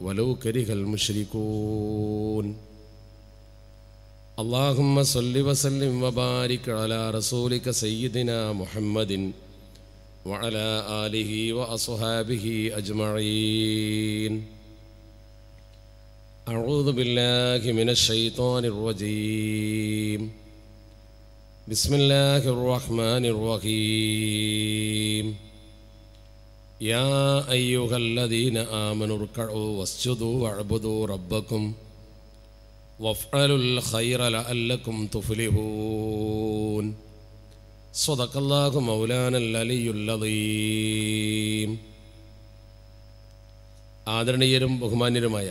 ولو كره المشركون اللهم صل وسلم وبارك على رسولك سيدنا محمد وعلى آله وأصحابه أجمعين أعوذ بالله من الشيطان الرجيم بسم الله الرحمن الرحيم يا أيها الذين آمنوا اركعوا واسجدوا واعبدوا ربكم وافعلوا الخير لعلكم تفلحون صدق الله مولانا العلي العظيم ആദരണീയരും ബഹുമാന്യരുമായ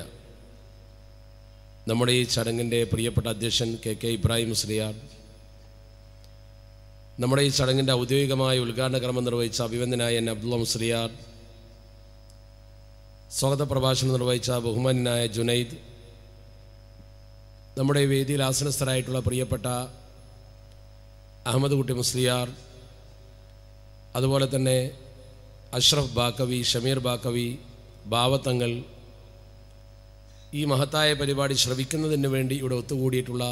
നമ്മുടെ ഈ ചടങ്ങിൻ്റെ പ്രിയപ്പെട്ട അധ്യക്ഷൻ കെ കെ ഇബ്രാഹിം ശ്രീയാർ നമ്മുടെ ഈ ചടങ്ങിൻ്റെ ഔദ്യോഗികമായ ഉദ്ഘാടന ക്രമം നിർവഹിച്ച അഭിവന്ദനായ എൻ അബ്ദുള്ള മുസ്ലിയാർ സ്വാഗത പ്രഭാഷണം നിർവഹിച്ച ബഹുമാനായ ജുനൈദ് നമ്മുടെ വേദിയിൽ ആസനസ്ഥരായിട്ടുള്ള പ്രിയപ്പെട്ട അഹമ്മദ് കുട്ടി മുസ്ലിയാർ അതുപോലെ തന്നെ അഷ്റഫ് ബാക്കവി ഷമീർ ബാക്കവി ഭാവത്തങ്ങൾ ഈ മഹത്തായ പരിപാടി ശ്രവിക്കുന്നതിന് വേണ്ടി ഇവിടെ ഒത്തുകൂടിയിട്ടുള്ള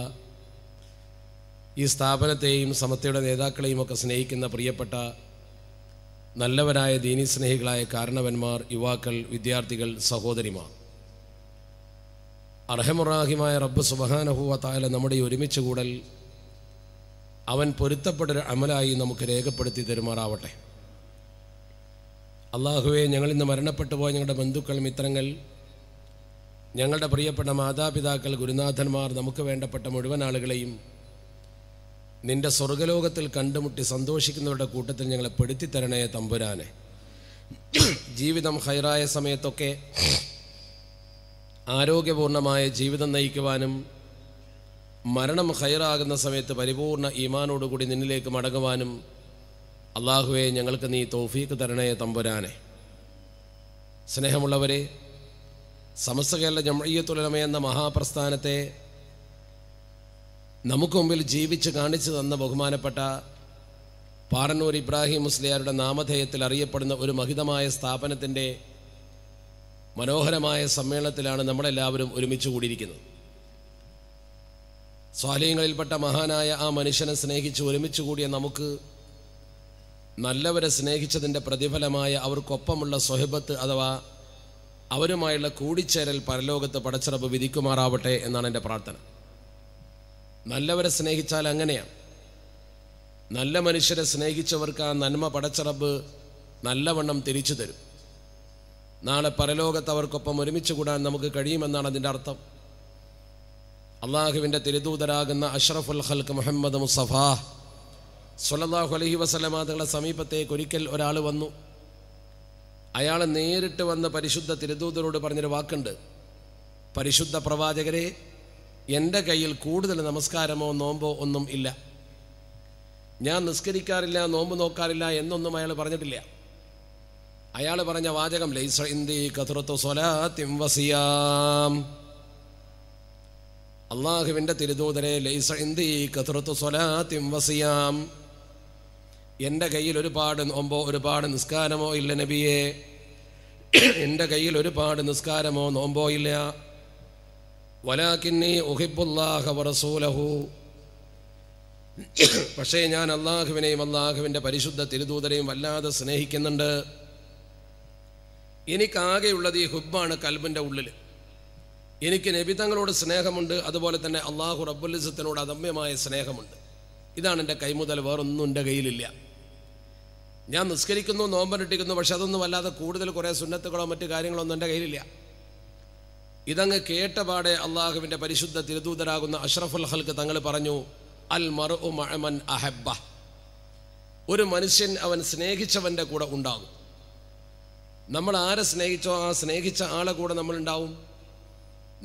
ഈ സ്ഥാപനത്തെയും സമത്തയുടെ നേതാക്കളെയും ഒക്കെ സ്നേഹിക്കുന്ന പ്രിയപ്പെട്ട നല്ലവരായ ദീനി സ്നേഹികളായ കാരണവന്മാർ യുവാക്കൾ വിദ്യാർത്ഥികൾ സഹോദരിമാർ അർഹമുറാഹിമായ റബ്ബ് സുബഹാനഹുവത്തായ നമ്മുടെ ഒരുമിച്ച് കൂടൽ അവൻ പൊരുത്തപ്പെട്ടൊരു അമലായി നമുക്ക് രേഖപ്പെടുത്തി തരുമാറാവട്ടെ അള്ളാഹുവെ ഇന്ന് മരണപ്പെട്ടു പോയ ഞങ്ങളുടെ ബന്ധുക്കൾ മിത്രങ്ങൾ ഞങ്ങളുടെ പ്രിയപ്പെട്ട മാതാപിതാക്കൾ ഗുരുനാഥന്മാർ നമുക്ക് വേണ്ടപ്പെട്ട മുഴുവൻ ആളുകളെയും നിന്റെ സ്വർഗലോകത്തിൽ കണ്ടുമുട്ടി സന്തോഷിക്കുന്നവരുടെ കൂട്ടത്തിൽ ഞങ്ങളെ പെടുത്തി തരണേ തമ്പുരാനെ ജീവിതം ഹൈറായ സമയത്തൊക്കെ ആരോഗ്യപൂർണമായ ജീവിതം നയിക്കുവാനും മരണം ഹൈറാകുന്ന സമയത്ത് പരിപൂർണ ഈമാനോടുകൂടി നിന്നിലേക്ക് മടങ്ങുവാനും അള്ളാഹുവെ ഞങ്ങൾക്ക് നീ തോഫീക്ക് തരണേ തമ്പുരാനെ സ്നേഹമുള്ളവരെ സമസ്ത കേരള എന്ന മഹാപ്രസ്ഥാനത്തെ നമുക്ക് മുമ്പിൽ ജീവിച്ച് കാണിച്ചു തന്ന ബഹുമാനപ്പെട്ട പാറന്നൂർ ഇബ്രാഹിം മുസ്ലിയാരുടെ നാമധേയത്തിൽ അറിയപ്പെടുന്ന ഒരു മഹിതമായ സ്ഥാപനത്തിൻ്റെ മനോഹരമായ സമ്മേളനത്തിലാണ് നമ്മളെല്ലാവരും ഒരുമിച്ച് കൂടിയിരിക്കുന്നത് സ്വാലയങ്ങളിൽപ്പെട്ട മഹാനായ ആ മനുഷ്യനെ സ്നേഹിച്ച് ഒരുമിച്ച് കൂടിയ നമുക്ക് നല്ലവരെ സ്നേഹിച്ചതിൻ്റെ പ്രതിഫലമായ അവർക്കൊപ്പമുള്ള സ്വഹിബത്ത് അഥവാ അവരുമായുള്ള കൂടിച്ചേരൽ പരലോകത്ത് പടച്ചിറപ്പ് വിധിക്കുമാറാവട്ടെ എന്നാണ് എൻ്റെ പ്രാർത്ഥന നല്ലവരെ സ്നേഹിച്ചാൽ അങ്ങനെയാണ് നല്ല മനുഷ്യരെ സ്നേഹിച്ചവർക്ക് ആ നന്മ പടച്ചറബ് നല്ലവണ്ണം തിരിച്ചു തരും നാളെ പരലോകത്ത് അവർക്കൊപ്പം ഒരുമിച്ച് കൂടാൻ നമുക്ക് കഴിയുമെന്നാണ് അതിൻ്റെ അർത്ഥം അള്ളാഹുവിൻ്റെ തിരുദൂതരാകുന്ന അഷ്റഫുൽ ഹൽക്ക് മുഹമ്മദ് മുസഫ സുലല്ലാഹു അലഹി വസലമാതകളുടെ സമീപത്തേക്ക് ഒരിക്കൽ ഒരാൾ വന്നു അയാൾ നേരിട്ട് വന്ന് പരിശുദ്ധ തിരുദൂതരോട് പറഞ്ഞൊരു വാക്കുണ്ട് പരിശുദ്ധ പ്രവാചകരെ എൻ്റെ കയ്യിൽ കൂടുതൽ നമസ്കാരമോ നോമ്പോ ഒന്നും ഇല്ല ഞാൻ നിസ്കരിക്കാറില്ല നോമ്പ് നോക്കാറില്ല എന്നൊന്നും അയാൾ പറഞ്ഞിട്ടില്ല അയാൾ പറഞ്ഞ വാചകം ലൈസ ഇന്ദി കത്തുറത്തു സ്വലാത്തിംവസിയാം അള്ളാഹുവിൻ്റെ തിരുദൂതരെ ലൈസ ഇന്ദി കത്തുറത്തു സ്വലാത്തിംവസിയാം എൻ്റെ കയ്യിൽ ഒരുപാട് നോമ്പോ ഒരുപാട് നിസ്കാരമോ ഇല്ല നബിയെ എൻ്റെ കയ്യിൽ ഒരുപാട് നിസ്കാരമോ നോമ്പോ ഇല്ല വലാക്കിന്നി ഒഹിബുല്ലാഹ വറസൂലഹു പക്ഷേ ഞാൻ അള്ളാഹുവിനെയും അള്ളാഹുവിൻ്റെ പരിശുദ്ധ തിരുദൂതരെയും വല്ലാതെ സ്നേഹിക്കുന്നുണ്ട് എനിക്കാകെയുള്ളത് ഈ ഹുബാണ് കൽബിൻ്റെ ഉള്ളിൽ എനിക്ക് നബിതങ്ങളോട് സ്നേഹമുണ്ട് അതുപോലെ തന്നെ അള്ളാഹു റബ്ബുലിസത്തിനോട് അദമ്യമായ സ്നേഹമുണ്ട് ഇതാണ് എൻ്റെ കൈമുതൽ വേറൊന്നും എൻ്റെ കയ്യിലില്ല ഞാൻ നിസ്കരിക്കുന്നു നോമ്പനിട്ടിക്കുന്നു പക്ഷെ അതൊന്നും വല്ലാതെ കൂടുതൽ കുറേ സുന്നത്തുകളോ മറ്റു കാര്യങ്ങളോ ഒന്നും എൻ്റെ കയ്യിലില്ല ഇതങ്ങ് കേട്ടപാടെ അള്ളാഹുവിൻ്റെ പരിശുദ്ധ തിരുദൂതരാകുന്ന അഷ്റഫുൽ ഹൽക്ക് തങ്ങൾ പറഞ്ഞു അൽ മറു അഹബ അഹബ്ബ ഒരു മനുഷ്യൻ അവൻ സ്നേഹിച്ചവൻ്റെ കൂടെ ഉണ്ടാകും നമ്മൾ ആരെ സ്നേഹിച്ചോ ആ സ്നേഹിച്ച ആളെ കൂടെ നമ്മൾ ഉണ്ടാവും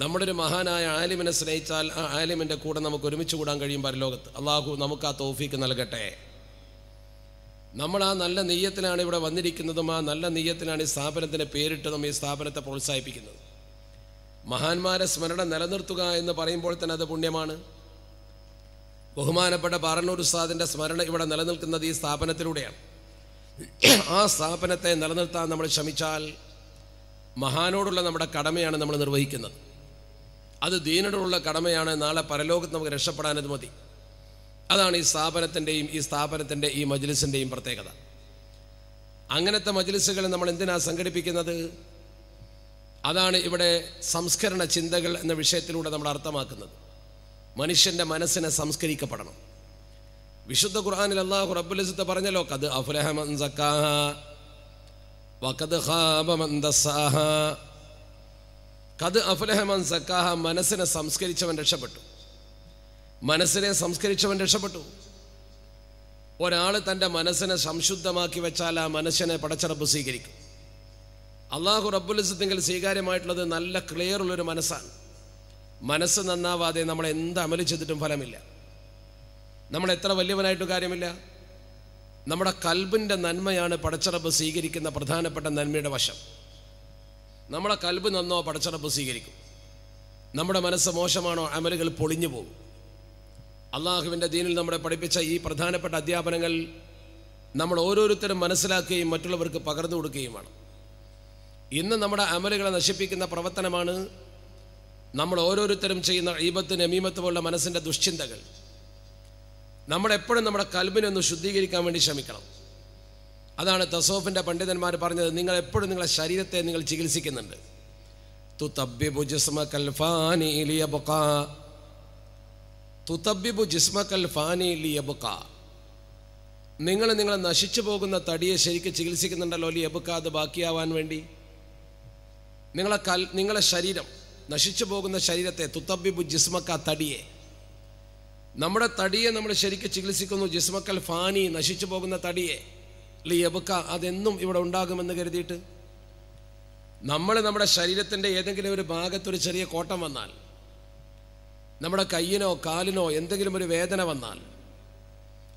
നമ്മുടെ ഒരു മഹാനായ ആലിമിനെ സ്നേഹിച്ചാൽ ആ ആലിമിൻ്റെ കൂടെ നമുക്ക് ഒരുമിച്ച് കൂടാൻ കഴിയും പരലോകത്ത് അള്ളാഹു നമുക്ക് ആ തോഫീക്ക് നൽകട്ടെ നമ്മൾ ആ നല്ല നെയ്യത്തിലാണ് ഇവിടെ വന്നിരിക്കുന്നതും ആ നല്ല നെയ്യത്തിലാണ് ഈ സ്ഥാപനത്തിൻ്റെ പേരിട്ടതും ഈ സ്ഥാപനത്തെ പ്രോത്സാഹിപ്പിക്കുന്നതും മഹാന്മാരെ സ്മരണ നിലനിർത്തുക എന്ന് പറയുമ്പോൾ തന്നെ അത് പുണ്യമാണ് ബഹുമാനപ്പെട്ട പാറന്നൂർ ഉസ്താദിൻ്റെ സ്മരണ ഇവിടെ നിലനിൽക്കുന്നത് ഈ സ്ഥാപനത്തിലൂടെയാണ് ആ സ്ഥാപനത്തെ നിലനിർത്താൻ നമ്മൾ ശ്രമിച്ചാൽ മഹാനോടുള്ള നമ്മുടെ കടമയാണ് നമ്മൾ നിർവഹിക്കുന്നത് അത് ദീനോടുള്ള കടമയാണ് നാളെ പരലോകത്ത് നമുക്ക് രക്ഷപ്പെടാനത് മതി അതാണ് ഈ സ്ഥാപനത്തിൻ്റെയും ഈ സ്ഥാപനത്തിൻ്റെ ഈ മജ്ലിസിൻ്റെയും പ്രത്യേകത അങ്ങനത്തെ മജ്ലിസുകൾ നമ്മൾ എന്തിനാണ് സംഘടിപ്പിക്കുന്നത് അതാണ് ഇവിടെ സംസ്കരണ ചിന്തകൾ എന്ന വിഷയത്തിലൂടെ നമ്മൾ അർത്ഥമാക്കുന്നത് മനുഷ്യൻ്റെ മനസ്സിനെ സംസ്കരിക്കപ്പെടണം വിശുദ്ധ ഖുർആാനിൽ അള്ളാഹു റബ്ബുലിസത്ത് പറഞ്ഞല്ലോ കത് കത് അഫുലഹമൻ സക്കാഹ മനസ്സിനെ സംസ്കരിച്ചവൻ രക്ഷപ്പെട്ടു മനസ്സിനെ സംസ്കരിച്ചവൻ രക്ഷപ്പെട്ടു ഒരാൾ തൻ്റെ മനസ്സിനെ സംശുദ്ധമാക്കി വെച്ചാൽ ആ മനസ്സിനെ പടച്ചിറപ്പ് സ്വീകരിക്കും അള്ളാഹു റബ്ബുലിസത്തെങ്കിൽ സ്വീകാര്യമായിട്ടുള്ളത് നല്ല ക്ലിയർ ഉള്ളൊരു മനസ്സാണ് മനസ്സ് നന്നാവാതെ നമ്മൾ എന്ത് അമല് ചെയ്തിട്ടും ഫലമില്ല നമ്മൾ എത്ര വലിയവനായിട്ടും കാര്യമില്ല നമ്മുടെ കൽബിൻ്റെ നന്മയാണ് പടച്ചറബ് സ്വീകരിക്കുന്ന പ്രധാനപ്പെട്ട നന്മയുടെ വശം നമ്മുടെ കൽബ് നന്നോ പടച്ചറപ്പ് സ്വീകരിക്കും നമ്മുടെ മനസ്സ് മോശമാണോ അമലുകൾ പൊളിഞ്ഞു പോകും അള്ളാഹുവിൻ്റെ ദീനിൽ നമ്മളെ പഠിപ്പിച്ച ഈ പ്രധാനപ്പെട്ട അധ്യാപനങ്ങൾ നമ്മൾ ഓരോരുത്തരും മനസ്സിലാക്കുകയും മറ്റുള്ളവർക്ക് പകർന്നു കൊടുക്കുകയും വേണം ഇന്ന് നമ്മുടെ അമലുകളെ നശിപ്പിക്കുന്ന പ്രവർത്തനമാണ് നമ്മൾ ഓരോരുത്തരും ചെയ്യുന്ന ഈപത്ത് നമീമത്ത് പോലുള്ള മനസ്സിൻ്റെ ദുശ്ചിന്തകൾ നമ്മളെപ്പോഴും നമ്മുടെ കൽബിനെ ഒന്ന് ശുദ്ധീകരിക്കാൻ വേണ്ടി ശ്രമിക്കണം അതാണ് തസോഫിൻ്റെ പണ്ഡിതന്മാർ പറഞ്ഞത് നിങ്ങൾ എപ്പോഴും നിങ്ങളുടെ ശരീരത്തെ നിങ്ങൾ ചികിത്സിക്കുന്നുണ്ട് തുതബ്ബിബു ജിസ്മ കൽഫാനി തുതബ്ബിബു ജിസ്മ കൽഫാനി നിങ്ങൾ നിങ്ങളെ നശിച്ചു പോകുന്ന തടിയെ ശരിക്കും ചികിത്സിക്കുന്നുണ്ടല്ലോ ലിയബുക്ക അത് ബാക്കിയാവാൻ വേണ്ടി നിങ്ങളെ കൽ നിങ്ങളെ ശരീരം നശിച്ചു പോകുന്ന ശരീരത്തെ തുത്തബിബു ജിസ്മക്ക തടിയെ നമ്മുടെ തടിയെ നമ്മൾ ശരിക്ക് ചികിത്സിക്കുന്നു ജിസ്മക്കൽ ഫാനി നശിച്ചു പോകുന്ന തടിയെ എബുക്ക അതെന്നും ഇവിടെ ഉണ്ടാകുമെന്ന് കരുതിയിട്ട് നമ്മൾ നമ്മുടെ ശരീരത്തിൻ്റെ ഏതെങ്കിലും ഒരു ഭാഗത്തൊരു ചെറിയ കോട്ടം വന്നാൽ നമ്മുടെ കയ്യിനോ കാലിനോ എന്തെങ്കിലും ഒരു വേദന വന്നാൽ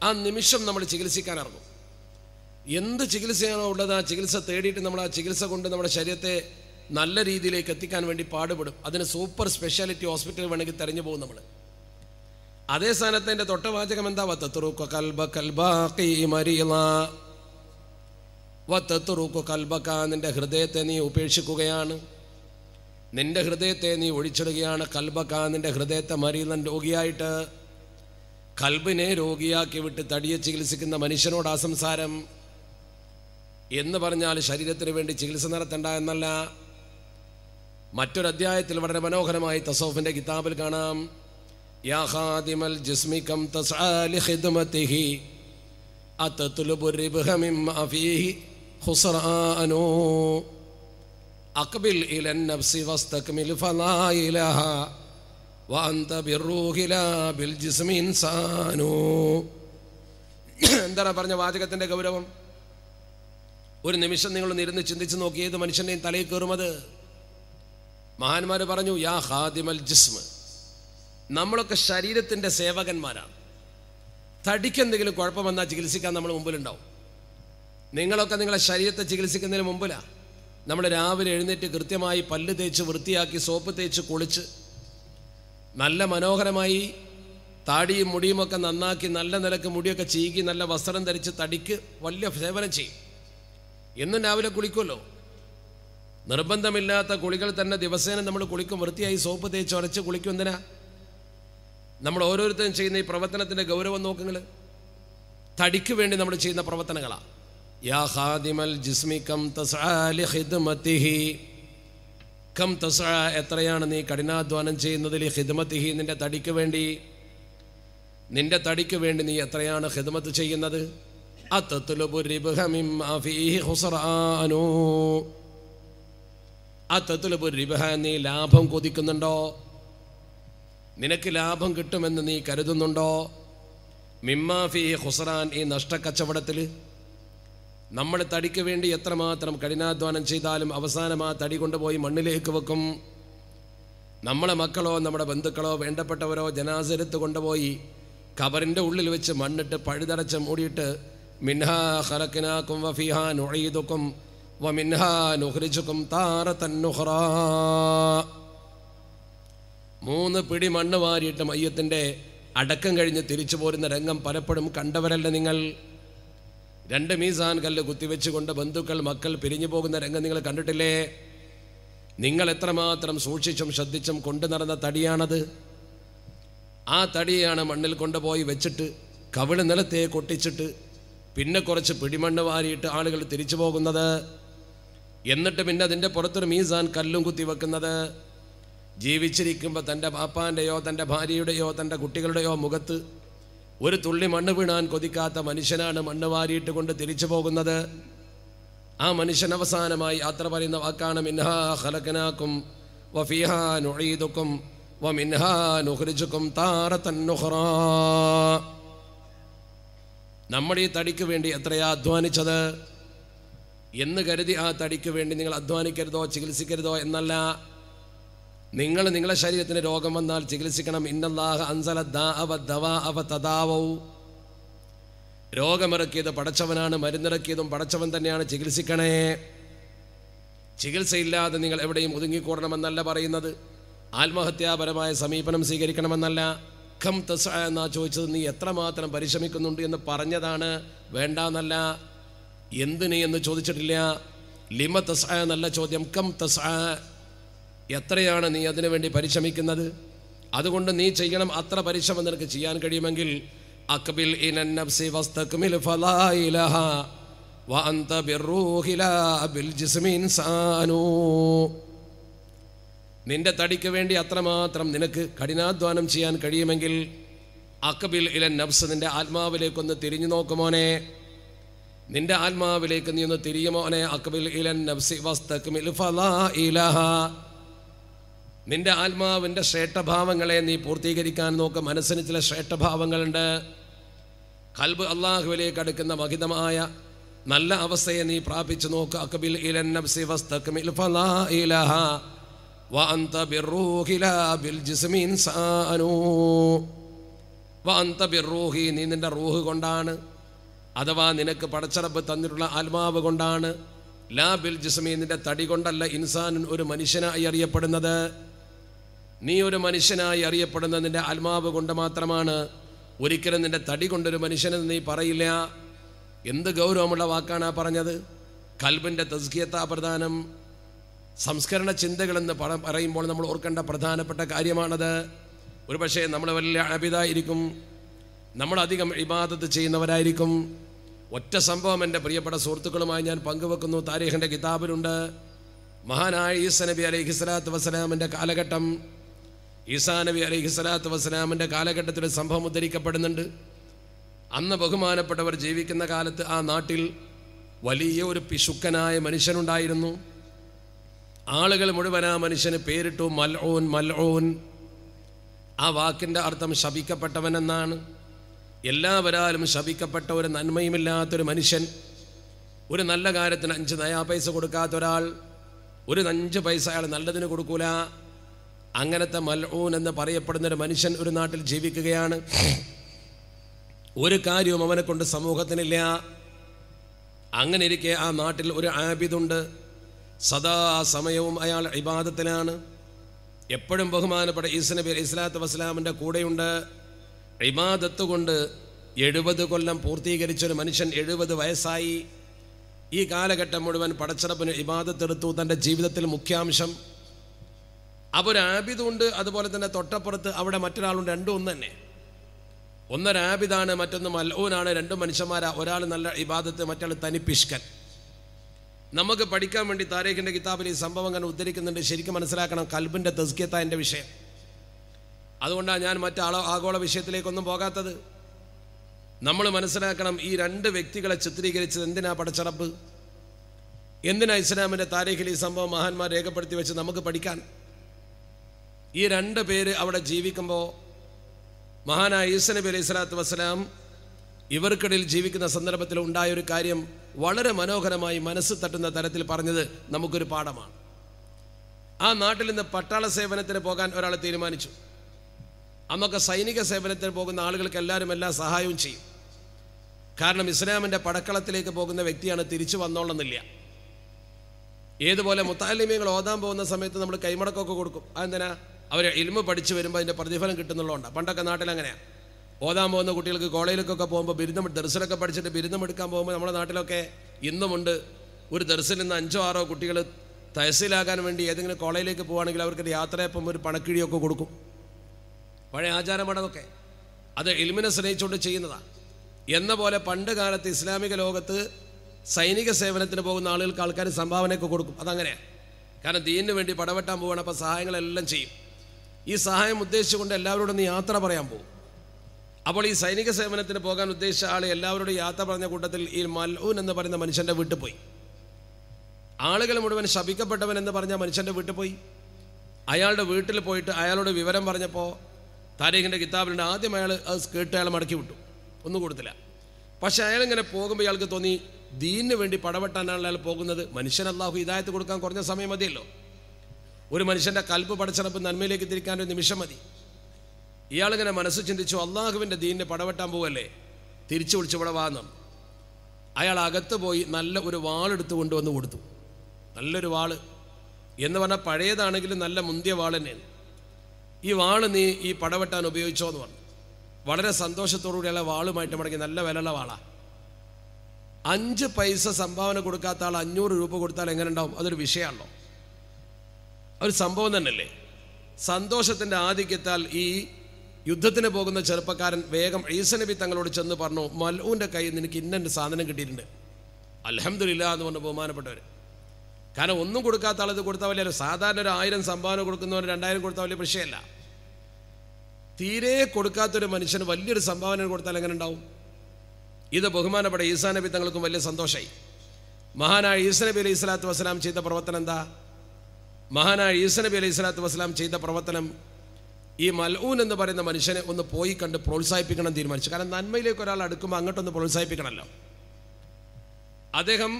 ആ നിമിഷം നമ്മൾ ചികിത്സിക്കാൻ ഇറങ്ങും എന്ത് ചികിത്സയാണോ ഉള്ളത് ആ ചികിത്സ തേടിയിട്ട് നമ്മൾ ആ ചികിത്സ കൊണ്ട് നമ്മുടെ ശരീരത്തെ നല്ല രീതിയിലേക്ക് എത്തിക്കാൻ വേണ്ടി പാടുപെടും അതിന് സൂപ്പർ സ്പെഷ്യാലിറ്റി ഹോസ്പിറ്റൽ വേണമെങ്കിൽ തെരഞ്ഞു പോകും നമ്മൾ അതേ സ്ഥാനത്ത് എൻ്റെ തൊട്ടവാചകം എന്താ വത്തത്തുറുക്കു കൽബ കൽബക്ക നിന്റെ ഹൃദയത്തെ നീ ഉപേക്ഷിക്കുകയാണ് നിന്റെ ഹൃദയത്തെ നീ ഒഴിച്ചിടുകയാണ് കൽബക്ക നിന്റെ ഹൃദയത്തെ മരീലൻ രോഗിയായിട്ട് കൽബിനെ രോഗിയാക്കി വിട്ട് തടിയെ ചികിത്സിക്കുന്ന മനുഷ്യനോട് ആ സംസാരം എന്ന് പറഞ്ഞാൽ ശരീരത്തിന് വേണ്ടി ചികിത്സ നടത്തേണ്ട എന്നല്ല മറ്റൊരധ്യായത്തിൽ വളരെ മനോഹരമായി തസോഫിന്റെ കിതാബിൽ കാണാം യാ ഹാദിമൽ ഫീഹി ബിൽ എന്താണ് പറഞ്ഞ വാചകത്തിന്റെ ഗൗരവം ഒരു നിമിഷം നിങ്ങൾ ഇരുന്ന് ചിന്തിച്ചു നോക്കിയത് മനുഷ്യന്റെയും തലയിൽ കയറുമത് മഹാന്മാർ പറഞ്ഞു യാ ഹാദിമൽ ജിസ്മ നമ്മളൊക്കെ ശരീരത്തിൻ്റെ സേവകന്മാരാണ് തടിക്കെന്തെങ്കിലും കുഴപ്പം വന്നാൽ ചികിത്സിക്കാൻ നമ്മൾ മുമ്പിലുണ്ടാവും നിങ്ങളൊക്കെ നിങ്ങളെ ശരീരത്തെ ചികിത്സിക്കുന്നതിന് മുമ്പിലാണ് നമ്മൾ രാവിലെ എഴുന്നേറ്റ് കൃത്യമായി പല്ല് തേച്ച് വൃത്തിയാക്കി സോപ്പ് തേച്ച് കുളിച്ച് നല്ല മനോഹരമായി താടിയും മുടിയുമൊക്കെ നന്നാക്കി നല്ല നിലക്ക് മുടിയൊക്കെ ചീകി നല്ല വസ്ത്രം ധരിച്ച് തടിക്ക് വലിയ സേവനം ചെയ്യും എന്നും രാവിലെ കുളിക്കുമല്ലോ നിർബന്ധമില്ലാത്ത കുളികൾ തന്നെ ദിവസേന നമ്മൾ കുളിക്കും വൃത്തിയായി സോപ്പ് തേച്ച് ഉരച്ച് കുളിക്കും എന്തിനാ നമ്മൾ ഓരോരുത്തരും ചെയ്യുന്ന ഈ പ്രവർത്തനത്തിൻ്റെ ഗൗരവം നോക്കുങ്ങൾ തടിക്ക് വേണ്ടി നമ്മൾ ചെയ്യുന്ന പ്രവർത്തനങ്ങളാണ് യാ ഹാദിമൽ കം എത്രയാണ് നീ കഠിനാധ്വാനം ചെയ്യുന്നതിൽ ഹിദ്മത്തിഹി നിന്റെ തടിക്ക് വേണ്ടി നിന്റെ തടിക്ക് വേണ്ടി നീ എത്രയാണ് ഹിദ്മത്ത് ചെയ്യുന്നത് അത്തത്തുലുപുരിബ് ഹമിം ഹുസറാനോ ആ തത്തുലപ്പ് റിബഹ നീ ലാഭം കൊതിക്കുന്നുണ്ടോ നിനക്ക് ലാഭം കിട്ടുമെന്ന് നീ കരുതുന്നുണ്ടോ മിമ്മാഫി ഹുസറാൻ ഈ നഷ്ടക്കച്ചവടത്തിൽ നമ്മൾ തടിക്ക് വേണ്ടി എത്രമാത്രം കഠിനാധ്വാനം ചെയ്താലും അവസാനം ആ തടി കൊണ്ടുപോയി മണ്ണിലേക്ക് വെക്കും നമ്മളെ മക്കളോ നമ്മുടെ ബന്ധുക്കളോ വേണ്ടപ്പെട്ടവരോ ജനാസരത്ത് കൊണ്ടുപോയി കബറിൻ്റെ ഉള്ളിൽ വെച്ച് മണ്ണിട്ട് പഴുതടച്ച് മൂടിയിട്ട് മിൻഹാ ഹറക്കിനാക്കും വഫിഹാൻ ഒഴയിതുക്കും മൂന്ന് പിടി മണ്ണ് വാരിയിട്ട് മയ്യത്തിൻ്റെ അടക്കം കഴിഞ്ഞ് തിരിച്ചു പോരുന്ന രംഗം പലപ്പോഴും കണ്ടവരല്ല നിങ്ങൾ രണ്ട് മീസാൻ കല്ല് കുത്തിവെച്ചുകൊണ്ട് ബന്ധുക്കൾ മക്കൾ പിരിഞ്ഞു പോകുന്ന രംഗം നിങ്ങൾ കണ്ടിട്ടില്ലേ നിങ്ങൾ എത്രമാത്രം സൂക്ഷിച്ചും ശ്രദ്ധിച്ചും കൊണ്ടു നടന്ന തടിയാണത് ആ തടിയാണ് മണ്ണിൽ കൊണ്ടുപോയി വെച്ചിട്ട് കവിള് നിലത്തെ കൊട്ടിച്ചിട്ട് പിന്നെ കുറച്ച് പിടിമണ്ണ് വാരിയിട്ട് ആളുകൾ തിരിച്ചു പോകുന്നത് എന്നിട്ട് പിന്നെ അതിൻ്റെ പുറത്തൊരു മീസാൻ കല്ലും കുത്തി വെക്കുന്നത് ജീവിച്ചിരിക്കുമ്പോൾ തൻ്റെ പാപ്പാൻ്റെയോ തൻ്റെ ഭാര്യയുടെയോ തൻ്റെ കുട്ടികളുടെയോ മുഖത്ത് ഒരു തുള്ളി മണ്ണ് വീണാൻ കൊതിക്കാത്ത മനുഷ്യനാണ് മണ്ണ് വാരിയിട്ട് കൊണ്ട് തിരിച്ചു പോകുന്നത് ആ മനുഷ്യൻ അവസാനമായി യാത്ര പറയുന്ന വാക്കാണ് മിൻഹാ ഹലക്കനാക്കും വഫീഹാ നുഴീതുക്കും വ മിൻഹാ നുഹ്രിജുക്കും താറ തന്നുഹ്റ നമ്മൾ ഈ തടിക്ക് വേണ്ടി എത്രയാ അധ്വാനിച്ചത് എന്ന് കരുതി ആ തടിക്ക് വേണ്ടി നിങ്ങൾ അധ്വാനിക്കരുതോ ചികിത്സിക്കരുതോ എന്നല്ല നിങ്ങൾ നിങ്ങളുടെ ശരീരത്തിന് രോഗം വന്നാൽ ചികിത്സിക്കണം ഇന്നല്ലാഹ അൻസല ദാ രോഗമിറക്കിയത് പടച്ചവനാണ് മരുന്നിറക്കിയതും പടച്ചവൻ തന്നെയാണ് ചികിത്സിക്കണേ ചികിത്സയില്ലാതെ നിങ്ങൾ എവിടെയും ഒതുങ്ങിക്കൂടണമെന്നല്ല പറയുന്നത് ആത്മഹത്യാപരമായ സമീപനം സ്വീകരിക്കണമെന്നല്ല ഖം തസ എന്നാ ചോദിച്ചത് നീ എത്രമാത്രം പരിശ്രമിക്കുന്നുണ്ട് എന്ന് പറഞ്ഞതാണ് വേണ്ടാന്നല്ല എന്തിനെ എന്ന് ചോദിച്ചിട്ടില്ല ലിമ തസ നല്ല ചോദ്യം കം തസ എത്രയാണ് നീ അതിനു വേണ്ടി പരിശ്രമിക്കുന്നത് അതുകൊണ്ട് നീ ചെയ്യണം അത്ര പരിശ്രമം നിനക്ക് ചെയ്യാൻ കഴിയുമെങ്കിൽ അക്ബിൽ നിന്റെ തടിക്ക് വേണ്ടി അത്രമാത്രം നിനക്ക് കഠിനാധ്വാനം ചെയ്യാൻ കഴിയുമെങ്കിൽ അക്കബിൽ ഇലൻ നബ്സ് നിന്റെ ആത്മാവിലേക്കൊന്ന് തിരിഞ്ഞു നോക്കുമോനെ നിന്റെ ആത്മാവിലേക്ക് നീ ഒന്ന് തിരിയുമോനെ അക്ബിൽ ഇലൻ നഫ്സി ഫലാ ഇലഹ നിന്റെ ആത്മാവിൻ്റെ ശ്രേഷ്ഠഭാവങ്ങളെ നീ പൂർത്തീകരിക്കാൻ നോക്ക് മനസ്സിന് ചില ശ്രേഷ്ഠഭാവങ്ങളുണ്ട് കൽബ് അള്ളാഹുവിലേക്ക് അടുക്കുന്ന മഹിതമായ നല്ല അവസ്ഥയെ നീ പ്രാപിച്ചു നോക്ക് അക്ബിൽ ഇലൻ നഫ്സി ഫലാ ഇലഹ നീ നിന്റെ റൂഹ് കൊണ്ടാണ് അഥവാ നിനക്ക് പടച്ചറബ് തന്നിട്ടുള്ള ആത്മാവ് കൊണ്ടാണ് ലാ ബിൽ ജിസ്മി തടി കൊണ്ടല്ല ഇൻസാൻ ഒരു മനുഷ്യനായി അറിയപ്പെടുന്നത് നീ ഒരു മനുഷ്യനായി അറിയപ്പെടുന്നത് നിന്റെ ആത്മാവ് കൊണ്ട് മാത്രമാണ് ഒരിക്കലും നിന്റെ തടി കൊണ്ടൊരു മനുഷ്യനെന്ന് നീ പറയില്ല എന്ത് ഗൗരവമുള്ള വാക്കാണ് ആ പറഞ്ഞത് കൽബിൻ്റെ തസ്കിയത്താ പ്രധാനം സംസ്കരണ ചിന്തകളെന്ന് പറയുമ്പോൾ നമ്മൾ ഓർക്കേണ്ട പ്രധാനപ്പെട്ട കാര്യമാണത് ഒരുപക്ഷെ നമ്മൾ വലിയ അഭിതായിരിക്കും നമ്മൾ അധികം ഇബാദത്ത് ചെയ്യുന്നവരായിരിക്കും ഒറ്റ സംഭവം എൻ്റെ പ്രിയപ്പെട്ട സുഹൃത്തുക്കളുമായി ഞാൻ പങ്കുവെക്കുന്നു താരീഖിൻ്റെ കിതാബിലുണ്ട് മഹാനായ ഈസ നബി അലൈഹി സ്വലാത്തു വസ്സലാമിൻ്റെ കാലഘട്ടം ഈസാ നബി അലൈഹി സ്വലാത്തു വസ്സലാമിൻ്റെ കാലഘട്ടത്തിൽ സംഭവം ഉദ്ധരിക്കപ്പെടുന്നുണ്ട് അന്ന് ബഹുമാനപ്പെട്ടവർ ജീവിക്കുന്ന കാലത്ത് ആ നാട്ടിൽ വലിയ ഒരു പിശുക്കനായ മനുഷ്യനുണ്ടായിരുന്നു ആളുകൾ മുഴുവൻ ആ മനുഷ്യന് പേരിട്ടു മൽ ഓൻ ആ വാക്കിൻ്റെ അർത്ഥം ശപിക്കപ്പെട്ടവനെന്നാണ് എല്ലാവരാലും ശപിക്കപ്പെട്ട ഒരു നന്മയുമില്ലാത്തൊരു മനുഷ്യൻ ഒരു നല്ല കാര്യത്തിന് അഞ്ച് നയാ പൈസ കൊടുക്കാത്ത ഒരാൾ ഒരു അഞ്ച് പൈസ അയാൾ നല്ലതിന് കൊടുക്കൂല അങ്ങനത്തെ മൽഊൻ എന്ന് പറയപ്പെടുന്ന ഒരു മനുഷ്യൻ ഒരു നാട്ടിൽ ജീവിക്കുകയാണ് ഒരു കാര്യവും അവനെ കൊണ്ട് സമൂഹത്തിനില്ല അങ്ങനെ ഇരിക്കെ ആ നാട്ടിൽ ഒരു ആബിദുണ്ട് സദാ സമയവും അയാൾ ഇബാദത്തിലാണ് എപ്പോഴും ബഹുമാനപ്പെട്ട ഈസ്നബി നബി ഇസ്ലാത്തു വസ്സലാമിൻ്റെ കൂടെയുണ്ട് ഇബാദത്ത് കൊണ്ട് എഴുപത് കൊല്ലം പൂർത്തീകരിച്ചൊരു മനുഷ്യൻ എഴുപത് വയസ്സായി ഈ കാലഘട്ടം മുഴുവൻ പടച്ചിറപ്പിന് ഇബാദത്തെടുത്തു തൻ്റെ ജീവിതത്തിൽ മുഖ്യാംശം അപ്പോൾ ഒരു അതുപോലെ തന്നെ തൊട്ടപ്പുറത്ത് അവിടെ മറ്റൊരാളുണ്ട് രണ്ടും ഒന്ന് തന്നെ ഒന്നൊരാബിതാണ് മറ്റൊന്ന് മൽഊനാണ് രണ്ടും മനുഷ്യന്മാരാണ് ഒരാൾ നല്ല ഇബാദത്ത് മറ്റാൾ തനിപ്പിഷ്കൻ നമുക്ക് പഠിക്കാൻ വേണ്ടി താരേഖിൻ്റെ കിതാബിൽ ഈ സംഭവം അങ്ങനെ ഉദ്ധരിക്കുന്നുണ്ട് ശരിക്കും മനസ്സിലാക്കണം കൽബിൻ്റെ തസ്കിയത്ത എൻ്റെ വിഷയം അതുകൊണ്ടാണ് ഞാൻ മറ്റാള ആഗോള വിഷയത്തിലേക്കൊന്നും പോകാത്തത് നമ്മൾ മനസ്സിലാക്കണം ഈ രണ്ട് വ്യക്തികളെ ചിത്രീകരിച്ചത് എന്തിനാ പടച്ചടപ്പ് എന്തിനാ ഇസ്ലാമിൻ്റെ താരീഖിൽ ഈ സംഭവം മഹാന്മാർ രേഖപ്പെടുത്തി വെച്ച് നമുക്ക് പഠിക്കാൻ ഈ രണ്ട് പേര് അവിടെ ജീവിക്കുമ്പോൾ മഹാനായ ഈസ നബി അലൈഹി സ്വലാത്തു വസ്സലാം ഇവർക്കിടയിൽ ജീവിക്കുന്ന സന്ദർഭത്തിൽ ഒരു കാര്യം വളരെ മനോഹരമായി മനസ്സ് തട്ടുന്ന തരത്തിൽ പറഞ്ഞത് നമുക്കൊരു പാഠമാണ് ആ നാട്ടിൽ നിന്ന് പട്ടാള സേവനത്തിന് പോകാൻ ഒരാൾ തീരുമാനിച്ചു നമുക്ക് സൈനിക സേവനത്തിന് പോകുന്ന ആളുകൾക്ക് എല്ലാവരും എല്ലാം സഹായവും ചെയ്യും കാരണം ഇസ്ലാമിൻ്റെ പടക്കളത്തിലേക്ക് പോകുന്ന വ്യക്തിയാണ് തിരിച്ചു വന്നോളന്നില്ല ഏതുപോലെ മുത്താലിമ്യങ്ങൾ ഓതാൻ പോകുന്ന സമയത്ത് നമ്മൾ കൈമടക്കമൊക്കെ കൊടുക്കും അതെന്തിനാ അവർ ഇൽമ പഠിച്ചു വരുമ്പോൾ അതിൻ്റെ പ്രതിഫലം കിട്ടുന്നുള്ളതുകൊണ്ടാണ് പണ്ടൊക്കെ നാട്ടിൽ അങ്ങനെയാണ് ഓതാൻ പോകുന്ന കുട്ടികൾക്ക് കോളേജിലേക്കൊക്കെ പോകുമ്പോൾ ബിരുദം ദർശനമൊക്കെ പഠിച്ചിട്ട് ബിരുദം എടുക്കാൻ പോകുമ്പോൾ നമ്മുടെ നാട്ടിലൊക്കെ ഇന്നുമുണ്ട് ഒരു ദർശനം നിന്ന് അഞ്ചോ ആറോ കുട്ടികൾ തഹസിലാകാൻ വേണ്ടി ഏതെങ്കിലും കോളേജിലേക്ക് പോകുകയാണെങ്കിൽ അവർക്കൊരു യാത്രയപ്പം ഒരു പണക്കിഴിയൊക്കെ കൊടുക്കും പഴയ ആചാരമടതൊക്കെ അത് ഇൽമിനെ സ്നേഹിച്ചുകൊണ്ട് ചെയ്യുന്നതാണ് എന്ന പോലെ പണ്ട് കാലത്ത് ഇസ്ലാമിക ലോകത്ത് സൈനിക സേവനത്തിന് പോകുന്ന ആളുകൾക്ക് ആൾക്കാർ സംഭാവനയൊക്കെ കൊടുക്കും അതങ്ങനെയാണ് കാരണം ദീനിന് വേണ്ടി പടവെട്ടാൻ പോവുകയാണ് അപ്പോൾ സഹായങ്ങളെല്ലാം ചെയ്യും ഈ സഹായം ഉദ്ദേശിച്ചുകൊണ്ട് എല്ലാവരോടും യാത്ര പറയാൻ പോകും അപ്പോൾ ഈ സൈനിക സേവനത്തിന് പോകാൻ ഉദ്ദേശിച്ച ആൾ എല്ലാവരോടും യാത്ര പറഞ്ഞ കൂട്ടത്തിൽ ഈ മൽഊൻ എന്ന് പറയുന്ന മനുഷ്യൻ്റെ വീട്ടിൽ പോയി ആളുകൾ മുഴുവൻ ശപിക്കപ്പെട്ടവൻ എന്ന് പറഞ്ഞ മനുഷ്യൻ്റെ വീട്ടിൽ പോയി അയാളുടെ വീട്ടിൽ പോയിട്ട് അയാളോട് വിവരം പറഞ്ഞപ്പോൾ താരീഖിൻ്റെ കിതാബിലുണ്ട് ആദ്യം അയാൾ അത് കേട്ട് അയാൾ മടക്കി വിട്ടു ഒന്നും കൊടുത്തില്ല പക്ഷേ അയാൾ ഇങ്ങനെ പോകുമ്പോൾ ഇയാൾക്ക് തോന്നി ദീനിന് വേണ്ടി പടവെട്ടാനാണ് അയാൾ പോകുന്നത് മനുഷ്യൻ അള്ളാഹു ഹിദായത്ത് കൊടുക്കാൻ കുറഞ്ഞ സമയം മതിയല്ലോ ഒരു മനുഷ്യൻ്റെ കൽപ്പ് പടച്ചടപ്പ് നന്മയിലേക്ക് തിരിക്കാൻ ഒരു നിമിഷം മതി ഇയാളിങ്ങനെ മനസ്സ് ചിന്തിച്ചു അള്ളാഹുവിൻ്റെ ദീനിനെ പടവെട്ടാൻ പോവല്ലേ തിരിച്ചു വിളിച്ച് ഇവിടെ വാന്നു അയാൾ അകത്ത് പോയി നല്ല ഒരു വാളെടുത്ത് കൊണ്ടുവന്ന് കൊടുത്തു നല്ലൊരു വാള് എന്ന് പറഞ്ഞാൽ പഴയതാണെങ്കിലും നല്ല മുന്തിയ വാൾ തന്നെയാണ് ഈ വാള് നീ ഈ പടവെട്ടാൻ ഉപയോഗിച്ചോ എന്ന് പറഞ്ഞു വളരെ സന്തോഷത്തോടുകൂടിയുള്ള വാളുമായിട്ട് മടങ്ങി നല്ല വിലയുള്ള വാളാണ് അഞ്ച് പൈസ സംഭാവന കൊടുക്കാത്ത ആൾ അഞ്ഞൂറ് രൂപ കൊടുത്താൽ എങ്ങനെ ഉണ്ടാവും അതൊരു വിഷയമാണല്ലോ ഒരു സംഭവം തന്നെയല്ലേ സന്തോഷത്തിൻ്റെ ആധിക്യത്താൽ ഈ യുദ്ധത്തിന് പോകുന്ന ചെറുപ്പക്കാരൻ വേഗം ഈസനബി തങ്ങളോട് ചെന്ന് പറഞ്ഞു മൽഊൻ്റെ കയ്യിൽ നിന്ന് എനിക്ക് ഇന്ന സാധനം കിട്ടിയിട്ടുണ്ട് അലഹമില്ല എന്ന് പറഞ്ഞ് ബഹുമാനപ്പെട്ടവർ കാരണം ഒന്നും കൊടുക്കാത്ത ആളത് കൊടുത്താൽ വലിയ സാധാരണ ഒരു ആയിരം സംഭാവന കൊടുക്കുന്നവർ രണ്ടായിരം കൊടുത്താൽ വലിയ പ്രശ്നമല്ല തീരെ കൊടുക്കാത്തൊരു മനുഷ്യന് വലിയൊരു സംഭാവന കൊടുത്താൽ എങ്ങനെ ഉണ്ടാവും ഇത് ബഹുമാനപ്പെട്ട ഈസാ നബി തങ്ങൾക്കും വലിയ സന്തോഷമായി മഹാനായ ഈസനബി അലൈഹി സ്വലാത്തു വസ്സലാം ചെയ്ത പ്രവർത്തനം എന്താ മഹാനായ ഈസനബി അലൈഹി സ്വലാത്തു വസ്സലാം ചെയ്ത പ്രവർത്തനം ഈ മൽഊൻ എന്ന് പറയുന്ന മനുഷ്യനെ ഒന്ന് പോയി കണ്ട് പ്രോത്സാഹിപ്പിക്കണം തീരുമാനിച്ചു കാരണം നന്മയിലേക്ക് ഒരാൾ അടുക്കുമ്പോൾ അങ്ങോട്ടൊന്ന് പ്രോത്സാഹിപ്പിക്കണമല്ലോ അദ്ദേഹം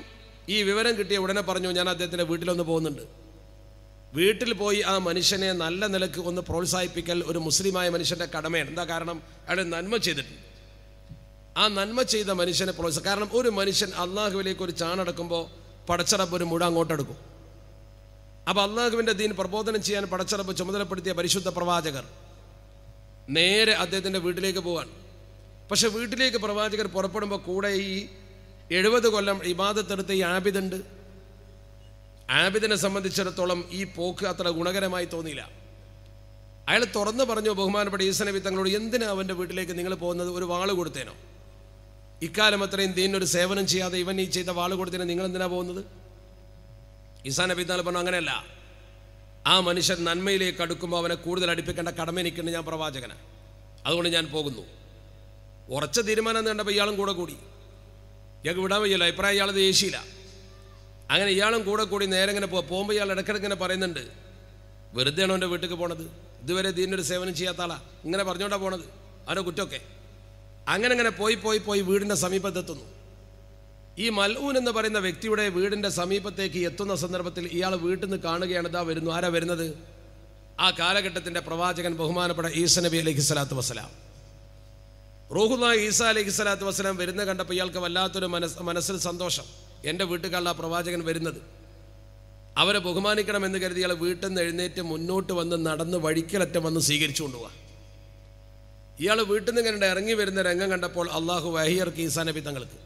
ഈ വിവരം കിട്ടിയ ഉടനെ പറഞ്ഞു ഞാൻ അദ്ദേഹത്തിൻ്റെ വീട്ടിലൊന്ന് പോകുന്നുണ്ട് വീട്ടിൽ പോയി ആ മനുഷ്യനെ നല്ല നിലക്ക് ഒന്ന് പ്രോത്സാഹിപ്പിക്കൽ ഒരു മുസ്ലിമായ മനുഷ്യൻ്റെ കടമയാണ് എന്താ കാരണം അയാൾ നന്മ ചെയ്തിട്ടുണ്ട് ആ നന്മ ചെയ്ത മനുഷ്യനെ പ്രോത്സാഹം കാരണം ഒരു മനുഷ്യൻ അള്ളാഹുവിലേക്ക് ഒരു ചാണടക്കുമ്പോൾ പടച്ചറപ്പ് ഒരു മുട അങ്ങോട്ടെടുക്കും അപ്പോൾ അള്ളാഹുവിൻ്റെ ദീൻ പ്രബോധനം ചെയ്യാൻ പടച്ചറപ്പ് ചുമതലപ്പെടുത്തിയ പരിശുദ്ധ പ്രവാചകർ നേരെ അദ്ദേഹത്തിൻ്റെ വീട്ടിലേക്ക് പോവാണ് പക്ഷെ വീട്ടിലേക്ക് പ്രവാചകർ പുറപ്പെടുമ്പോൾ കൂടെ ഈ എഴുപത് കൊല്ലം ഇബാദത്തെടുത്ത് ഈ ആബിദുണ്ട് ആബിദിനെ സംബന്ധിച്ചിടത്തോളം ഈ പോക്ക് അത്ര ഗുണകരമായി തോന്നിയില്ല അയാൾ തുറന്നു പറഞ്ഞു ബഹുമാനപ്പെട്ട ഈസനബി തങ്ങളോട് എന്തിനാ അവൻ്റെ വീട്ടിലേക്ക് നിങ്ങൾ പോകുന്നത് ഒരു വാള് കൊടുത്തേനോ ഇക്കാലം അത്രയും ദീനൊരു സേവനം ചെയ്യാതെ ഇവൻ ഈ ചെയ്ത വാള് കൊടുത്തേനെ നിങ്ങൾ എന്തിനാ പോകുന്നത് ഈസാ നബി തങ്ങൾ പറഞ്ഞു അങ്ങനെയല്ല ആ മനുഷ്യൻ നന്മയിലേക്ക് അടുക്കുമ്പോൾ അവനെ കൂടുതൽ അടുപ്പിക്കേണ്ട കടമ എനിക്കുണ്ട് ഞാൻ പ്രവാചകനാണ് അതുകൊണ്ട് ഞാൻ പോകുന്നു ഉറച്ച തീരുമാനം കണ്ടപ്പോൾ ഇയാളും കൂടെ കൂടി ഇയാൾക്ക് വിടാൻ വയ്യല്ലോ അഭിപ്രായം ഇയാളത് ഏശിയില്ല അങ്ങനെ ഇയാളും കൂടെ കൂടി നേരെ ഇങ്ങനെ പോകുക പോകുമ്പോൾ ഇയാൾ ഇങ്ങനെ പറയുന്നുണ്ട് ആണോ എൻ്റെ വീട്ടിൽ പോണത് ഇതുവരെ ദീനൊരു സേവനം ചെയ്യാത്ത ആളാ ഇങ്ങനെ പറഞ്ഞോണ്ടാ പോണത് അവരുടെ കുറ്റമൊക്കെ അങ്ങനെ ഇങ്ങനെ പോയി പോയി പോയി വീടിൻ്റെ സമീപത്തെത്തുന്നു ഈ മൽഊൻ എന്ന് പറയുന്ന വ്യക്തിയുടെ വീടിൻ്റെ സമീപത്തേക്ക് എത്തുന്ന സന്ദർഭത്തിൽ ഇയാൾ വീട്ടിൽ നിന്ന് കാണുകയാണ് ഇതാ വരുന്നു ആരാ വരുന്നത് ആ കാലഘട്ടത്തിൻ്റെ പ്രവാചകൻ ബഹുമാനപ്പെട്ട ഈസ നബി അലൈഹി സ്വലാത്തു വസ്സലാം റൂഹുല്ല ഈസ അലൈഹി സ്വലാത്തു വസ്സലാം വരുന്ന കണ്ടപ്പോൾ ഇയാൾക്ക് വല്ലാത്തൊരു മനസ്സ് മനസ്സിൽ സന്തോഷം എൻ്റെ വീട്ടുകാരിൽ ആ പ്രവാചകൻ വരുന്നത് അവരെ ബഹുമാനിക്കണം എന്ന് കരുതി ഇയാൾ വീട്ടിൽ നിന്ന് എഴുന്നേറ്റ് മുന്നോട്ട് വന്ന് നടന്ന് വഴിക്കലറ്റം വന്ന് സ്വീകരിച്ചു കൊണ്ടുപോകാം ഇയാൾ വീട്ടിൽ നിന്ന് ഇങ്ങനെ ഇറങ്ങി വരുന്ന രംഗം കണ്ടപ്പോൾ അള്ളാഹു വഹിയർക്ക് ഈസാ നബി തങ്ങൾക്ക്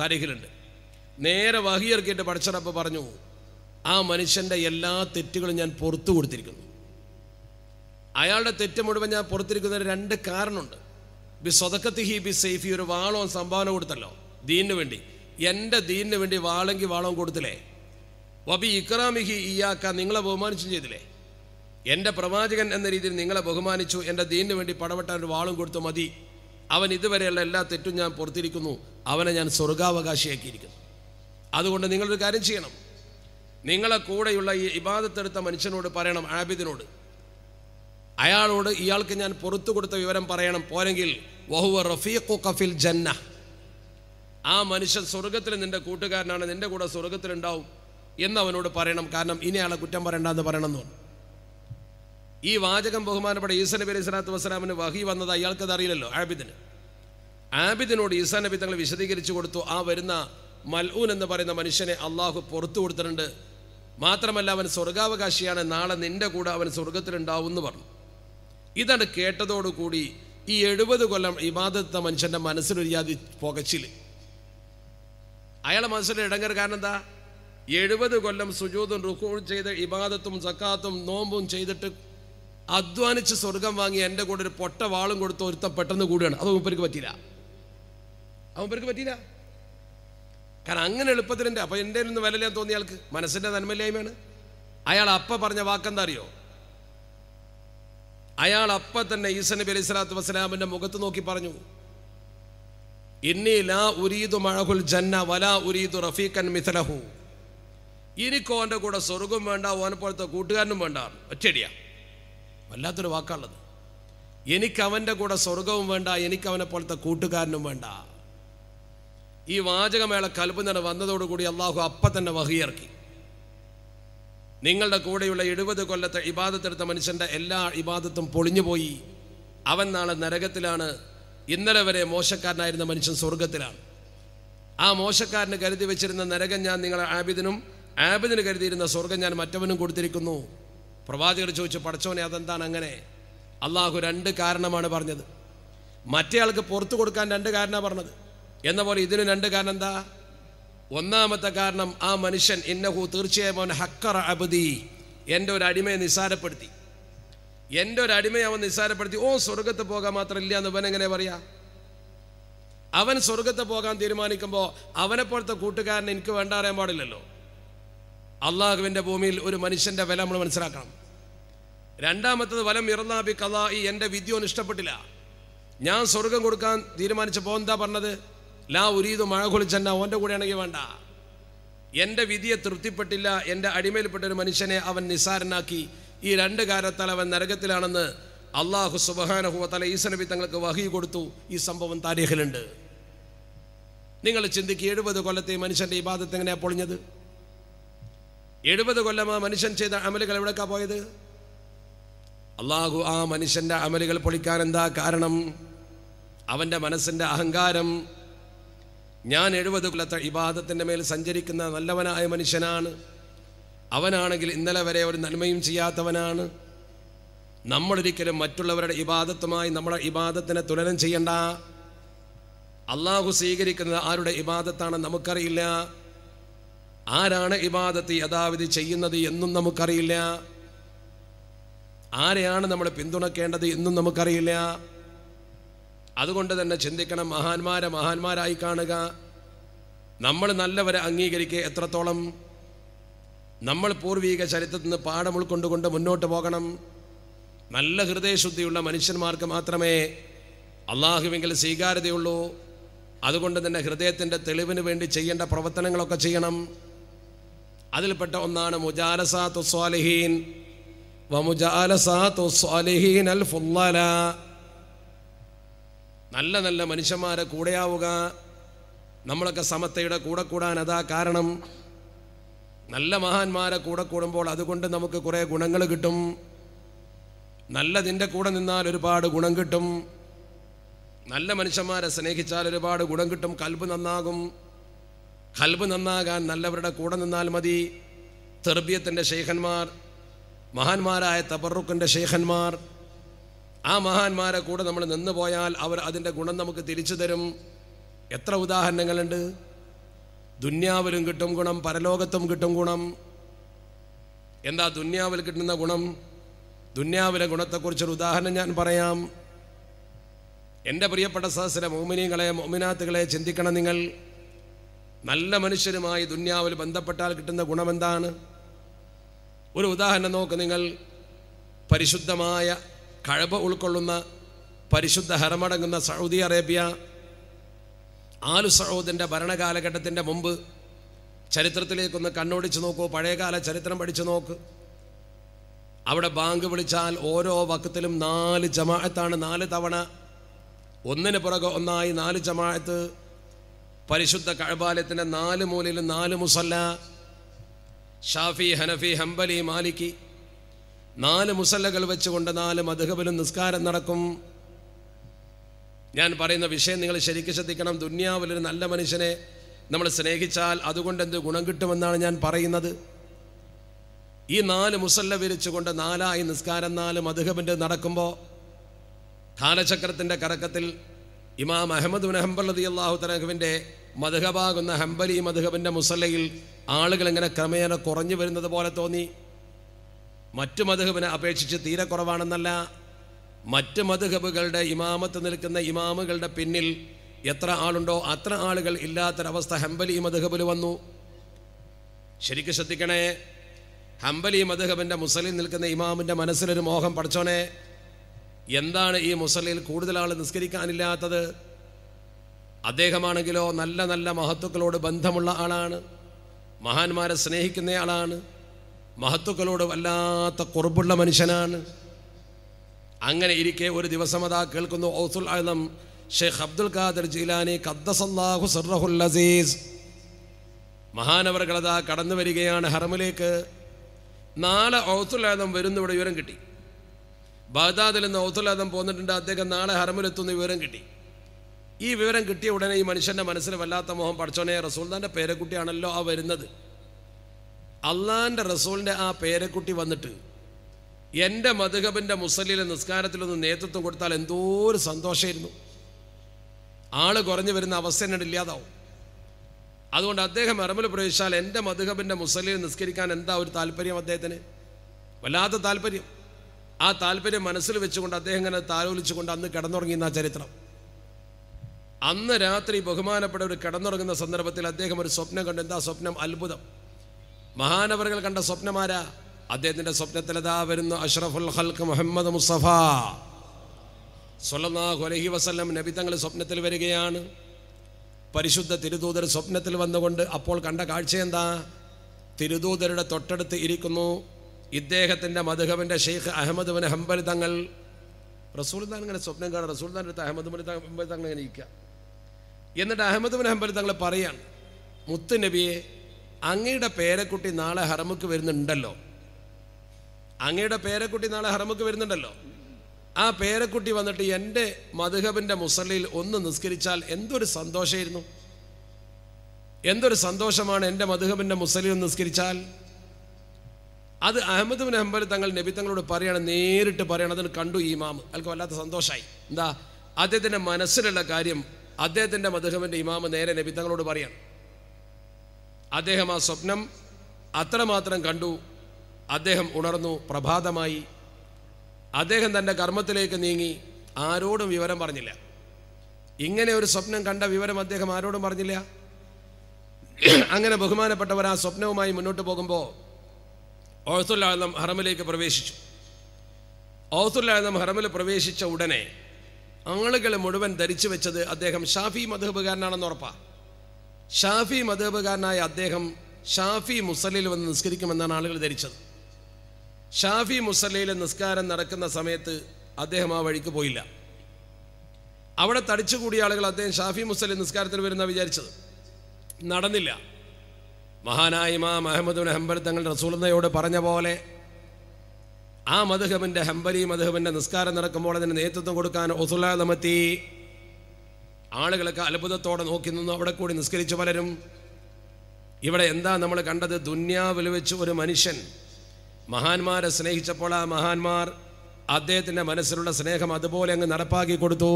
തരികിലുണ്ട് നേരെ വഹിയർക്കിട്ട് പഠിച്ചറപ്പ് പറഞ്ഞു ആ മനുഷ്യൻ്റെ എല്ലാ തെറ്റുകളും ഞാൻ പുറത്തു കൊടുത്തിരിക്കുന്നു അയാളുടെ തെറ്റ് മുഴുവൻ ഞാൻ പുറത്തിരിക്കുന്നതിന് രണ്ട് കാരണമുണ്ട് ബി സ്വതക്കത്തിഹി ബി സേഫി ഒരു വാളവും സംഭാവന കൊടുത്തല്ലോ ദീനിന് വേണ്ടി എൻ്റെ ദീനിന് വേണ്ടി വാളെങ്കിൽ വാളവും കൊടുത്തില്ലേ വബി ഇക്രാമിഹി ഇയാക്ക നിങ്ങളെ ബഹുമാനിച്ചും ചെയ്തില്ലേ എൻ്റെ പ്രവാചകൻ എന്ന രീതിയിൽ നിങ്ങളെ ബഹുമാനിച്ചു എൻ്റെ ദീനിന് വേണ്ടി പടവെട്ടാൻ ഒരു വാളും കൊടുത്തു മതി അവൻ ഇതുവരെയുള്ള എല്ലാ തെറ്റും ഞാൻ പുറത്തിരിക്കുന്നു അവനെ ഞാൻ സ്വർഗാവകാശിയാക്കിയിരിക്കുന്നു അതുകൊണ്ട് നിങ്ങളൊരു കാര്യം ചെയ്യണം നിങ്ങളെ കൂടെയുള്ള ഈ ഇബാദത്തെടുത്ത മനുഷ്യനോട് പറയണം ആബിദിനോട് അയാളോട് ഇയാൾക്ക് ഞാൻ പുറത്തു കൊടുത്ത വിവരം പറയണം പോരെങ്കിൽ വഹുവ ജന്ന ആ മനുഷ്യൻ സ്വർഗത്തിൽ നിന്റെ കൂട്ടുകാരനാണ് നിന്റെ കൂടെ സ്വർഗത്തിലുണ്ടാവും എന്ന് അവനോട് പറയണം കാരണം ഇനിയാളെ കുറ്റം പറയണ്ട എന്ന് പറഞ്ഞു ഈ വാചകം ബഹുമാനപ്പെട്ട ഈസ നബി അലൈഹി സ്വലാത്തു വസ്സലാമിന് വഹി വന്നത് അയാൾക്കത് അറിയില്ലല്ലോ ആബിദിന് ആബിദിനോട് ഈസാ നബി തങ്ങൾ വിശദീകരിച്ചു കൊടുത്തു ആ വരുന്ന മൽഊൻ എന്ന് പറയുന്ന മനുഷ്യനെ അള്ളാഹു പുറത്തു കൊടുത്തിട്ടുണ്ട് മാത്രമല്ല അവൻ സ്വർഗാവകാശിയാണ് നാളെ നിന്റെ കൂടെ അവൻ സ്വർഗത്തിലുണ്ടാവും എന്ന് പറഞ്ഞു ഇതാണ് കേട്ടതോടുകൂടി ഈ എഴുപത് കൊല്ലം ഇബാദത്തെ മനുഷ്യന്റെ മനസ്സിലൊരു ജാതി പുകച്ചിൽ അയാളെ മനസ്സിൽ ഇടങ്ങർ കാരണം എന്താ എഴുപത് കൊല്ലം സുജൂതും റുക്കൂൾ ചെയ്ത് ഇബാദത്തും സക്കാത്തും നോമ്പും ചെയ്തിട്ട് അധ്വാനിച്ച് സ്വർഗം വാങ്ങി എൻ്റെ കൂടെ ഒരു പൊട്ട വാളും കൊടുത്ത് ഒരുത്തം പെട്ടെന്ന് കൂടുകയാണ് അത് മൂപ്പർക്ക് പറ്റില്ല അത് മൂപ്പർക്ക് പറ്റിയില്ല കാരണം അങ്ങനെ എളുപ്പത്തിലുണ്ട് അപ്പോൾ എന്റെ ഒന്നും വിലയില്ലാന്ന് തോന്നിയ ആൾക്ക് മനസ്സിന്റെ നന്മയില്ലായ്മയാണ് അയാൾ അപ്പ പറഞ്ഞ വാക്കെന്താ അറിയോ അയാൾ അപ്പ തന്നെ ഈസ നബി അലൈഹി സ്വലാത്തു വസ്സലാമിന്റെ മുഖത്ത് നോക്കി പറഞ്ഞു ഇന്നി ലാ ഉരീദു ജന്ന വലാ ഉരീദു മിഥലഹു കൂടെ സ്വർഗം വേണ്ട ഓനെ പോലത്തെ കൂട്ടുകാരനും വേണ്ട ഒറ്റടിയാ വല്ലാത്തൊരു വാക്കാണുള്ളത് എനിക്ക് അവൻ്റെ കൂടെ സ്വർഗവും വേണ്ട എനിക്ക് അവനെ പോലത്തെ കൂട്ടുകാരനും വേണ്ട ഈ വാചകമേള കൽപ്പന വന്നതോടുകൂടി അള്ളാഹു അപ്പം തന്നെ വഹിയിറക്കി നിങ്ങളുടെ കൂടെയുള്ള എഴുപത് കൊല്ലത്തെ ഇബാദത്തെടുത്ത മനുഷ്യൻ്റെ എല്ലാ ഇബാദത്തും പൊളിഞ്ഞുപോയി അവൻ നാളെ നരകത്തിലാണ് ഇന്നലെ വരെ മോശക്കാരനായിരുന്ന മനുഷ്യൻ സ്വർഗത്തിലാണ് ആ മോശക്കാരന് കരുതി വെച്ചിരുന്ന നരകം ഞാൻ നിങ്ങളെ ആബിദിനും ആബിദിന് കരുതിയിരുന്ന സ്വർഗം ഞാൻ മറ്റവനും കൊടുത്തിരിക്കുന്നു പ്രവാചകർ ചോദിച്ചു പഠിച്ചവനെ അതെന്താണ് അങ്ങനെ അള്ളാഹു രണ്ട് കാരണമാണ് പറഞ്ഞത് മറ്റേയാൾക്ക് പുറത്തു കൊടുക്കാൻ രണ്ട് കാരണമാണ് പറഞ്ഞത് എന്ന പോലെ ഇതിന് രണ്ട് കാരണം എന്താ ഒന്നാമത്തെ കാരണം ആ മനുഷ്യൻ ഇന്നഹു തീർച്ചയായും അവൻ ഹക്കർ അബദി എൻ്റെ ഒരു അടിമയെ നിസ്സാരപ്പെടുത്തി എൻ്റെ ഒരു അടിമയെ അവൻ നിസ്സാരപ്പെടുത്തി ഓ സ്വർഗത്ത് പോകാൻ മാത്രമില്ല എന്ന് ഇവനെങ്ങനെ പറയാ അവൻ സ്വർഗത്ത് പോകാൻ തീരുമാനിക്കുമ്പോൾ അവനെപ്പോഴത്തെ കൂട്ടുകാരൻ എനിക്ക് വേണ്ട അറിയാൻ പാടില്ലല്ലോ അള്ളാഹുവിൻ്റെ ഭൂമിയിൽ ഒരു മനുഷ്യൻ്റെ വില നമ്മൾ മനസ്സിലാക്കണം രണ്ടാമത്തത് വലം ഇറന്നാബി ഈ എൻ്റെ ഒന്നും ഇഷ്ടപ്പെട്ടില്ല ഞാൻ സ്വർഗം കൊടുക്കാൻ തീരുമാനിച്ചപ്പോൾ എന്താ പറഞ്ഞത് ലാ ഉരീത് മഴ കുളിച്ചെന്ന ഓൻ്റെ കൂടെ ആണെങ്കിൽ വേണ്ട എൻ്റെ വിധിയെ തൃപ്തിപ്പെട്ടില്ല എൻ്റെ അടിമയിൽപ്പെട്ട ഒരു മനുഷ്യനെ അവൻ നിസ്സാരനാക്കി ഈ രണ്ട് കാരണത്താൽ അവൻ നരകത്തിലാണെന്ന് അള്ളാഹു സുബഹാനഹുവ തല ഈസനബി തങ്ങൾക്ക് വഹി കൊടുത്തു ഈ സംഭവം താരീഖിലുണ്ട് നിങ്ങൾ ചിന്തിക്കുക എഴുപത് കൊല്ലത്തെ മനുഷ്യൻ്റെ ഇബാദത്ത് എങ്ങനെയാണ് പൊളിഞ്ഞത് എഴുപത് കൊല്ലം ആ മനുഷ്യൻ ചെയ്ത അമലുകൾ എവിടേക്കാ പോയത് അള്ളാഹു ആ മനുഷ്യൻ്റെ അമലുകൾ പൊളിക്കാൻ എന്താ കാരണം അവൻ്റെ മനസ്സിൻ്റെ അഹങ്കാരം ഞാൻ എഴുപത് കൊല്ലത്തെ ഇബാദത്തിൻ്റെ മേൽ സഞ്ചരിക്കുന്ന നല്ലവനായ മനുഷ്യനാണ് അവനാണെങ്കിൽ ഇന്നലെ വരെ ഒരു നന്മയും ചെയ്യാത്തവനാണ് നമ്മളൊരിക്കലും മറ്റുള്ളവരുടെ ഇബാദത്തുമായി നമ്മുടെ ഇബാദത്തിനെ തുലനം ചെയ്യണ്ട അള്ളാഹു സ്വീകരിക്കുന്നത് ആരുടെ ഇബാദത്താണ് നമുക്കറിയില്ല ആരാണ് ഇബാദത്ത് യഥാവിധി ചെയ്യുന്നത് എന്നും നമുക്കറിയില്ല ആരെയാണ് നമ്മൾ പിന്തുണക്കേണ്ടത് എന്നും നമുക്കറിയില്ല അതുകൊണ്ട് തന്നെ ചിന്തിക്കണം മഹാന്മാരെ മഹാന്മാരായി കാണുക നമ്മൾ നല്ലവരെ അംഗീകരിക്കുക എത്രത്തോളം നമ്മൾ പൂർവീക ചരിത്രത്തിൽ നിന്ന് പാഠം ഉൾക്കൊണ്ടുകൊണ്ട് മുന്നോട്ട് പോകണം നല്ല ഹൃദയശുദ്ധിയുള്ള മനുഷ്യന്മാർക്ക് മാത്രമേ അള്ളാഹുവെങ്കിൽ സ്വീകാര്യതയുള്ളൂ അതുകൊണ്ട് തന്നെ ഹൃദയത്തിൻ്റെ തെളിവിന് വേണ്ടി ചെയ്യേണ്ട പ്രവർത്തനങ്ങളൊക്കെ ചെയ്യണം അതിൽപ്പെട്ട ഒന്നാണ് മുജാലസാത്തു സ്വാലിഹീൻ വമുജാലസാത്തു തുസ്വാലിഹീൻ അൽ ഫുല്ലാല നല്ല നല്ല മനുഷ്യന്മാരെ കൂടെയാവുക നമ്മളൊക്കെ സമത്തയുടെ കൂടെ കൂടാൻ അതാ കാരണം നല്ല മഹാന്മാരെ കൂടെ കൂടുമ്പോൾ അതുകൊണ്ട് നമുക്ക് കുറേ ഗുണങ്ങൾ കിട്ടും നല്ലതിൻ്റെ കൂടെ നിന്നാൽ ഒരുപാട് ഗുണം കിട്ടും നല്ല മനുഷ്യന്മാരെ സ്നേഹിച്ചാൽ ഒരുപാട് ഗുണം കിട്ടും കൽബ് നന്നാകും കൽബ് നന്നാകാൻ നല്ലവരുടെ കൂടെ നിന്നാൽ മതി തെർബിയത്തിൻ്റെ ശേഖന്മാർ മഹാന്മാരായ തബറുക്കിൻ്റെ ശേഖന്മാർ ആ മഹാന്മാരെ കൂടെ നമ്മൾ നിന്ന് പോയാൽ അവർ അതിൻ്റെ ഗുണം നമുക്ക് തിരിച്ചു തരും എത്ര ഉദാഹരണങ്ങളുണ്ട് ദുന്യാവിലും കിട്ടും ഗുണം പരലോകത്തും കിട്ടും ഗുണം എന്താ ദുന്യാവിൽ കിട്ടുന്ന ഗുണം ദുന്യാവിലെ ഗുണത്തെക്കുറിച്ചൊരു ഉദാഹരണം ഞാൻ പറയാം എൻ്റെ പ്രിയപ്പെട്ട സഹസ്ര മോമിനികളെ മോമിനാത്തുകളെ ചിന്തിക്കണം നിങ്ങൾ നല്ല മനുഷ്യരുമായി ദുന്യാവിൽ ബന്ധപ്പെട്ടാൽ കിട്ടുന്ന ഗുണമെന്താണ് ഒരു ഉദാഹരണം നോക്ക് നിങ്ങൾ പരിശുദ്ധമായ കഴബ ഉൾക്കൊള്ളുന്ന പരിശുദ്ധ ഹറമടങ്ങുന്ന സൗദി അറേബ്യ ആലു സഹോദിൻ്റെ ഭരണകാലഘട്ടത്തിൻ്റെ മുമ്പ് ചരിത്രത്തിലേക്കൊന്ന് കണ്ണോടിച്ച് നോക്കൂ പഴയകാല ചരിത്രം പഠിച്ചു നോക്ക് അവിടെ ബാങ്ക് വിളിച്ചാൽ ഓരോ വക്കത്തിലും നാല് ജമാഅത്താണ് നാല് തവണ ഒന്നിന് പുറകെ ഒന്നായി നാല് ജമാഅത്ത് പരിശുദ്ധ കഴബാലയത്തിൻ്റെ നാല് മൂലയിലും നാല് മുസല്ല ഷാഫി ഹനഫി ഹംബലി മാലിക്കി നാല് മുസല്ലകൾ വെച്ചുകൊണ്ട് നാല് മധുഹബിലും നിസ്കാരം നടക്കും ഞാൻ പറയുന്ന വിഷയം നിങ്ങൾ ശരിക്കും ശ്രദ്ധിക്കണം ദുന്യാവിലൊരു നല്ല മനുഷ്യനെ നമ്മൾ സ്നേഹിച്ചാൽ അതുകൊണ്ട് എന്ത് ഗുണം കിട്ടുമെന്നാണ് ഞാൻ പറയുന്നത് ഈ നാല് മുസല്ല വിരിച്ചുകൊണ്ട് നാലായി നിസ്കാരം നാല് മധുഹബിൻ്റെ നടക്കുമ്പോൾ കാലചക്രത്തിൻ്റെ കറക്കത്തിൽ ഇമാം അഹമ്മദ് ഹംബൽ അതി അള്ളാഹു തലഹുവിൻ്റെ മധുഹബാകുന്ന ഹംബലി മധുഹബിൻ്റെ മുസല്ലയിൽ ആളുകൾ ഇങ്ങനെ ക്രമേണ കുറഞ്ഞു വരുന്നത് പോലെ തോന്നി മറ്റ് മധുഹബിനെ അപേക്ഷിച്ച് തീരെ കുറവാണെന്നല്ല മറ്റ് മധുഹബുകളുടെ ഇമാമത്ത് നിൽക്കുന്ന ഇമാമുകളുടെ പിന്നിൽ എത്ര ആളുണ്ടോ അത്ര ആളുകൾ ഇല്ലാത്തൊരവസ്ഥ ഹംബലി മധുഹബിൽ വന്നു ശരിക്കും ശ്രദ്ധിക്കണേ ഹംബലി മധുഹബിൻ്റെ മുസലിൽ നിൽക്കുന്ന ഇമാമിൻ്റെ മനസ്സിലൊരു മോഹം പഠിച്ചോനെ എന്താണ് ഈ മുസലിൽ കൂടുതൽ ആൾ നിസ്കരിക്കാനില്ലാത്തത് അദ്ദേഹമാണെങ്കിലോ നല്ല നല്ല മഹത്വക്കളോട് ബന്ധമുള്ള ആളാണ് മഹാന്മാരെ സ്നേഹിക്കുന്നയാളാണ് മഹത്വക്കളോട് വല്ലാത്ത കുറുപ്പുള്ള മനുഷ്യനാണ് അങ്ങനെ ഇരിക്കെ ഒരു ദിവസം അതാ കേൾക്കുന്നു ഔസുൽ ആലം ഷെയ്ഖ് അബ്ദുൽ ഖാദർ ജീലാനി ഖദ്ദസല്ലാഹു സർറഹുൽ അസീസ് മഹാനവർകൾ അതാ കടന്നു വരികയാണ് ഹറമിലേക്ക് നാളെ ഔസുൽ ആലം ഇവിടെ വിവരം കിട്ടി ബാഗ്ദാദിൽ നിന്ന് ഔസുൽ ആലം പോന്നിട്ടുണ്ട് അദ്ദേഹം നാളെ ഹറമിലെത്തുന്ന വിവരം കിട്ടി ഈ വിവരം കിട്ടിയ ഉടനെ ഈ മനുഷ്യൻ്റെ മനസ്സിൽ വല്ലാത്ത മോഹം പഠിച്ചോനെ റസൂൽദാൻ്റെ പേരക്കുട്ടിയാണല്ലോ ആ വരുന്നത് അള്ളാന്റെ റസൂലിന്റെ ആ പേരക്കുട്ടി വന്നിട്ട് എൻ്റെ മധുഹബിൻ്റെ മുസലിലെ നിസ്കാരത്തിലൊന്ന് നേതൃത്വം കൊടുത്താൽ എന്തോ ഒരു സന്തോഷമായിരുന്നു ആള് കുറഞ്ഞു വരുന്ന അവസ്ഥ എന്നോട് ഇല്ലാതാവും അതുകൊണ്ട് അദ്ദേഹം ഇറമിൽ പ്രവേശിച്ചാൽ എൻ്റെ മധുഹബിൻ്റെ മുസലിൽ നിസ്കരിക്കാൻ എന്താ ഒരു താല്പര്യം അദ്ദേഹത്തിന് വല്ലാത്ത താല്പര്യം ആ താല്പര്യം മനസ്സിൽ വെച്ചുകൊണ്ട് അദ്ദേഹം ഇങ്ങനെ താലോലിച്ചുകൊണ്ട് അന്ന് കിടന്നുറങ്ങിയെന്ന ചരിത്രം അന്ന് രാത്രി ബഹുമാനപ്പെട്ടവർ കിടന്നുറങ്ങുന്ന സന്ദർഭത്തിൽ അദ്ദേഹം ഒരു സ്വപ്നം കണ്ടു എന്താ സ്വപ്നം അത്ഭുതം മഹാനവറുകൾ കണ്ട സ്വപ്നമാരാ അദ്ദേഹത്തിൻ്റെ സ്വപ്നത്തിലതാ വരുന്ന അഷ്റഫുൽ ഹൽക്ക് മുഹമ്മദ് മുസ്തഫ സൊല്ലാഹു അലഹി വസ്ലം നബി തങ്ങൾ സ്വപ്നത്തിൽ വരികയാണ് പരിശുദ്ധ തിരുദൂതർ സ്വപ്നത്തിൽ വന്നുകൊണ്ട് അപ്പോൾ കണ്ട കാഴ്ച എന്താ തിരുദൂതരുടെ തൊട്ടടുത്ത് ഇരിക്കുന്നു ഇദ്ദേഹത്തിൻ്റെ മധുഹബിൻ്റെ ഷെയ്ഖ് അഹമ്മദ് മുൻ ഹംബൽ തങ്ങൾ റസൂൽദാൻ ഇങ്ങനെ സ്വപ്നം കാണാൻ റസൂൽദാൻ അടുത്ത് അഹമ്മദ് മുൻ ഹംബൽ തങ്ങൾ ഇങ്ങനെ ഇരിക്കുക എന്നിട്ട് അഹമ്മദ് മുൻ ഹംബൽ തങ്ങൾ പറയാണ് മുത്ത് നബിയെ അങ്ങയുടെ പേരക്കുട്ടി നാളെ ഹറമുക്ക് വരുന്നുണ്ടല്ലോ അങ്ങയുടെ പേരക്കുട്ടി നാളെ ഹറമുക്ക് വരുന്നുണ്ടല്ലോ ആ പേരക്കുട്ടി വന്നിട്ട് എൻ്റെ മധുഹബിൻ്റെ മുസലിൽ ഒന്ന് നിസ്കരിച്ചാൽ എന്തൊരു സന്തോഷമായിരുന്നു എന്തൊരു സന്തോഷമാണ് എൻ്റെ മധുഹബിൻ്റെ മുസലിൽ ഒന്ന് നിസ്കരിച്ചാൽ അത് അഹമ്മദ് ബിൻ ഹംബൽ തങ്ങൾ നബി തങ്ങളോട് പറയാണ് നേരിട്ട് പറയണം അതിന് കണ്ടു ഈ ഇമാം അയാൾക്ക് വല്ലാത്ത സന്തോഷമായി എന്താ അദ്ദേഹത്തിൻ്റെ മനസ്സിലുള്ള കാര്യം അദ്ദേഹത്തിൻ്റെ മധുഹബിൻ്റെ ഇമാമ് നേരെ നബി തങ്ങളോട് പറയാണ് അദ്ദേഹം ആ സ്വപ്നം അത്രമാത്രം കണ്ടു അദ്ദേഹം ഉണർന്നു പ്രഭാതമായി അദ്ദേഹം തൻ്റെ കർമ്മത്തിലേക്ക് നീങ്ങി ആരോടും വിവരം പറഞ്ഞില്ല ഇങ്ങനെ ഒരു സ്വപ്നം കണ്ട വിവരം അദ്ദേഹം ആരോടും പറഞ്ഞില്ല അങ്ങനെ ബഹുമാനപ്പെട്ടവർ ആ സ്വപ്നവുമായി മുന്നോട്ട് പോകുമ്പോൾ ഓസുല്ലാദം ഹറമിലേക്ക് പ്രവേശിച്ചു ഓസുല്ലാദം ഹറമിൽ പ്രവേശിച്ച ഉടനെ ആളുകൾ മുഴുവൻ ധരിച്ചു വെച്ചത് അദ്ദേഹം ഷാഫി മധുബുകാരനാണെന്ന് ഉറപ്പാണ് ഷാഫി മതേബുകാരനായ അദ്ദേഹം ഷാഫി മുസല്ലയിൽ വന്ന് നിസ്കരിക്കുമെന്നാണ് ആളുകൾ ധരിച്ചത് ഷാഫി മുസല്ലയിലെ നിസ്കാരം നടക്കുന്ന സമയത്ത് അദ്ദേഹം ആ വഴിക്ക് പോയില്ല അവിടെ തടിച്ചുകൂടിയ ആളുകൾ അദ്ദേഹം ഷാഫി മുസലി നിസ്കാരത്തിൽ വരുന്ന വിചാരിച്ചത് നടന്നില്ല മഹാനായ മാ മഹമ്മദ് ഹംബൽ തങ്ങൾ റസൂലതയോട് പറഞ്ഞ പോലെ ആ മധുഹബിന്റെ ഹംബലി മധുഹബിന്റെ നിസ്കാരം നടക്കുമ്പോൾ അതിന് നേതൃത്വം കൊടുക്കാൻ നമത്തി ആളുകളൊക്കെ അത്ഭുതത്തോടെ നോക്കി നിന്നു അവിടെ കൂടി നിസ്കരിച്ചു പലരും ഇവിടെ എന്താ നമ്മൾ കണ്ടത് ദുന്യാവിൽ വെച്ച് ഒരു മനുഷ്യൻ മഹാന്മാരെ സ്നേഹിച്ചപ്പോൾ ആ മഹാന്മാർ അദ്ദേഹത്തിൻ്റെ മനസ്സിലുള്ള സ്നേഹം അതുപോലെ അങ്ങ് നടപ്പാക്കി കൊടുത്തു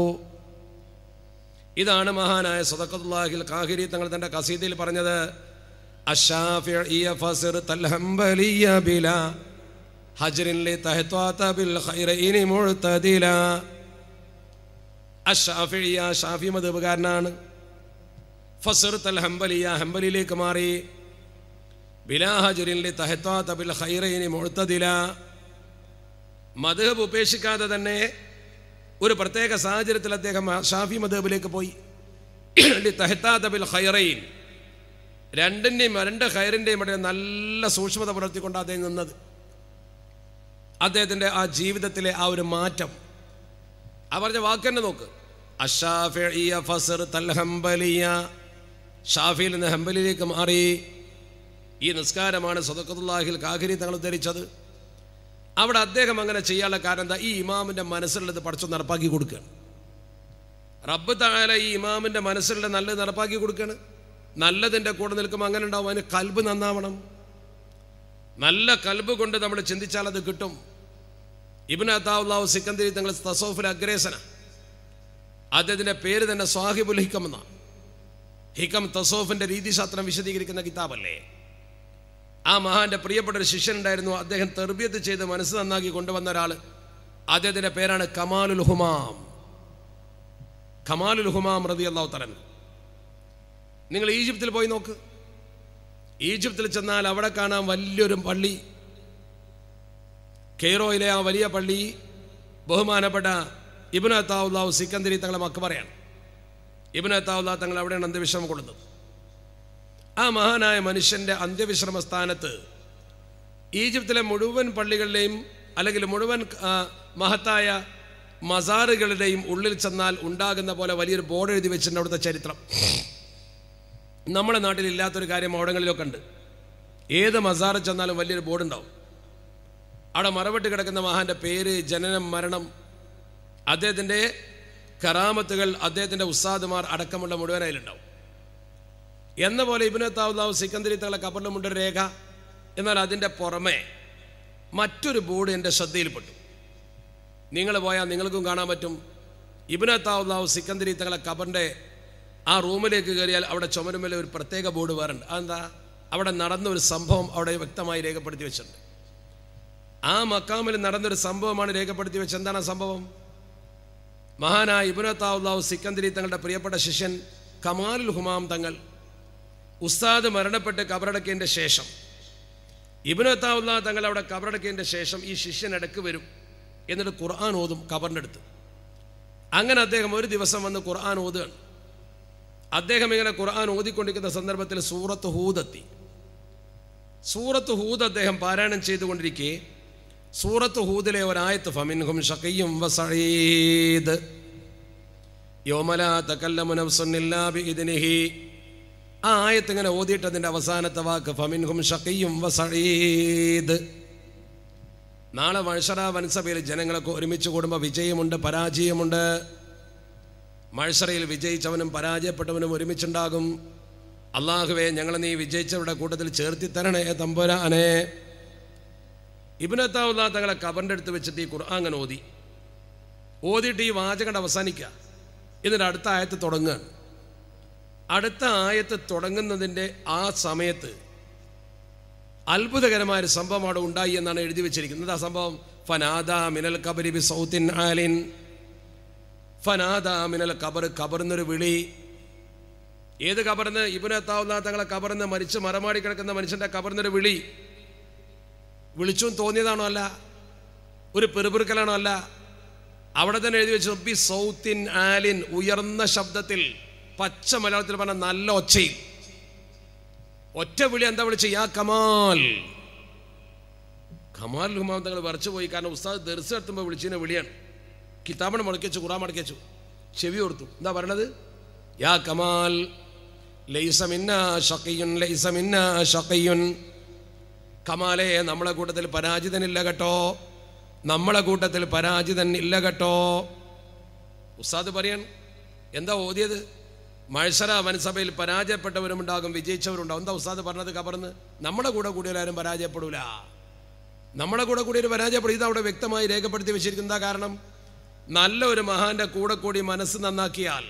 ഇതാണ് മഹാനായ സദക്കത്തുല്ലാഹിൽ കാഹിരി തങ്ങൾ തൻ്റെ കസീദയിൽ പറഞ്ഞത് ഹജറിൻ അഷാഫിഴിയ ഷാഫി മതപകാരനാണ് ഫസർത്തൽ ഹംബലിയ ഹംബലിയിലേക്ക് മാറി ബിലാഹജുരിൻ്റെ തഹത്താ തബിൽ ഹൈറൈനി മുഴുത്തതില മധബ് ഉപേക്ഷിക്കാതെ തന്നെ ഒരു പ്രത്യേക സാഹചര്യത്തിൽ അദ്ദേഹം ഷാഫി മധബിലേക്ക് പോയി തഹത്താ തബിൽ ഹൈറൈൻ രണ്ടിൻ്റെയും രണ്ട് ഹൈറിൻ്റെയും ഇടയിൽ നല്ല സൂക്ഷ്മത പുലർത്തിക്കൊണ്ട് അദ്ദേഹം നിന്നത് അദ്ദേഹത്തിൻ്റെ ആ ജീവിതത്തിലെ ആ ഒരു മാറ്റം ആ പറഞ്ഞ വാക്ക് തന്നെ നോക്ക് അഷാഫിയ ഷാഫിയിൽ നിന്ന് ഹംബലിലേക്ക് മാറി ഈ നിസ്കാരമാണ് സദക്കത്തുല്ലാഹിൽ കാഹിരി തങ്ങൾ ഉദ്ധരിച്ചത് അവിടെ അദ്ദേഹം അങ്ങനെ ചെയ്യാനുള്ള കാരണം എന്താ ഈ ഇമാമിൻ്റെ മനസ്സിലുള്ളത് പഠിച്ചു നടപ്പാക്കി കൊടുക്കുകയാണ് റബ്ബ് താല ഈ ഇമാമിൻ്റെ മനസ്സിലുള്ള നല്ലത് നടപ്പാക്കി കൊടുക്കുകയാണ് നല്ലതിൻ്റെ കൂടെ നിൽക്കുമ്പോൾ അങ്ങനെ ഉണ്ടാവും അതിന് കൽബ് നന്നാവണം നല്ല കൽബ് കൊണ്ട് നമ്മൾ ചിന്തിച്ചാൽ അത് കിട്ടും ഇബിൻ സിക്കന്തിരി തങ്ങൾ തസോഫിൽ അഗ്രേസനാണ് അദ്ദേഹത്തിന്റെ പേര് തന്നെ സാഹിബുൽ ഹിക്കം എന്നാണ് ഹിക്കം തസോഫിന്റെ രീതിശാസ്ത്രം വിശദീകരിക്കുന്ന കിതാബല്ലേ ആ മഹാന്റെ പ്രിയപ്പെട്ട ഒരു ഉണ്ടായിരുന്നു അദ്ദേഹം തെർബിയത്ത് ചെയ്ത് മനസ്സ് നന്നാക്കി കൊണ്ടുവന്ന ഒരാൾ അദ്ദേഹത്തിന്റെ പേരാണ് കമാലുൽ ഹുമാം കമാലുൽ ഹുമാം റതി അള്ളാഹു തലൻ നിങ്ങൾ ഈജിപ്തിൽ പോയി നോക്ക് ഈജിപ്തിൽ ചെന്നാൽ അവിടെ കാണാൻ വലിയൊരു പള്ളി കെയ്റോയിലെ ആ വലിയ പള്ളി ബഹുമാനപ്പെട്ട ഇബന അത്താവുല്ലാവ് സിക്കന്തിരി തങ്ങളെ മക്ക് പറയാണ് ഇബന അത്താവുല്ലാ തങ്ങൾ അവിടെയാണ് അന്ത്യവിശ്രമം കൊടുത്തത് ആ മഹാനായ മനുഷ്യൻ്റെ അന്ത്യവിശ്രമ സ്ഥാനത്ത് ഈജിപ്തിലെ മുഴുവൻ പള്ളികളിലെയും അല്ലെങ്കിൽ മുഴുവൻ മഹത്തായ മസാറുകളുടെയും ഉള്ളിൽ ചെന്നാൽ ഉണ്ടാകുന്ന പോലെ വലിയൊരു ബോർഡ് എഴുതി വെച്ചിട്ടുണ്ട് അവിടുത്തെ ചരിത്രം നമ്മുടെ നാട്ടിൽ ഇല്ലാത്തൊരു കാര്യം അവിടങ്ങളിലൊക്കെ ഉണ്ട് ഏത് മസാറിൽ ചെന്നാലും വലിയൊരു ബോർഡ് ഉണ്ടാവും അവിടെ മറവിട്ട് കിടക്കുന്ന മഹാന്റെ പേര് ജനനം മരണം അദ്ദേഹത്തിൻ്റെ കറാമത്തുകൾ അദ്ദേഹത്തിൻ്റെ ഉസ്താദുമാർ അടക്കമുള്ള മുഴുവൻ അതിലുണ്ടാവും എന്ന പോലെ ഇബിനത്താവുല്ലാവ് സിക്കന്ദരി തങ്ങളെ കബറിലുമുണ്ട് രേഖ എന്നാൽ അതിൻ്റെ പുറമെ മറ്റൊരു ബോർഡ് എൻ്റെ ശ്രദ്ധയിൽപ്പെട്ടു നിങ്ങൾ പോയാൽ നിങ്ങൾക്കും കാണാൻ പറ്റും ഇബിനത്താവുല്ലാവ് സിക്കന്ദരി തങ്ങളെ കബറിൻ്റെ ആ റൂമിലേക്ക് കയറിയാൽ അവിടെ ചുമരുമേലെ ഒരു പ്രത്യേക ബോർഡ് വേറുണ്ട് അതെന്താ അവിടെ നടന്ന ഒരു സംഭവം അവിടെ വ്യക്തമായി രേഖപ്പെടുത്തി വെച്ചിട്ടുണ്ട് ആ മക്കാമിൽ നടന്നൊരു സംഭവമാണ് രേഖപ്പെടുത്തി വെച്ചത് എന്താണ് സംഭവം മഹാനായ ഇബുനത്താവുല്ലാവ് സിക്കന്തിരി തങ്ങളുടെ പ്രിയപ്പെട്ട ശിഷ്യൻ കമാലുൽ ഹുമാം തങ്ങൾ ഉസ്താദ് മരണപ്പെട്ട് കബറടക്കിയതിൻ്റെ ശേഷം ഇബുനത്താവുല്ല തങ്ങൾ അവിടെ കബറടക്കിയതിൻ്റെ ശേഷം ഈ ശിഷ്യൻ ഇടക്ക് വരും എന്നിട്ട് ഖുർആൻ ഓതും കബറിൻ്റെ അടുത്ത് അങ്ങനെ അദ്ദേഹം ഒരു ദിവസം വന്ന് ഖുർആൻ ഓതുകയാണ് അദ്ദേഹം ഇങ്ങനെ ഖുർആൻ ഓതിക്കൊണ്ടിരിക്കുന്ന സന്ദർഭത്തിൽ സൂറത്ത് എത്തി സൂറത്ത് ഹൂദ് അദ്ദേഹം പാരായണം ചെയ്തുകൊണ്ടിരിക്കെ സൂറത്ത് ഹൂദിലെ ഒരായത്ത് ഫമിൻഹും ഷഖിയും വസഈദ് യോമല തകല്ലമു നഫ്സുൻ ഇല്ലാ ബിഇദ്നിഹി ആ ആയത്ത് ഇങ്ങനെ ഓതിയിട്ട് അവസാനത്തെ വാക്ക് ഫമിൻഹും ഷഖിയും വസഈദ് നാളെ മഴ്സറ വൻസഭയിൽ ജനങ്ങളൊക്കെ ഒരുമിച്ച് കൂടുമ്പോൾ വിജയമുണ്ട് പരാജയമുണ്ട് മഴ്സറയിൽ വിജയിച്ചവനും പരാജയപ്പെട്ടവനും ഒരുമിച്ചുണ്ടാകും അള്ളാഹുവേ ഞങ്ങൾ നീ വിജയിച്ചവരുടെ കൂട്ടത്തിൽ ചേർത്തി തരണേ തമ്പുരാനെ ഇബിനത്താവുള്ള തങ്ങളെ കബറിൻ്റെ അടുത്ത് വെച്ചിട്ട് ഈ ഖുർആൻ അങ്ങനെ ഓതി ഓതിയിട്ട് ഈ വാചകം അവസാനിക്കുക എന്നിട്ട് അടുത്ത ആയത്ത് തുടങ്ങുകയാണ് അടുത്ത ആയത്ത് തുടങ്ങുന്നതിൻ്റെ ആ സമയത്ത് അത്ഭുതകരമായ ഒരു സംഭവം അവിടെ ഉണ്ടായി എന്നാണ് എഴുതി വെച്ചിരിക്കുന്നത് ആ സംഭവം ഫനാദ മിനൽ കബരി ബി സൗത്തിൻ ആലിൻ ഫനാദ മിനൽ കബർ കബർന്നൊരു വിളി ഏത് കബറിന്ന് ഇബിനെത്താവുന്ന തങ്ങളെ കബർന്ന് മരിച്ച് മരമാടി കിടക്കുന്ന മനുഷ്യൻ്റെ കബർന്നൊരു വിളി വിളിച്ചും തോന്നിയതാണോ അല്ല ഒരു പെറുപെറുക്കലാണോ അല്ല അവിടെ തന്നെ എഴുതി വെച്ചു ബി ഇൻ ആലിൻ ഉയർന്ന ശബ്ദത്തിൽ പച്ച മലയാളത്തിൽ പറഞ്ഞ നല്ല ഒച്ചയിൽ ഒറ്റ വിളി എന്താ വിളിച്ച് യാ കമാൽ കമാൽ ഹുമാൻ തങ്ങൾ വരച്ചു പോയി കാരണം ഉസ്താദ് ദർസ് നടത്തുമ്പോൾ വിളിച്ചതിനെ വിളിയാണ് കിതാബിന് മുടക്കിച്ചു കുറാൻ മടക്കിച്ചു ചെവി കൊടുത്തു എന്താ പറയണത് യാ കമാൽ ലൈസമിന്ന ഷക്കിയുൻ ലൈസമിന്ന ഷക്കിയുൻ കമാലയെ നമ്മളെ കൂട്ടത്തിൽ പരാജിതനില്ല കേട്ടോ നമ്മളെ കൂട്ടത്തിൽ പരാജിതൻ ഇല്ല കേട്ടോ ഉസ്താദ് പറയണം എന്താ ഓതിയത് മത്സര വനസഭയിൽ വിജയിച്ചവരും വിജയിച്ചവരുണ്ടാകും എന്താ ഉസ്താദ് പറഞ്ഞത് കവർന്ന് നമ്മുടെ കൂടെ കൂടിയാലും പരാജയപ്പെടൂല നമ്മുടെ കൂടെ കൂടി ഒരു പരാജയപ്പെടും ഇത് അവിടെ വ്യക്തമായി രേഖപ്പെടുത്തി വെച്ചിരിക്കുന്ന കാരണം നല്ല ഒരു മഹാന്റെ കൂടെ കൂടി മനസ്സ് നന്നാക്കിയാൽ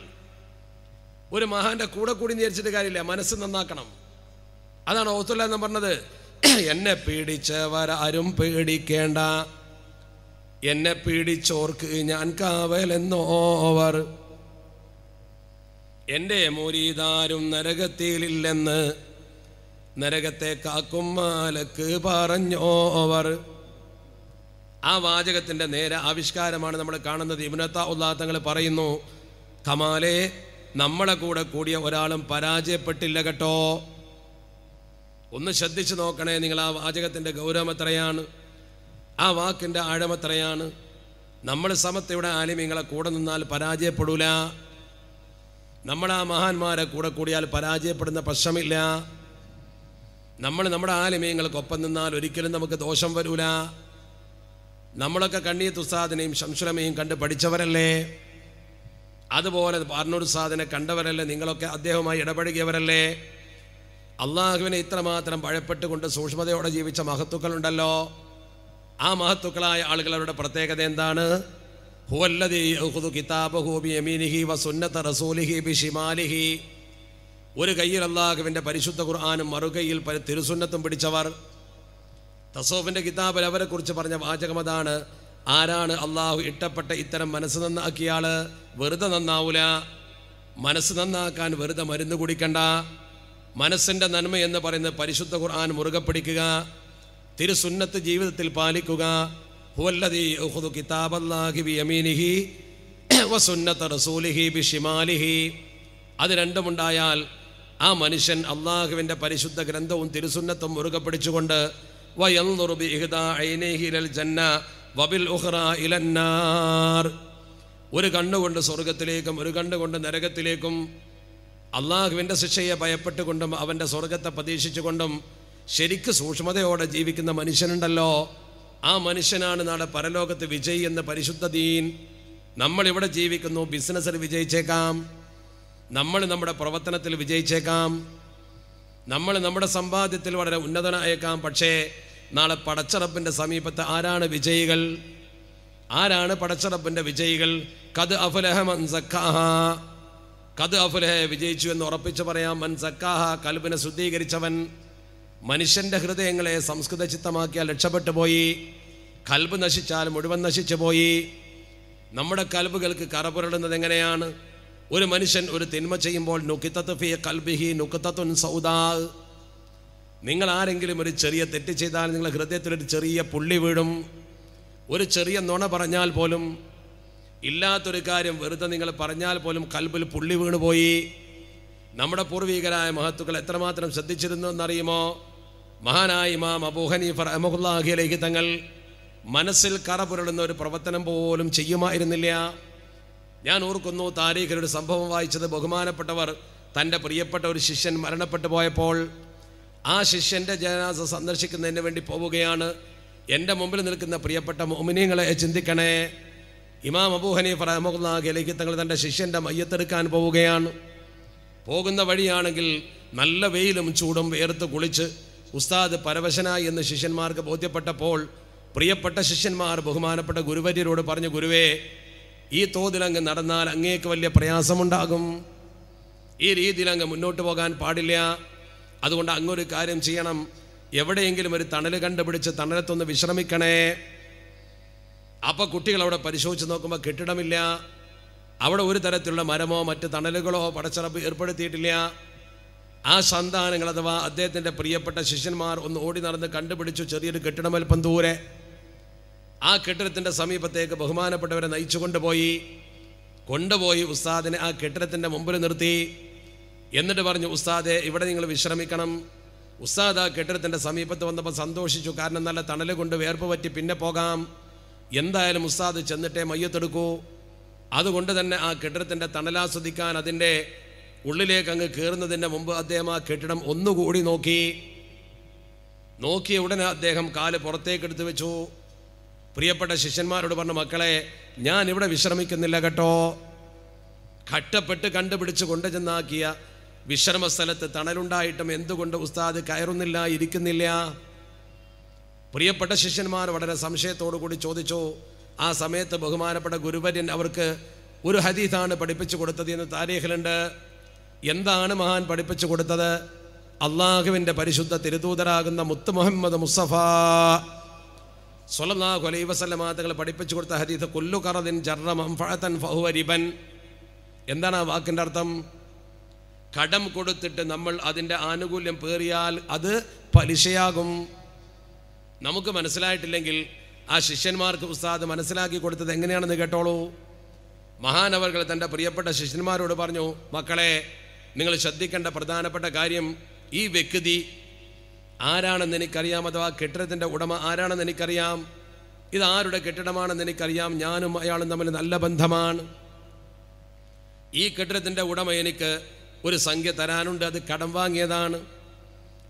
ഒരു മഹാന്റെ കൂടെ കൂടി നേരിച്ചിട്ട് കാര്യമില്ല മനസ്സ് നന്നാക്കണം അതാണ് ഓത്തുല്ല എന്ന് പറഞ്ഞത് എന്നെ പീഡിച്ചവർ ആരും പേടിക്കേണ്ട എന്നെ പീഡിച്ചോർക്ക് ഞാൻ കാവലെന്നോവർ എൻ്റെ മുരീതാരും നരകത്തിലില്ലെന്ന് നരകത്തെ കാക്കും മാലക്ക് പറഞ്ഞോവർ ആ വാചകത്തിൻ്റെ നേരെ ആവിഷ്കാരമാണ് നമ്മൾ കാണുന്നത് ഇബിനത്ത ഉദാത്തങ്ങൾ പറയുന്നു കമാലെ നമ്മളെ കൂടെ കൂടിയ ഒരാളും പരാജയപ്പെട്ടില്ല കേട്ടോ ഒന്ന് ശ്രദ്ധിച്ചു നോക്കണേ നിങ്ങൾ ആ വാചകത്തിൻ്റെ എത്രയാണ് ആ വാക്കിൻ്റെ എത്രയാണ് നമ്മൾ സമത്വയുടെ ആലിമിങ്ങളെ കൂടെ നിന്നാൽ പരാജയപ്പെടൂല നമ്മൾ ആ മഹാന്മാരെ കൂടെ കൂടിയാൽ പരാജയപ്പെടുന്ന പ്രശ്നമില്ല നമ്മൾ നമ്മുടെ ആലിമീയങ്ങൾക്കൊപ്പം നിന്നാൽ ഒരിക്കലും നമുക്ക് ദോഷം വരൂല നമ്മളൊക്കെ കണ്ണീ തുസാദിനെയും ശംസുരമയും കണ്ട് പഠിച്ചവരല്ലേ അതുപോലെ പാർണൂർ സാദിനെ കണ്ടവരല്ലേ നിങ്ങളൊക്കെ അദ്ദേഹവുമായി ഇടപഴകിയവരല്ലേ അള്ളാഹുവിനെ ഇത്രമാത്രം പഴപ്പെട്ടുകൊണ്ട് സൂക്ഷ്മതയോടെ ജീവിച്ച മഹത്തുക്കളുണ്ടല്ലോ ആ മഹത്തുക്കളായ ആളുകളുടെ പ്രത്യേകത എന്താണ് ഒരു കയ്യിൽ അള്ളാഹുവിൻ്റെ പരിശുദ്ധ ഖുർആാനും മറുകയിൽ തിരുസുന്നത്തും പിടിച്ചവർ തസോഫിൻ്റെ കിതാബിൽ അവരെക്കുറിച്ച് പറഞ്ഞ വാചകമതാണ് ആരാണ് അള്ളാഹു ഇട്ടപ്പെട്ട ഇത്തരം മനസ്സ് നന്നാക്കിയാൾ വെറുതെ നന്നാവൂല മനസ്സ് നന്നാക്കാൻ വെറുതെ മരുന്ന് കുടിക്കണ്ട മനസ്സിൻ്റെ നന്മ എന്ന് പറയുന്നത് പരിശുദ്ധ ഖുർആൻ മുറുകെ പിടിക്കുക തിരുസുന്നത്ത് ജീവിതത്തിൽ പാലിക്കുക ഹുവല്ലദീ കിതാബല്ലാഹി റസൂലിഹി അത് രണ്ടുമുണ്ടായാൽ ആ മനുഷ്യൻ അള്ളാഹുവിൻ്റെ പരിശുദ്ധ ഗ്രന്ഥവും തിരുസുന്നത്തും മുറുകെ പിടിച്ചുകൊണ്ട് ഒരു കണ്ണുകൊണ്ട് സ്വർഗത്തിലേക്കും ഒരു കണ്ണുകൊണ്ട് നരകത്തിലേക്കും അള്ളാഹുവിൻ്റെ ശിക്ഷയെ ഭയപ്പെട്ടുകൊണ്ടും അവൻ്റെ സ്വർഗത്തെ പ്രതീക്ഷിച്ചുകൊണ്ടും ശരിക്ക് സൂക്ഷ്മതയോടെ ജീവിക്കുന്ന മനുഷ്യനുണ്ടല്ലോ ആ മനുഷ്യനാണ് നാളെ പരലോകത്ത് വിജയി എന്ന പരിശുദ്ധ ദീൻ നമ്മളിവിടെ ജീവിക്കുന്നു ബിസിനസ്സിൽ വിജയിച്ചേക്കാം നമ്മൾ നമ്മുടെ പ്രവർത്തനത്തിൽ വിജയിച്ചേക്കാം നമ്മൾ നമ്മുടെ സമ്പാദ്യത്തിൽ വളരെ ഉന്നതനായേക്കാം പക്ഷേ നാളെ പടച്ചറപ്പിൻ്റെ സമീപത്ത് ആരാണ് വിജയികൾ ആരാണ് പടച്ചറപ്പിൻ്റെ വിജയികൾ കത് അഫുലഹമൻ സഖാഹ കത് വിജയിച്ചു എന്ന് ഉറപ്പിച്ചു പറയാം മൻ സക്കാഹ കൽബിനെ ശുദ്ധീകരിച്ചവൻ മനുഷ്യന്റെ ഹൃദയങ്ങളെ സംസ്കൃത ചിത്തമാക്കിയാൽ രക്ഷപ്പെട്ടു പോയി കൽബ് നശിച്ചാൽ മുഴുവൻ നശിച്ചു പോയി നമ്മുടെ കൽബുകൾക്ക് കറപുരടുന്നത് എങ്ങനെയാണ് ഒരു മനുഷ്യൻ ഒരു തിന്മ ചെയ്യുമ്പോൾ നുക്കിത്തത്ത് ഫിയ കൽബിഹി നുക്കത്തത്തുൻ സൗദാ നിങ്ങൾ ആരെങ്കിലും ഒരു ചെറിയ തെറ്റ് ചെയ്താൽ നിങ്ങളുടെ ഹൃദയത്തിൽ ഒരു ചെറിയ പുള്ളി വീഴും ഒരു ചെറിയ നുണ പറഞ്ഞാൽ പോലും ഇല്ലാത്തൊരു കാര്യം വെറുതെ നിങ്ങൾ പറഞ്ഞാൽ പോലും കൽബിൽ പുള്ളി വീണുപോയി നമ്മുടെ പൂർവികരായ മഹത്തുക്കൾ എത്രമാത്രം ശ്രദ്ധിച്ചിരുന്നു എന്നറിയുമോ മഹാനായ ഇമാം അബൂഹനീഫർ അലഹി തങ്ങൾ മനസ്സിൽ കറ പുരളുന്ന ഒരു പ്രവർത്തനം പോലും ചെയ്യുമായിരുന്നില്ല ഞാൻ ഓർക്കുന്നു താരീഖരുടെ സംഭവം വായിച്ചത് ബഹുമാനപ്പെട്ടവർ തൻ്റെ പ്രിയപ്പെട്ട ഒരു ശിഷ്യൻ മരണപ്പെട്ടു പോയപ്പോൾ ആ ശിഷ്യൻ്റെ ജനാസ സന്ദർശിക്കുന്നതിന് വേണ്ടി പോവുകയാണ് എൻ്റെ മുമ്പിൽ നിൽക്കുന്ന പ്രിയപ്പെട്ട മോമിനിയങ്ങളെ ചിന്തിക്കണേ ഇമാം അബൂഹനീഫ് റഹമുല്ലാഖിലേക്ക് തങ്ങൾ തൻ്റെ ശിഷ്യൻ്റെ മയ്യത്തെടുക്കാൻ പോവുകയാണ് പോകുന്ന വഴിയാണെങ്കിൽ നല്ല വെയിലും ചൂടും വേർത്ത് കുളിച്ച് ഉസ്താദ് പരവശനായി എന്ന് ശിഷ്യന്മാർക്ക് ബോധ്യപ്പെട്ടപ്പോൾ പ്രിയപ്പെട്ട ശിഷ്യന്മാർ ബഹുമാനപ്പെട്ട ഗുരുവര്യരോട് പറഞ്ഞു ഗുരുവേ ഈ തോതിൽ അങ്ങ് നടന്നാൽ അങ്ങേക്ക് വലിയ പ്രയാസമുണ്ടാകും ഈ രീതിയിൽ അങ്ങ് മുന്നോട്ട് പോകാൻ പാടില്ല അതുകൊണ്ട് അങ്ങൊരു കാര്യം ചെയ്യണം എവിടെയെങ്കിലും ഒരു തണൽ കണ്ടുപിടിച്ച് തണലത്തൊന്ന് വിശ്രമിക്കണേ അപ്പോൾ കുട്ടികൾ അവിടെ പരിശോധിച്ച് നോക്കുമ്പോൾ കെട്ടിടമില്ല അവിടെ ഒരു തരത്തിലുള്ള മരമോ മറ്റ് തണലുകളോ പടച്ചറപ്പ് ഏർപ്പെടുത്തിയിട്ടില്ല ആ സന്താനങ്ങൾ അഥവാ അദ്ദേഹത്തിൻ്റെ പ്രിയപ്പെട്ട ശിഷ്യന്മാർ ഒന്ന് ഓടി നടന്ന് കണ്ടുപിടിച്ചു ചെറിയൊരു കെട്ടിടമൽപ്പം ദൂരെ ആ കെട്ടിടത്തിൻ്റെ സമീപത്തേക്ക് ബഹുമാനപ്പെട്ടവരെ നയിച്ചു കൊണ്ടുപോയി കൊണ്ടുപോയി ഉസ്താദിനെ ആ കെട്ടിടത്തിൻ്റെ മുമ്പിൽ നിർത്തി എന്നിട്ട് പറഞ്ഞു ഉസ്താദെ ഇവിടെ നിങ്ങൾ വിശ്രമിക്കണം ഉസ്താദ് ആ കെട്ടിടത്തിൻ്റെ സമീപത്ത് വന്നപ്പോൾ സന്തോഷിച്ചു കാരണം നല്ല തണല് കൊണ്ട് വേർപ്പ് പറ്റി പിന്നെ പോകാം എന്തായാലും ഉസ്താദ് ചെന്നിട്ടേ മയ്യത്തെടുക്കൂ അതുകൊണ്ട് തന്നെ ആ കെട്ടിടത്തിൻ്റെ തണലാസ്വദിക്കാൻ അതിൻ്റെ ഉള്ളിലേക്ക് അങ്ങ് കയറുന്നതിൻ്റെ മുമ്പ് അദ്ദേഹം ആ കെട്ടിടം ഒന്നുകൂടി നോക്കി നോക്കിയ ഉടനെ അദ്ദേഹം കാല് പുറത്തേക്ക് എടുത്തു വെച്ചു പ്രിയപ്പെട്ട ശിഷ്യന്മാരോട് പറഞ്ഞ മക്കളെ ഞാൻ ഇവിടെ വിശ്രമിക്കുന്നില്ല കേട്ടോ കട്ടപ്പെട്ട് കണ്ടുപിടിച്ച് കൊണ്ടുചെന്നാക്കിയ വിശ്രമസ്ഥലത്ത് തണലുണ്ടായിട്ടും എന്തുകൊണ്ട് ഉസ്താദ് കയറുന്നില്ല ഇരിക്കുന്നില്ല പ്രിയപ്പെട്ട ശിഷ്യന്മാർ വളരെ സംശയത്തോടു കൂടി ചോദിച്ചു ആ സമയത്ത് ബഹുമാനപ്പെട്ട ഗുരുവര്യൻ അവർക്ക് ഒരു ഹദീസാണ് പഠിപ്പിച്ചു കൊടുത്തത് എന്ന് താരീഖിലുണ്ട് എന്താണ് മഹാൻ പഠിപ്പിച്ചു കൊടുത്തത് അള്ളാഹുവിൻ്റെ പരിശുദ്ധ തിരുദൂതരാകുന്ന മുത്ത് മുഹമ്മദ് മുസ്തഫ സൊലല്ലാഹു അലൈ പഠിപ്പിച്ചു കൊടുത്ത ഹദീസ് കൊല്ലു കറദിൻ ജർറമൻ ഫഹുവരിബൻ എന്താണ് ആ വാക്കിൻ്റെ അർത്ഥം കടം കൊടുത്തിട്ട് നമ്മൾ അതിൻ്റെ ആനുകൂല്യം പേറിയാൽ അത് പലിശയാകും നമുക്ക് മനസ്സിലായിട്ടില്ലെങ്കിൽ ആ ശിഷ്യന്മാർക്ക് ഉസ്താദ് മനസ്സിലാക്കി കൊടുത്തത് എങ്ങനെയാണെന്ന് കേട്ടോളൂ മഹാനവർകൾ തൻ്റെ പ്രിയപ്പെട്ട ശിഷ്യന്മാരോട് പറഞ്ഞു മക്കളെ നിങ്ങൾ ശ്രദ്ധിക്കേണ്ട പ്രധാനപ്പെട്ട കാര്യം ഈ വ്യക്തി ആരാണെന്ന് എനിക്കറിയാം അഥവാ കെട്ടിടത്തിൻ്റെ ഉടമ ആരാണെന്ന് എനിക്കറിയാം ഇത് ആരുടെ കെട്ടിടമാണെന്ന് എനിക്കറിയാം ഞാനും അയാളും തമ്മിൽ നല്ല ബന്ധമാണ് ഈ കെട്ടിടത്തിൻ്റെ ഉടമ എനിക്ക് ഒരു സംഖ്യ തരാനുണ്ട് അത് കടം വാങ്ങിയതാണ്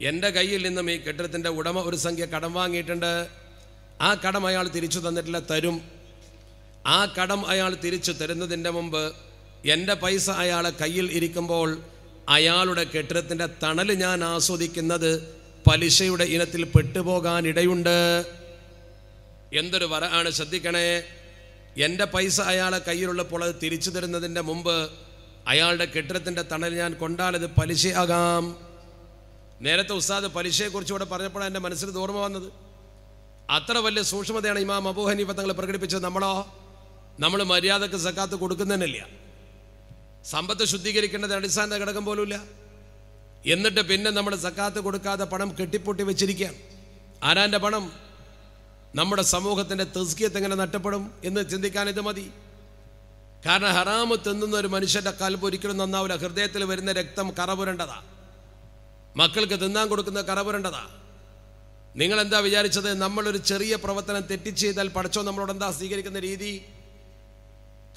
എൻ്റെ കയ്യിൽ നിന്നും ഈ കെട്ടിടത്തിൻ്റെ ഉടമ ഒരു സംഖ്യ കടം വാങ്ങിയിട്ടുണ്ട് ആ കടം അയാൾ തിരിച്ചു തന്നിട്ടില്ല തരും ആ കടം അയാൾ തിരിച്ചു തരുന്നതിൻ്റെ മുമ്പ് എൻ്റെ പൈസ അയാളെ കയ്യിൽ ഇരിക്കുമ്പോൾ അയാളുടെ കെട്ടിടത്തിൻ്റെ തണൽ ഞാൻ ആസ്വദിക്കുന്നത് പലിശയുടെ ഇനത്തിൽ പെട്ടുപോകാനിടയുണ്ട് എന്തൊരു വര ആണ് ശ്രദ്ധിക്കണേ എൻ്റെ പൈസ അയാളെ കയ്യിലുള്ളപ്പോൾ അത് തിരിച്ചു തരുന്നതിൻ്റെ മുമ്പ് അയാളുടെ കെട്ടിടത്തിൻ്റെ തണൽ ഞാൻ കൊണ്ടാലത് പലിശയാകാം നേരത്തെ ഉസ്താദ് പലിശയെക്കുറിച്ച് ഇവിടെ പറഞ്ഞപ്പോഴാണ് എൻ്റെ മനസ്സിൽ ഓർമ്മ വന്നത് അത്ര വലിയ സൂക്ഷ്മതയാണ് ഇമാം അബൂഹനീഫ തങ്ങൾ പ്രകടിപ്പിച്ചത് നമ്മളോ നമ്മൾ മര്യാദക്ക് സക്കാത്ത് കൊടുക്കുന്നതന്നെയില്ല സമ്പത്ത് ശുദ്ധീകരിക്കേണ്ടത് അടിസ്ഥാന ഘടകം പോലുമില്ല എന്നിട്ട് പിന്നെ നമ്മൾ സക്കാത്ത് കൊടുക്കാതെ പണം കെട്ടിപ്പൊട്ടി വെച്ചിരിക്കുക ആരാൻ്റെ പണം നമ്മുടെ സമൂഹത്തിൻ്റെ തസ്കിയത്ത് എങ്ങനെ നഷ്ടപ്പെടും എന്ന് ചിന്തിക്കാൻ ഇത് മതി കാരണം ഹറാമ് തിന്നുന്ന ഒരു മനുഷ്യൻ്റെ കൽപ്പ് ഒരിക്കലും നന്നാവില്ല ഹൃദയത്തിൽ വരുന്ന രക്തം കറപുരണ്ടതാണ് മക്കൾക്ക് തിന്നാൻ കൊടുക്കുന്ന കറപുരണ്ടതാ നിങ്ങൾ എന്താ വിചാരിച്ചത് നമ്മളൊരു ചെറിയ പ്രവർത്തനം തെറ്റിച്ച് ചെയ്താൽ പഠിച്ചോ നമ്മളോട് എന്താ സ്വീകരിക്കുന്ന രീതി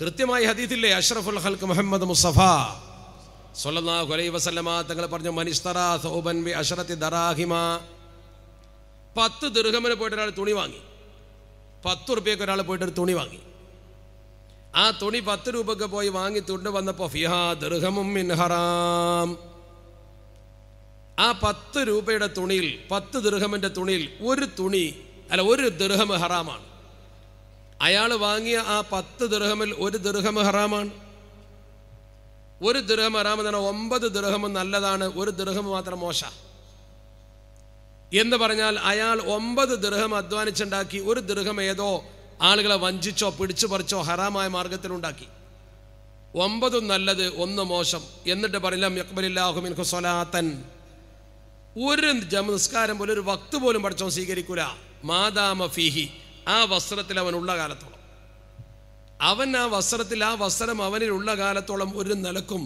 കൃത്യമായി ഹദീത്തില്ലേ അഷ്റഫുൽ ഹൽക്ക് മുഹമ്മദ് മുസഫ സൊല്ലാഹു അലൈ വസല്ലമ തങ്ങൾ പറഞ്ഞു മനിഷ്തറാൻ അഷറത്തി ദറാഹിമ പത്ത് ദീർഘമിന് പോയിട്ട് ഒരാൾ തുണി വാങ്ങി പത്ത് ഉറുപ്പ്യക്ക് ഒരാൾ പോയിട്ട് ഒരു തുണി വാങ്ങി ആ തുണി പത്ത് രൂപയ്ക്ക് പോയി വാങ്ങി തുണ്ട് വന്നപ്പോൾ ഫിഹാ ദീർഘമും മിൻഹറാം ആ പത്ത് രൂപയുടെ തുണിയിൽ പത്ത് ദൃഹമിൻ്റെ തുണിയിൽ ഒരു തുണി അല്ല ഒരു ദൃഹം ഹറാമാണ് അയാൾ വാങ്ങിയ ആ പത്ത് ദൃഹമിൽ ഒരു ദൃഹം ഹറാമാണ് ഒരു ദൃഹം ഹറാമെന്ന് പറഞ്ഞാൽ ഒമ്പത് ദൃഹമും നല്ലതാണ് ഒരു ദൃഹം മാത്രം മോശ എന്ന് പറഞ്ഞാൽ അയാൾ ഒമ്പത് ദൃഹം അധ്വാനിച്ചുണ്ടാക്കി ഒരു ദൃഹം ഏതോ ആളുകളെ വഞ്ചിച്ചോ പിടിച്ചു പറിച്ചോ ഹറാമായ മാർഗത്തിലുണ്ടാക്കി ഒമ്പതും നല്ലത് ഒന്ന് മോശം എന്നിട്ട് പറയില്ല മിക്ബലില്ലാഹുമിൻ ഹുസ്വലാത്തൻ ഒരു ജമനസ്കാരം പോലും ഒരു വക്ത് പോലും പഠിച്ചോ സ്വീകരിക്കൂല മാതാമ ഫിഹി ആ വസ്ത്രത്തിൽ അവനുള്ള കാലത്തോളം അവൻ ആ വസ്ത്രത്തിൽ ആ വസ്ത്രം അവനിലുള്ള കാലത്തോളം ഒരു നിലക്കും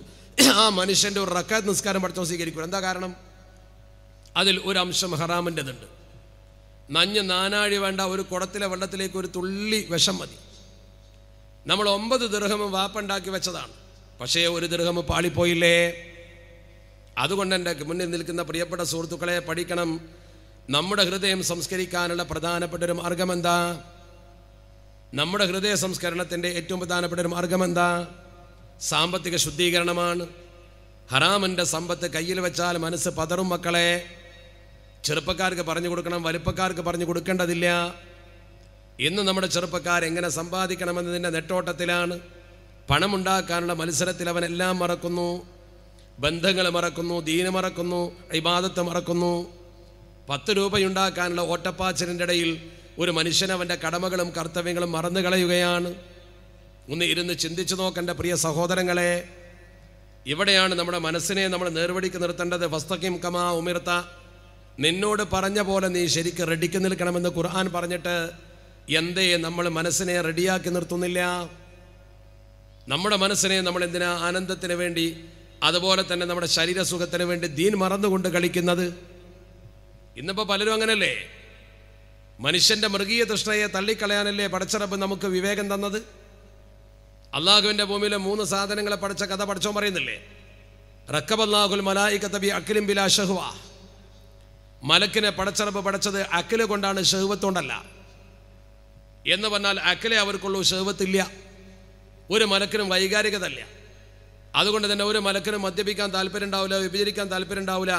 ആ മനുഷ്യന്റെ ഒരു റക്കാത്ത് നിസ്കാരം പഠിച്ചോ സ്വീകരിക്കൂല എന്താ കാരണം അതിൽ ഒരു അംശം ഹറാമിൻ്റെതുണ്ട് നഞ്ഞ് നാനാഴി വേണ്ട ഒരു കുടത്തിലെ വെള്ളത്തിലേക്ക് ഒരു തുള്ളി വിഷം മതി നമ്മൾ ഒമ്പത് ദൃഹമം വാപ്പുണ്ടാക്കി വെച്ചതാണ് പക്ഷേ ഒരു ദൃഹമ് പാളിപ്പോയില്ലേ അതുകൊണ്ട് എൻ്റെ മുന്നിൽ നിൽക്കുന്ന പ്രിയപ്പെട്ട സുഹൃത്തുക്കളെ പഠിക്കണം നമ്മുടെ ഹൃദയം സംസ്കരിക്കാനുള്ള പ്രധാനപ്പെട്ട ഒരു മാർഗം എന്താ നമ്മുടെ ഹൃദയ സംസ്കരണത്തിൻ്റെ ഏറ്റവും പ്രധാനപ്പെട്ട ഒരു മാർഗം എന്താ സാമ്പത്തിക ശുദ്ധീകരണമാണ് ഹറാമൻ്റെ സമ്പത്ത് കയ്യിൽ വെച്ചാൽ മനസ്സ് പതറും മക്കളെ ചെറുപ്പക്കാർക്ക് പറഞ്ഞു കൊടുക്കണം വലുപ്പക്കാർക്ക് പറഞ്ഞു കൊടുക്കേണ്ടതില്ല ഇന്ന് നമ്മുടെ ചെറുപ്പക്കാർ എങ്ങനെ സമ്പാദിക്കണമെന്നതിൻ്റെ നെട്ടോട്ടത്തിലാണ് പണമുണ്ടാക്കാനുള്ള മത്സരത്തിൽ അവൻ എല്ലാം മറക്കുന്നു ബന്ധങ്ങൾ മറക്കുന്നു ദീന മറക്കുന്നു ഇബാദത്ത് മറക്കുന്നു പത്ത് രൂപയുണ്ടാക്കാനുള്ള ഓട്ടപ്പാച്ചിലിൻ്റെ ഇടയിൽ ഒരു മനുഷ്യൻ അവൻ്റെ കടമകളും കർത്തവ്യങ്ങളും മറന്നു കളയുകയാണ് ഒന്ന് ഇരുന്ന് ചിന്തിച്ചു നോക്കേണ്ട പ്രിയ സഹോദരങ്ങളെ ഇവിടെയാണ് നമ്മുടെ മനസ്സിനെ നമ്മൾ നേർവടിക്ക് നിർത്തേണ്ടത് വസ്തക്കിം കമാ ഉമിർത്ത നിന്നോട് പറഞ്ഞ പോലെ നീ ശരിക്ക് റെഡിക്ക് നിൽക്കണമെന്ന് ഖുർആൻ പറഞ്ഞിട്ട് എന്തേ നമ്മൾ മനസ്സിനെ റെഡിയാക്കി നിർത്തുന്നില്ല നമ്മുടെ മനസ്സിനെ നമ്മൾ എന്തിനാ ആനന്ദത്തിന് വേണ്ടി അതുപോലെ തന്നെ നമ്മുടെ ശരീരസുഖത്തിന് വേണ്ടി ദീൻ മറന്നുകൊണ്ട് കളിക്കുന്നത് ഇന്നിപ്പോൾ പലരും അങ്ങനല്ലേ മനുഷ്യൻ്റെ മൃഗീയ തൃഷ്ണയെ തള്ളിക്കളയാനല്ലേ പഠിച്ചറപ്പ് നമുക്ക് വിവേകം തന്നത് അള്ളാഹുവിൻ്റെ ഭൂമിയിലെ മൂന്ന് സാധനങ്ങളെ പഠിച്ച കഥ പഠിച്ചോ പറയുന്നില്ലേ റക്കബല്ലാഹുൽ മലായിക്ക തബി അക്കിലും ബില ഷഹുവ മലക്കിനെ പടച്ചറപ്പ് പഠിച്ചത് അക്കില് കൊണ്ടാണ് ഷഹുവത്തോണ്ടല്ല എന്ന് പറഞ്ഞാൽ അക്കിലെ അവർക്കുള്ളൂ ഷഹുവത്തില്ല ഒരു മലക്കിനും വൈകാരികതല്ല അതുകൊണ്ട് തന്നെ ഒരു മലക്കിനും മദ്യപിക്കാൻ താല്പര്യം ഉണ്ടാവില്ല വിഭജിക്കാൻ താല്പര്യം ഉണ്ടാവില്ല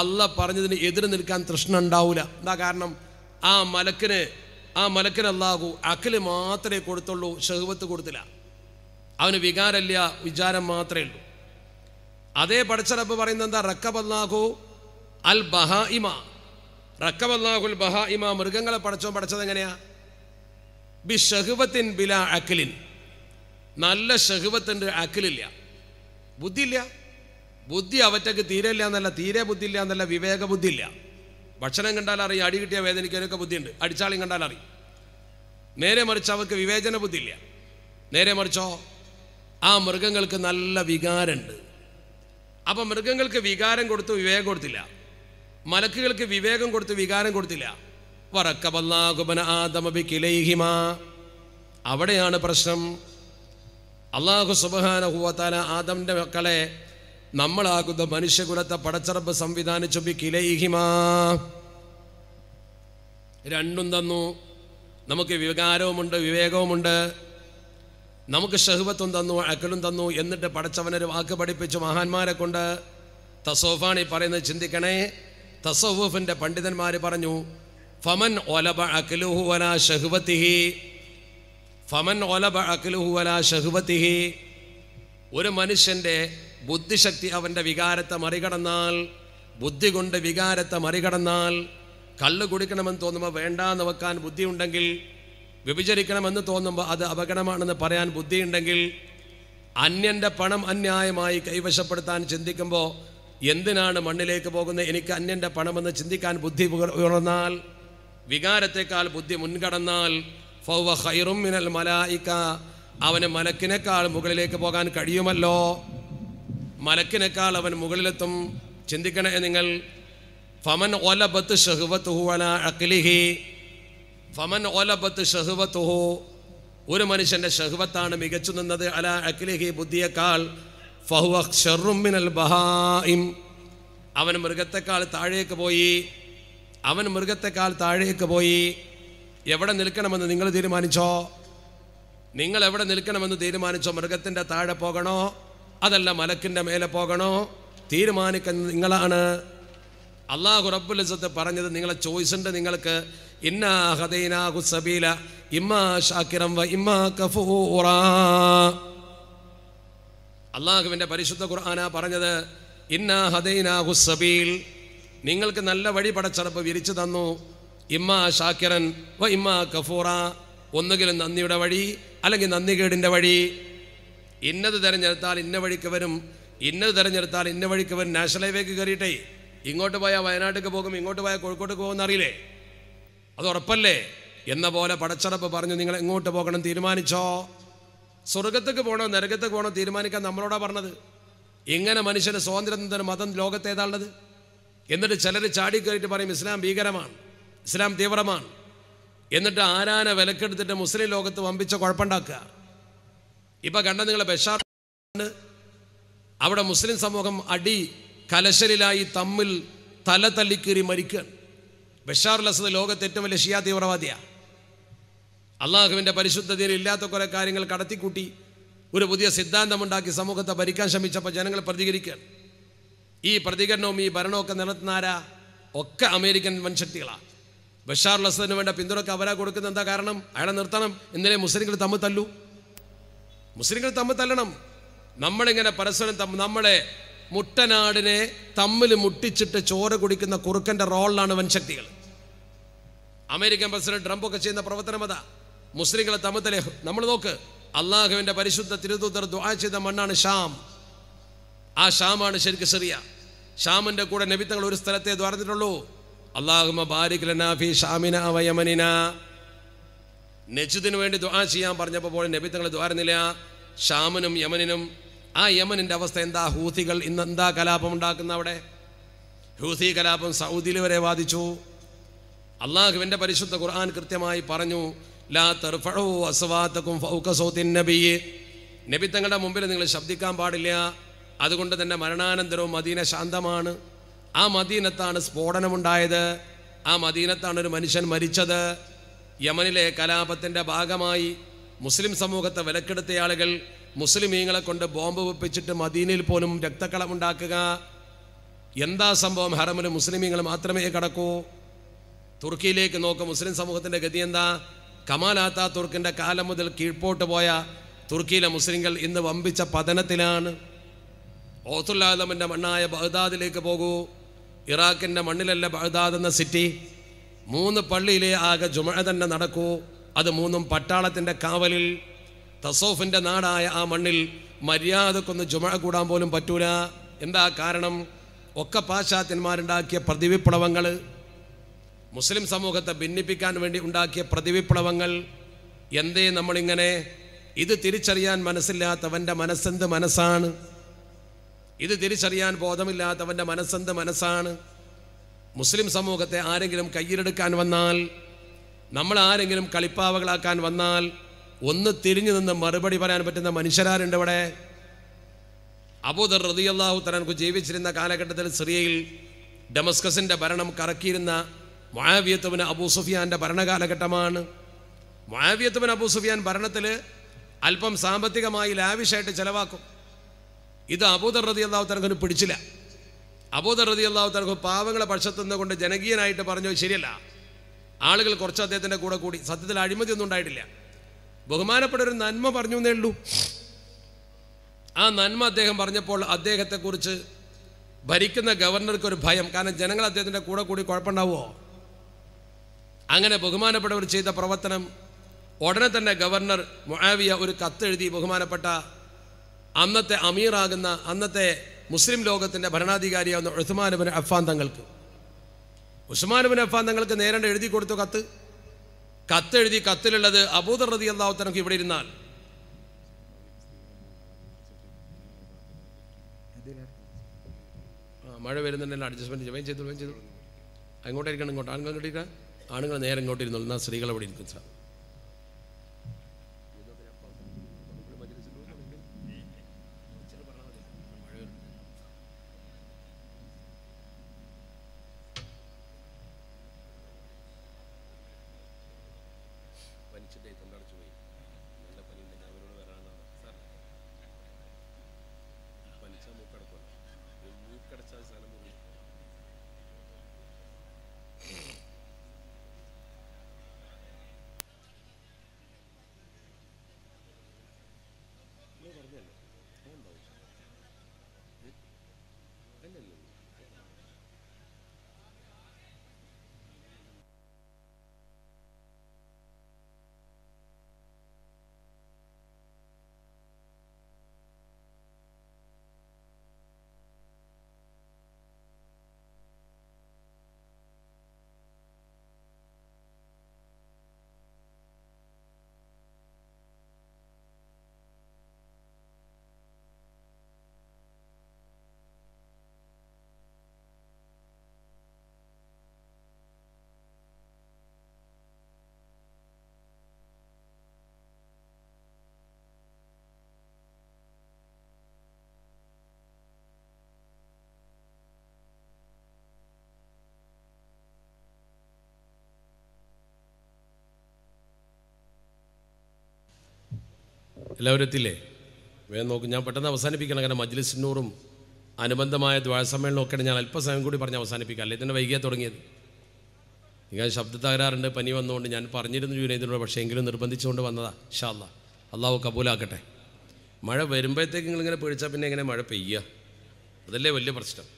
അല്ല പറഞ്ഞതിന് എതിര് നിൽക്കാൻ തൃഷ്ണ ഉണ്ടാവില്ല എന്താ കാരണം ആ മലക്കിന് ആ മലക്കിന് അല്ലാകൂ അക്കില് മാത്രമേ കൊടുത്തുള്ളൂ ഷെഹുവത്ത് കൊടുത്തില്ല അവന് വികാരമില്ല വിചാരം മാത്രമേ ഉള്ളൂ അതേ പഠിച്ചറപ്പ് പറയുന്നത് എന്താ റക്കബല്ലാഹു അൽ ബഹ ഇമ റക്കബല്ലാഹുൽ ബഹ ഇമ മൃഗങ്ങളെ പഠിച്ചോ പഠിച്ചത് എങ്ങനെയാ ബി ഷഹുവത്തിൻ ബില അക്കിലിൻ നല്ല ഷഹുവത്തിൻ്റെ അക്കിലില്ല ബുദ്ധിയില്ല ബുദ്ധി അവറ്റക്ക് തീരെ ഇല്ല എന്നല്ല തീരെ ബുദ്ധി ഇല്ല എന്നല്ല വിവേക ബുദ്ധി ഇല്ല ഭക്ഷണം കണ്ടാൽ അറിയാം അടി കിട്ടിയ വേദനിക്കാനൊക്കെ ബുദ്ധിയുണ്ട് അടിച്ചാളിയും കണ്ടാൽ അറിയും നേരെ മറിച്ച് അവർക്ക് വിവേചന ഇല്ല നേരെ മറിച്ചോ ആ മൃഗങ്ങൾക്ക് നല്ല വികാരമുണ്ട് അപ്പൊ മൃഗങ്ങൾക്ക് വികാരം കൊടുത്തു വിവേകം കൊടുത്തില്ല മലക്കുകൾക്ക് വിവേകം കൊടുത്ത് വികാരം കൊടുത്തില്ല വറക്കബല്ലാകുബന ആദമബി കിലൈഹിമ അവിടെയാണ് പ്രശ്നം അള്ളാഹു ഹുവത്താന ആദമിൻ്റെ മക്കളെ നമ്മളാകുന്ന മനുഷ്യകുലത്തെ പടച്ചറപ്പ് സംവിധാനിച്ചു കിലയിഹിമാ രണ്ടും തന്നു നമുക്ക് വികാരവുമുണ്ട് വിവേകവുമുണ്ട് നമുക്ക് ഷഹുബത്തും തന്നു അക്കലും തന്നു എന്നിട്ട് പടച്ചവനൊരു വാക്ക് പഠിപ്പിച്ചു മഹാന്മാരെ കൊണ്ട് തസോഫാണ് ഈ പറയുന്നത് ചിന്തിക്കണേ തസോഫിൻ്റെ പണ്ഡിതന്മാർ പറഞ്ഞു ഫമൻ ഒലബ അക്കലുഹുവന ഷഹുബത്തിഹി ഫമൻ ഒലബ അഖിലുഹുവല ഷഹുബത്തിഹി ഒരു മനുഷ്യൻ്റെ ബുദ്ധിശക്തി അവൻ്റെ വികാരത്തെ മറികടന്നാൽ ബുദ്ധി കൊണ്ട് വികാരത്തെ മറികടന്നാൽ കള്ള് കുടിക്കണമെന്ന് തോന്നുമ്പോൾ വേണ്ടാന്ന് വെക്കാൻ ബുദ്ധിയുണ്ടെങ്കിൽ വിഭജിക്കണമെന്ന് തോന്നുമ്പോൾ അത് അപകടമാണെന്ന് പറയാൻ ബുദ്ധിയുണ്ടെങ്കിൽ അന്യൻ്റെ പണം അന്യായമായി കൈവശപ്പെടുത്താൻ ചിന്തിക്കുമ്പോൾ എന്തിനാണ് മണ്ണിലേക്ക് പോകുന്നത് എനിക്ക് അന്യൻ്റെ പണമെന്ന് ചിന്തിക്കാൻ ബുദ്ധി ഉയർന്നാൽ വികാരത്തെക്കാൾ ബുദ്ധി മുൻകടന്നാൽ മിനൽ അവന് മലക്കിനേക്കാൾ മുകളിലേക്ക് പോകാൻ കഴിയുമല്ലോ മലക്കിനേക്കാൾ അവൻ മുകളിലെത്തും ചിന്തിക്കണേ നിങ്ങൾ ഫമൻ ഓലബത്ത് ഷഹുവത്തുഹു ഫമൻ ഓലബത്ത് ഷഹുവത്തുഹു ഒരു മനുഷ്യൻ്റെ ഷഹുവത്താണ് മികച്ചു നിന്നത് അല അഖിലിഹി ബുദ്ധിയേക്കാൾ ഫഹുവ ബഹായിം അവൻ മൃഗത്തെക്കാൾ താഴേക്ക് പോയി അവൻ മൃഗത്തെക്കാൾ താഴേക്ക് പോയി എവിടെ നിൽക്കണമെന്ന് നിങ്ങൾ തീരുമാനിച്ചോ നിങ്ങൾ എവിടെ നിൽക്കണമെന്ന് തീരുമാനിച്ചോ മൃഗത്തിൻ്റെ താഴെ പോകണോ അതല്ല മലക്കിൻ്റെ മേലെ പോകണോ തീരുമാനിക്കുന്നത് നിങ്ങളാണ് അള്ളാഹു റബ്ബുലസത്ത് പറഞ്ഞത് നിങ്ങളെ ചോയ്സ് ഉണ്ട് നിങ്ങൾക്ക് ഇന്നാഹദൈനാഹു സബീല ഇമ്മാ ഷാക്കിറം വ ഇമ്മാ കഫൂറ അള്ളാഹുവിൻ്റെ പരിശുദ്ധ ഖുർആാനാ പറഞ്ഞത് ഇന്നാ ഹദൈനാ സബീൽ നിങ്ങൾക്ക് നല്ല വഴി പടച്ചടപ്പ് വിരിച്ചു തന്നു ഇമ്മ ഷാക്കിറൻ വ ഇമ്മ കഫൂറ ഒന്നുകിൽ നന്ദിയുടെ വഴി അല്ലെങ്കിൽ നന്ദികേടിൻ്റെ വഴി ഇന്നത് തിരഞ്ഞെടുത്താൽ ഇന്ന വഴിക്ക് വരും ഇന്നത് തിരഞ്ഞെടുത്താൽ ഇന്ന വഴിക്ക് വരും നാഷണൽ ഹൈവേക്ക് കയറിയിട്ടേ ഇങ്ങോട്ട് പോയാൽ വയനാട്ടിലേക്ക് പോകും ഇങ്ങോട്ട് പോയാൽ കോഴിക്കോട്ടേക്ക് പോകും അറിയില്ലേ അത് ഉറപ്പല്ലേ എന്ന പോലെ പടച്ചറപ്പ് പറഞ്ഞു നിങ്ങൾ എങ്ങോട്ട് പോകണം തീരുമാനിച്ചോ സ്വർഗത്തേക്ക് പോകണോ നരകത്തേക്ക് പോകണോ തീരുമാനിക്കാൻ നമ്മളോടാ പറഞ്ഞത് ഇങ്ങനെ മനുഷ്യന് സ്വാതന്ത്ര്യം തന്നെ മതം ലോകത്തേതാണുള്ളത് എന്നിട്ട് ചിലർ ചാടി കയറിയിട്ട് പറയും ഇസ്ലാം ഭീകരമാണ് ഇസ്ലാം തീവ്രമാണ് എന്നിട്ട് ആരാനെ വിലക്കെടുത്തിട്ട് മുസ്ലിം ലോകത്ത് വമ്പിച്ച കുഴപ്പമുണ്ടാക്കുക ഇപ്പൊ കണ്ട നിങ്ങൾ ബഷാർ അവിടെ മുസ്ലിം സമൂഹം അടി കലശലിലായി തമ്മിൽ തല തല്ലിക്കീറി മരിക്കുകയാണ് ബഷാർ ലസത് ലോകത്ത് ഏറ്റവും വലിയ ഷിയാ തീവ്രവാദിയാണ് അള്ളാഹുവിന്റെ പരിശുദ്ധതയിൽ ഇല്ലാത്ത കുറേ കാര്യങ്ങൾ കടത്തിക്കൂട്ടി ഒരു പുതിയ സിദ്ധാന്തമുണ്ടാക്കി സമൂഹത്തെ ഭരിക്കാൻ ശ്രമിച്ചപ്പോൾ ജനങ്ങൾ പ്രതികരിക്കുകയാണ് ഈ പ്രതികരണവും ഈ ഒക്കെ നിലനിർത്തുന്ന ആരാ ഒക്കെ അമേരിക്കൻ വൻശക്തികളാണ് ബഷാർ ലസദിന് വേണ്ട പിന്തുണക്ക് അവരാ കൊടുക്കുന്ന എന്താ കാരണം അയാളെ നിർത്തണം ഇന്നലെ മുസ്ലിങ്ങൾ തമ്മിൽ തല്ലു മുസ്ലിങ്ങൾ തമ്മിൽ തല്ലണം നമ്മളിങ്ങനെ പരസ്പരം നമ്മളെ മുട്ടനാടിനെ തമ്മിൽ മുട്ടിച്ചിട്ട് ചോര കുടിക്കുന്ന കുറുക്കന്റെ റോളിലാണ് വൻശക്തികൾ അമേരിക്കൻ പ്രസിഡന്റ് ട്രംപ് ഒക്കെ ചെയ്യുന്ന പ്രവർത്തനം അതാ മുസ്ലിങ്ങളെ തലേ നമ്മൾ നോക്ക് അള്ളാഹുവിന്റെ പരിശുദ്ധ തിരുതൂത്തർ ദ്വാ ചെയ്ത മണ്ണാണ് ഷാം ആ ഷാമാണ് ശരിക്കും സിറിയ ഷാമിന്റെ കൂടെ നബിത്തങ്ങൾ ഒരു സ്ഥലത്തെ ദ്വാരത്തിട്ടുള്ളൂ അള്ളാഹുമ വേണ്ടി ദുആ ചെയ്യാൻ പറഞ്ഞപ്പോൾ പോലും നബി തങ്ങൾ ദ്വാരുന്നില്ല ഷാമിനും യമനിനും ആ യമനിന്റെ അവസ്ഥ എന്താ ഹൂത്തികൾ ഇന്ന് എന്താ കലാപം ഉണ്ടാക്കുന്ന അവിടെ ഹൂസി കലാപം സൗദിയിൽ വരെ വാദിച്ചു അള്ളാഹുവിന്റെ പരിശുദ്ധ ഖുർആൻ കൃത്യമായി പറഞ്ഞു ലാ നബി തങ്ങളുടെ മുമ്പിൽ നിങ്ങൾ ശബ്ദിക്കാൻ പാടില്ല അതുകൊണ്ട് തന്നെ മരണാനന്തരവും മദീന ശാന്തമാണ് ആ മദീനത്താണ് സ്ഫോടനമുണ്ടായത് ആ മദീനത്താണ് ഒരു മനുഷ്യൻ മരിച്ചത് യമനിലെ കലാപത്തിൻ്റെ ഭാഗമായി മുസ്ലിം സമൂഹത്തെ വിലക്കെടുത്ത ആളുകൾ മുസ്ലിമീങ്ങളെ കൊണ്ട് ബോംബ് വെപ്പിച്ചിട്ട് മദീനയിൽ പോലും രക്തക്കളമുണ്ടാക്കുക എന്താ സംഭവം ഹറമിൽ മുസ്ലിമീങ്ങൾ മാത്രമേ കടക്കൂ തുർക്കിയിലേക്ക് നോക്ക് മുസ്ലിം സമൂഹത്തിൻ്റെ ഗതി എന്താ കമാലാത്ത തുർക്കിൻ്റെ കാലം മുതൽ കീഴ്പോട്ട് പോയ തുർക്കിയിലെ മുസ്ലിങ്ങൾ ഇന്ന് വമ്പിച്ച പതനത്തിലാണ് ഓത്തുല്ലാദമിൻ്റെ മണ്ണായ ബഹ്ദാദിലേക്ക് പോകൂ ഇറാഖിൻ്റെ മണ്ണിലല്ല ബഹ്ദാദ് എന്ന സിറ്റി മൂന്ന് പള്ളിയിലെ ആകെ ജുമ തന്നെ നടക്കൂ അത് മൂന്നും പട്ടാളത്തിൻ്റെ കാവലിൽ തസോഫിൻ്റെ നാടായ ആ മണ്ണിൽ മര്യാദക്കൊന്ന് ജുമ കൂടാൻ പോലും പറ്റൂല എന്താ കാരണം ഒക്കെ പാശ്ചാത്യന്മാരുണ്ടാക്കിയ പ്രതിവിപ്ലവങ്ങൾ മുസ്ലിം സമൂഹത്തെ ഭിന്നിപ്പിക്കാൻ വേണ്ടി ഉണ്ടാക്കിയ പ്രതിവിപ്ലവങ്ങൾ എന്തേ നമ്മളിങ്ങനെ ഇത് തിരിച്ചറിയാൻ മനസ്സില്ലാത്തവൻ്റെ മനസ്സെന്ത് മനസ്സാണ് ഇത് തിരിച്ചറിയാൻ ബോധമില്ലാത്തവൻ്റെ മനസ്സെന്ത് മനസ്സാണ് മുസ്ലിം സമൂഹത്തെ ആരെങ്കിലും കയ്യിലെടുക്കാൻ വന്നാൽ നമ്മൾ ആരെങ്കിലും കളിപ്പാവകളാക്കാൻ വന്നാൽ ഒന്ന് തിരിഞ്ഞു നിന്ന് മറുപടി പറയാൻ പറ്റുന്ന മനുഷ്യരാരുണ്ട് ഇവിടെ അബൂദർ റതിയല്ലാഹു തനക്ക് ജീവിച്ചിരുന്ന കാലഘട്ടത്തിൽ സിറിയയിൽ ഡെമസ്കസിൻ്റെ ഭരണം കറക്കിയിരുന്ന മായാവിയത്തുവിന് അബൂ സുഫിയാൻ്റെ ഭരണകാലഘട്ടമാണ് മായാവിയത്തുവിന് അബൂ സുഫിയാൻ ഭരണത്തിൽ അല്പം സാമ്പത്തികമായി ലാവിഷായിട്ട് ചിലവാക്കും ഇത് അബൂദർ റതി അള്ളാഹു പിടിച്ചില്ല അബൂദർ റതി അള്ളാഹു തനക്ക് പാവങ്ങളെ പക്ഷത്തു നിന്നുകൊണ്ട് ജനകീയനായിട്ട് പറഞ്ഞു ശരിയല്ല ആളുകൾ കുറച്ച് അദ്ദേഹത്തിൻ്റെ കൂടെ കൂടി സത്യത്തിൽ അഴിമതി ഒന്നും ഉണ്ടായിട്ടില്ല ബഹുമാനപ്പെട്ട ഒരു നന്മ പറഞ്ഞു എന്നേ ഉള്ളൂ ആ നന്മ അദ്ദേഹം പറഞ്ഞപ്പോൾ അദ്ദേഹത്തെക്കുറിച്ച് ഭരിക്കുന്ന ഗവർണർക്ക് ഒരു ഭയം കാരണം ജനങ്ങൾ അദ്ദേഹത്തിൻ്റെ കൂടെ കൂടി കുഴപ്പമുണ്ടാവുമോ അങ്ങനെ ബഹുമാനപ്പെട്ടവർ ചെയ്ത പ്രവർത്തനം ഉടനെ തന്നെ ഗവർണർ മൊഴാവിയ ഒരു കത്തെഴുതി ബഹുമാനപ്പെട്ട അന്നത്തെ അമീറാകുന്ന അന്നത്തെ മുസ്ലിം ലോകത്തിൻ്റെ ഉസ്മാൻ ഉസ്മാനുബിൻ അഫ്ഫാൻ തങ്ങൾക്ക് ഉസ്മാനുബിൻ അഫ്ഫാൻ തങ്ങൾക്ക് നേരണ്ട എഴുതി കൊടുത്തു കത്ത് കത്തെഴുതി കത്തിലുള്ളത് അബൂദർ റതി അള്ളാഹുത്തനക്ക് തനക്ക് ഇവിടെ ഇരുന്നാൽ മഴ വരുന്നുണ്ടല്ലോ അഡ്ജസ്റ്റ്മെന്റ് ചെയ്യും ചെയ്തു ചെയ്തു അങ്ങോട്ടായിരിക്കണം ഇങ്ങോട്ട് ആണുങ്ങൾ ഇങ്ങോട്ടിരിക്കുക ആണുങ്ങൾ നേരെ ഇങ്ങോട്ടിരുന്നു എന്നാൽ സ്ത്രീകൾ അവിടെ ഇരിക്കും സാർ എല്ലാവരും എത്തില്ലേ വേഗം നോക്കും ഞാൻ പെട്ടെന്ന് അവസാനിപ്പിക്കണം കാരണം മജ്ലിസിനോറും അനുബന്ധമായ സമ്മേളനം ഒക്കെയാണ് ഞാൻ അല്പസമയം കൂടി പറഞ്ഞ് അവസാനിപ്പിക്കാം അല്ലെങ്കിൽ തന്നെ വൈകിയാൽ തുടങ്ങിയത് നിങ്ങൾ ശബ്ദ തകരാറുണ്ട് പനി വന്നുകൊണ്ട് ഞാൻ പറഞ്ഞിരുന്നു ജൂനൈദിനോട് പക്ഷേ എങ്കിലും നിർബന്ധിച്ചുകൊണ്ട് വന്നതാ ഷാല്ല അള്ളാഹു കബൂലാക്കട്ടെ മഴ വരുമ്പോഴത്തേക്ക് നിങ്ങളിങ്ങനെ പേടിച്ചാൽ പിന്നെ എങ്ങനെ മഴ പെയ്യുക അതല്ലേ വലിയ പ്രശ്നം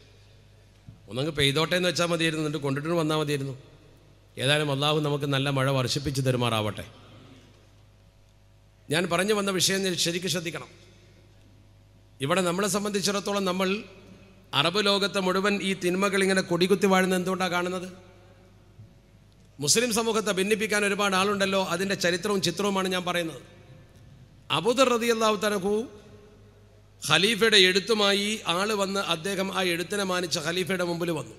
ഒന്നങ്ങ് പെയ്തോട്ടെ എന്ന് വെച്ചാൽ മതിയായിരുന്നു എന്നിട്ട് കൊണ്ടിട്ട് വന്നാൽ മതിയായിരുന്നു ഏതായാലും അള്ളാഹു നമുക്ക് നല്ല മഴ വർഷിപ്പിച്ച് തരുമാറാവട്ടെ ഞാൻ പറഞ്ഞു വന്ന വിഷയം ശരിക്കും ശ്രദ്ധിക്കണം ഇവിടെ നമ്മളെ സംബന്ധിച്ചിടത്തോളം നമ്മൾ അറബ് ലോകത്തെ മുഴുവൻ ഈ തിന്മകൾ ഇങ്ങനെ കൊടികുത്തി വാഴുന്നത് എന്തുകൊണ്ടാണ് കാണുന്നത് മുസ്ലിം സമൂഹത്തെ ഭിന്നിപ്പിക്കാൻ ഒരുപാട് ആളുണ്ടല്ലോ അതിൻ്റെ ചരിത്രവും ചിത്രവുമാണ് ഞാൻ പറയുന്നത് അബുദർ റതി അള്ളാഹു തലഹു ഖലീഫയുടെ എഴുത്തുമായി ആൾ വന്ന് അദ്ദേഹം ആ എഴുത്തിനെ മാനിച്ച ഖലീഫയുടെ മുമ്പിൽ വന്നു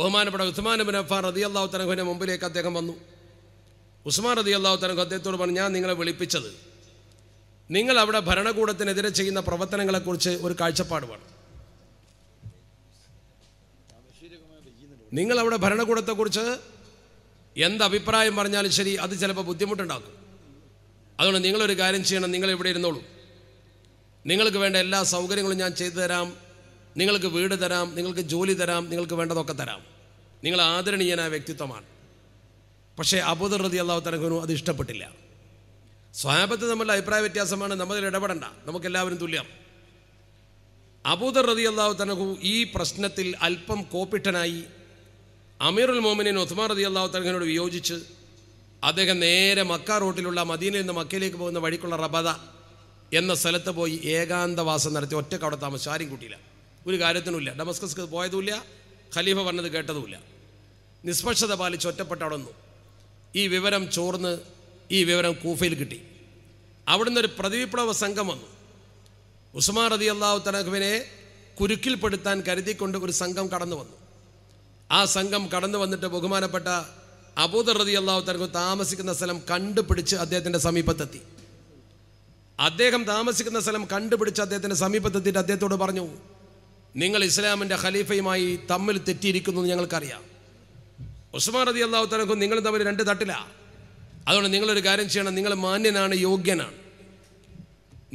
ബഹുമാനപ്പെട്ട ഉസ്മാൻ ബിൻ അഫാർ റതി അള്ളാഹു തലഹുവിൻ്റെ മുമ്പിലേക്ക് അദ്ദേഹം വന്നു ഉസ്മാൻ റതി അള്ളാഹു തനക്ക് അദ്ദേഹത്തോട് പറഞ്ഞു ഞാൻ നിങ്ങളെ വിളിപ്പിച്ചത് നിങ്ങൾ അവിടെ ഭരണകൂടത്തിനെതിരെ ചെയ്യുന്ന പ്രവർത്തനങ്ങളെക്കുറിച്ച് ഒരു കാഴ്ചപ്പാട് വേണം നിങ്ങൾ അവിടെ ഭരണകൂടത്തെക്കുറിച്ച് എന്ത് അഭിപ്രായം പറഞ്ഞാലും ശരി അത് ചിലപ്പോൾ ബുദ്ധിമുട്ടുണ്ടാക്കും അതുകൊണ്ട് നിങ്ങളൊരു കാര്യം ചെയ്യണം നിങ്ങൾ ഇവിടെ ഇരുന്നോളൂ നിങ്ങൾക്ക് വേണ്ട എല്ലാ സൗകര്യങ്ങളും ഞാൻ ചെയ്തു തരാം നിങ്ങൾക്ക് വീട് തരാം നിങ്ങൾക്ക് ജോലി തരാം നിങ്ങൾക്ക് വേണ്ടതൊക്കെ തരാം നിങ്ങൾ ആദരണീയനായ വ്യക്തിത്വമാണ് പക്ഷേ അബൂദർ റതി അള്ളാഹു അത് ഇഷ്ടപ്പെട്ടില്ല സ്വഹാബത്ത് തമ്മിലുള്ള അഭിപ്രായ വ്യത്യാസമാണ് നമ്മളിൽ ഇടപെടണ്ട എല്ലാവരും തുല്യം അബൂദർ റതി അള്ളാഹു ഈ പ്രശ്നത്തിൽ അല്പം കോപ്പിട്ടനായി അമീറുൽ മോമിനിൻ ഉസ്മാൻ റതി അള്ളാഹു വിയോജിച്ച് അദ്ദേഹം നേരെ മക്ക റോട്ടിലുള്ള മദീനയിൽ നിന്ന് മക്കയിലേക്ക് പോകുന്ന വഴിക്കുള്ള റബദ എന്ന സ്ഥലത്ത് പോയി ഏകാന്തവാസം നടത്തി ഒറ്റക്ക് അവിടെ താമസിച്ചു ആരും കൂട്ടിയില്ല ഒരു കാര്യത്തിനുമില്ല ഡമസ്കസ് പോയതുമില്ല ഖലീഫ പറഞ്ഞത് കേട്ടതുമില്ല നിഷ്പക്ഷത പാലിച്ച് ഒറ്റപ്പെട്ട അവിടെ നിന്നു ഈ വിവരം ചോർന്ന് ഈ വിവരം കൂഫയിൽ കിട്ടി അവിടുന്ന് ഒരു പ്രതിവിപ്ലവ സംഘം വന്നു ഉസ്മാൻ റതി അള്ളാഹു തലഹുവിനെ കുരുക്കിൽപ്പെടുത്താൻ കരുതിക്കൊണ്ട് ഒരു സംഘം കടന്നു വന്നു ആ സംഘം കടന്നു വന്നിട്ട് ബഹുമാനപ്പെട്ട അബൂദർ റതി അള്ളാഹു തലഹു താമസിക്കുന്ന സ്ഥലം കണ്ടുപിടിച്ച് അദ്ദേഹത്തിൻ്റെ സമീപത്തെത്തി അദ്ദേഹം താമസിക്കുന്ന സ്ഥലം കണ്ടുപിടിച്ച് അദ്ദേഹത്തിൻ്റെ സമീപത്തെത്തിയിട്ട് അദ്ദേഹത്തോട് പറഞ്ഞു നിങ്ങൾ ഇസ്ലാമിൻ്റെ ഖലീഫയുമായി തമ്മിൽ തെറ്റിയിരിക്കുന്നു എന്ന് ഞങ്ങൾക്കറിയാം ഉസ്മാൻ റതി അള്ളാഹു തലക്കും നിങ്ങൾ തമ്മിൽ രണ്ട് തട്ടില അതുകൊണ്ട് നിങ്ങളൊരു കാര്യം ചെയ്യണം നിങ്ങൾ മാന്യനാണ് യോഗ്യനാണ്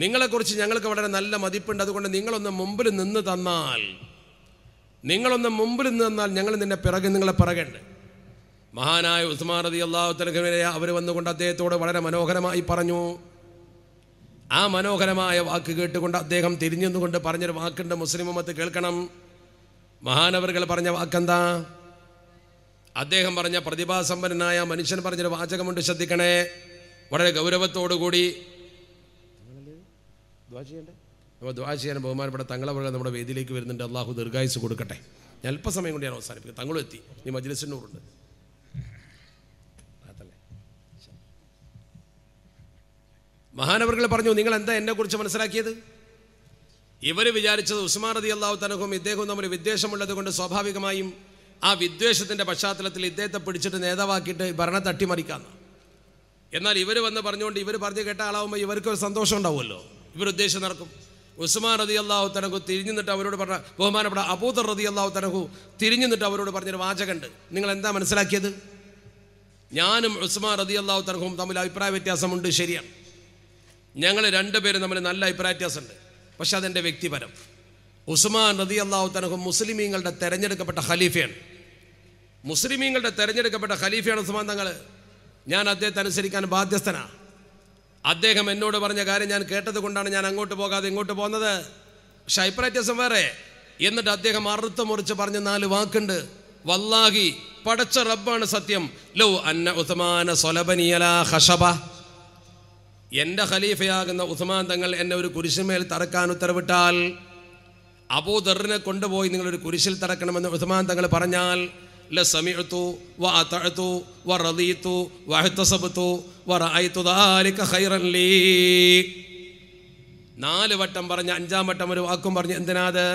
നിങ്ങളെക്കുറിച്ച് ഞങ്ങൾക്ക് വളരെ നല്ല മതിപ്പുണ്ട് അതുകൊണ്ട് നിങ്ങളൊന്ന് മുമ്പിൽ നിന്ന് തന്നാൽ നിങ്ങളൊന്ന് മുമ്പിൽ നിന്ന് തന്നാൽ ഞങ്ങൾ നിന്നെ പിറകെ നിങ്ങളെ പിറകുണ്ട് മഹാനായ ഉസ്മാൻ റതി അള്ളാഹു തലഖിനെ അവർ വന്നുകൊണ്ട് അദ്ദേഹത്തോട് വളരെ മനോഹരമായി പറഞ്ഞു ആ മനോഹരമായ വാക്ക് കേട്ടുകൊണ്ട് അദ്ദേഹം തിരിഞ്ഞുകൊണ്ട് പറഞ്ഞൊരു വാക്കുണ്ട് മുസ്ലിം മത്ത് കേൾക്കണം മഹാനവറുകൾ പറഞ്ഞ വാക്കെന്താ അദ്ദേഹം പറഞ്ഞ പ്രതിഭാസമ്പന്നനായ മനുഷ്യൻ പറഞ്ഞൊരു വാചകമുണ്ട് ശ്രദ്ധിക്കണേ വളരെ ഗൗരവത്തോടുകൂടി കൂടി ദ്വാ ബഹുമാനപ്പെട്ട തങ്ങളെ നമ്മുടെ വേദിയിലേക്ക് വരുന്നുണ്ട് അള്ളാഹു ദീർഘായുസ് കൊടുക്കട്ടെ ഞാൻ അല്പസമയം കൊണ്ട് ഞാൻ അവസാനിപ്പിക്കും തങ്ങളും എത്തി നീ മജ്ലിസിനൂറുണ്ട് മഹാനവർകൾ പറഞ്ഞു നിങ്ങൾ എന്താ കുറിച്ച് മനസ്സിലാക്കിയത് ഇവർ വിചാരിച്ചത് ഉസ്മാൻ റതി അള്ളാഹു തനഹും ഇദ്ദേഹവും തമ്മിൽ വിദ്വേഷമുള്ളത് കൊണ്ട് സ്വാഭാവികമായും ആ വിദ്വേഷത്തിൻ്റെ പശ്ചാത്തലത്തിൽ ഇദ്ദേഹത്തെ പിടിച്ചിട്ട് നേതാവാക്കിയിട്ട് ഭരണം തട്ടിമറിക്കാന്ന് എന്നാൽ ഇവർ വന്ന് പറഞ്ഞുകൊണ്ട് ഇവർ പറഞ്ഞു കേട്ട ആളാവുമ്പോൾ ഇവർക്കൊരു സന്തോഷം ഉണ്ടാവുമല്ലോ ഇവരുദ്ദേശം നടക്കും ഉസ്മാൻ റതി അള്ളാഹു തനഹു നിട്ട് അവരോട് പറഞ്ഞ ബഹുമാനപ്പെട്ട അബൂദർ റതി അള്ളാഹു തനഹു നിട്ട് അവരോട് പറഞ്ഞൊരു വാചകമുണ്ട് നിങ്ങൾ എന്താ മനസ്സിലാക്കിയത് ഞാനും ഉസ്മാൻ റതി അള്ളാഹു തനഹും തമ്മിൽ അഭിപ്രായ വ്യത്യാസമുണ്ട് ശരിയാണ് ഞങ്ങൾ രണ്ടുപേരും തമ്മിൽ നല്ല അഭിപ്രായ വ്യത്യാസമുണ്ട് പക്ഷെ അതെൻ്റെ വ്യക്തിപരം ഉസ്മാൻ റതി അള്ളാഹു തനഹും മുസ്ലിമീങ്ങളുടെ തെരഞ്ഞെടുക്കപ്പെട്ട ഖലീഫയാണ് മുസ്ലിമീങ്ങളുടെ തെരഞ്ഞെടുക്കപ്പെട്ട ഖലീഫയാണ് ഉസ്മാൻ തങ്ങൾ ഞാൻ അദ്ദേഹത്തെ അനുസരിക്കാൻ ബാധ്യസ്ഥനാണ് അദ്ദേഹം എന്നോട് പറഞ്ഞ കാര്യം ഞാൻ കേട്ടത് കൊണ്ടാണ് ഞാൻ അങ്ങോട്ട് പോകാതെ ഇങ്ങോട്ട് പോകുന്നത് പക്ഷെ അഭിപ്രായത്യാസം വേറെ എന്നിട്ട് അദ്ദേഹം അറുത്ത് മുറിച്ച് പറഞ്ഞ നാല് വാക്കുണ്ട് വല്ലാഹി പടച്ച റബ്ബാണ് സത്യം ലോ അന്ന ഉസ്മാന സൊലബനിയല ഹഷബ എൻ്റെ ഖലീഫയാകുന്ന ഉസ്മാൻ തങ്ങൾ എന്നെ ഒരു കുരിശുമേൽ തറക്കാൻ ഉത്തരവിട്ടാൽ അബൂദറിനെ കൊണ്ടുപോയി നിങ്ങളൊരു കുരിശിൽ തറക്കണമെന്ന് ഉസ്മാൻ തങ്ങൾ പറഞ്ഞാൽ വറദീതു വറഅയ്തു ദാലിക ഖൈറൻ ലീ നാല് വട്ടം പറഞ്ഞ അഞ്ചാം വട്ടം ഒരു വാക്കും പറഞ്ഞ് എന്തിനാത്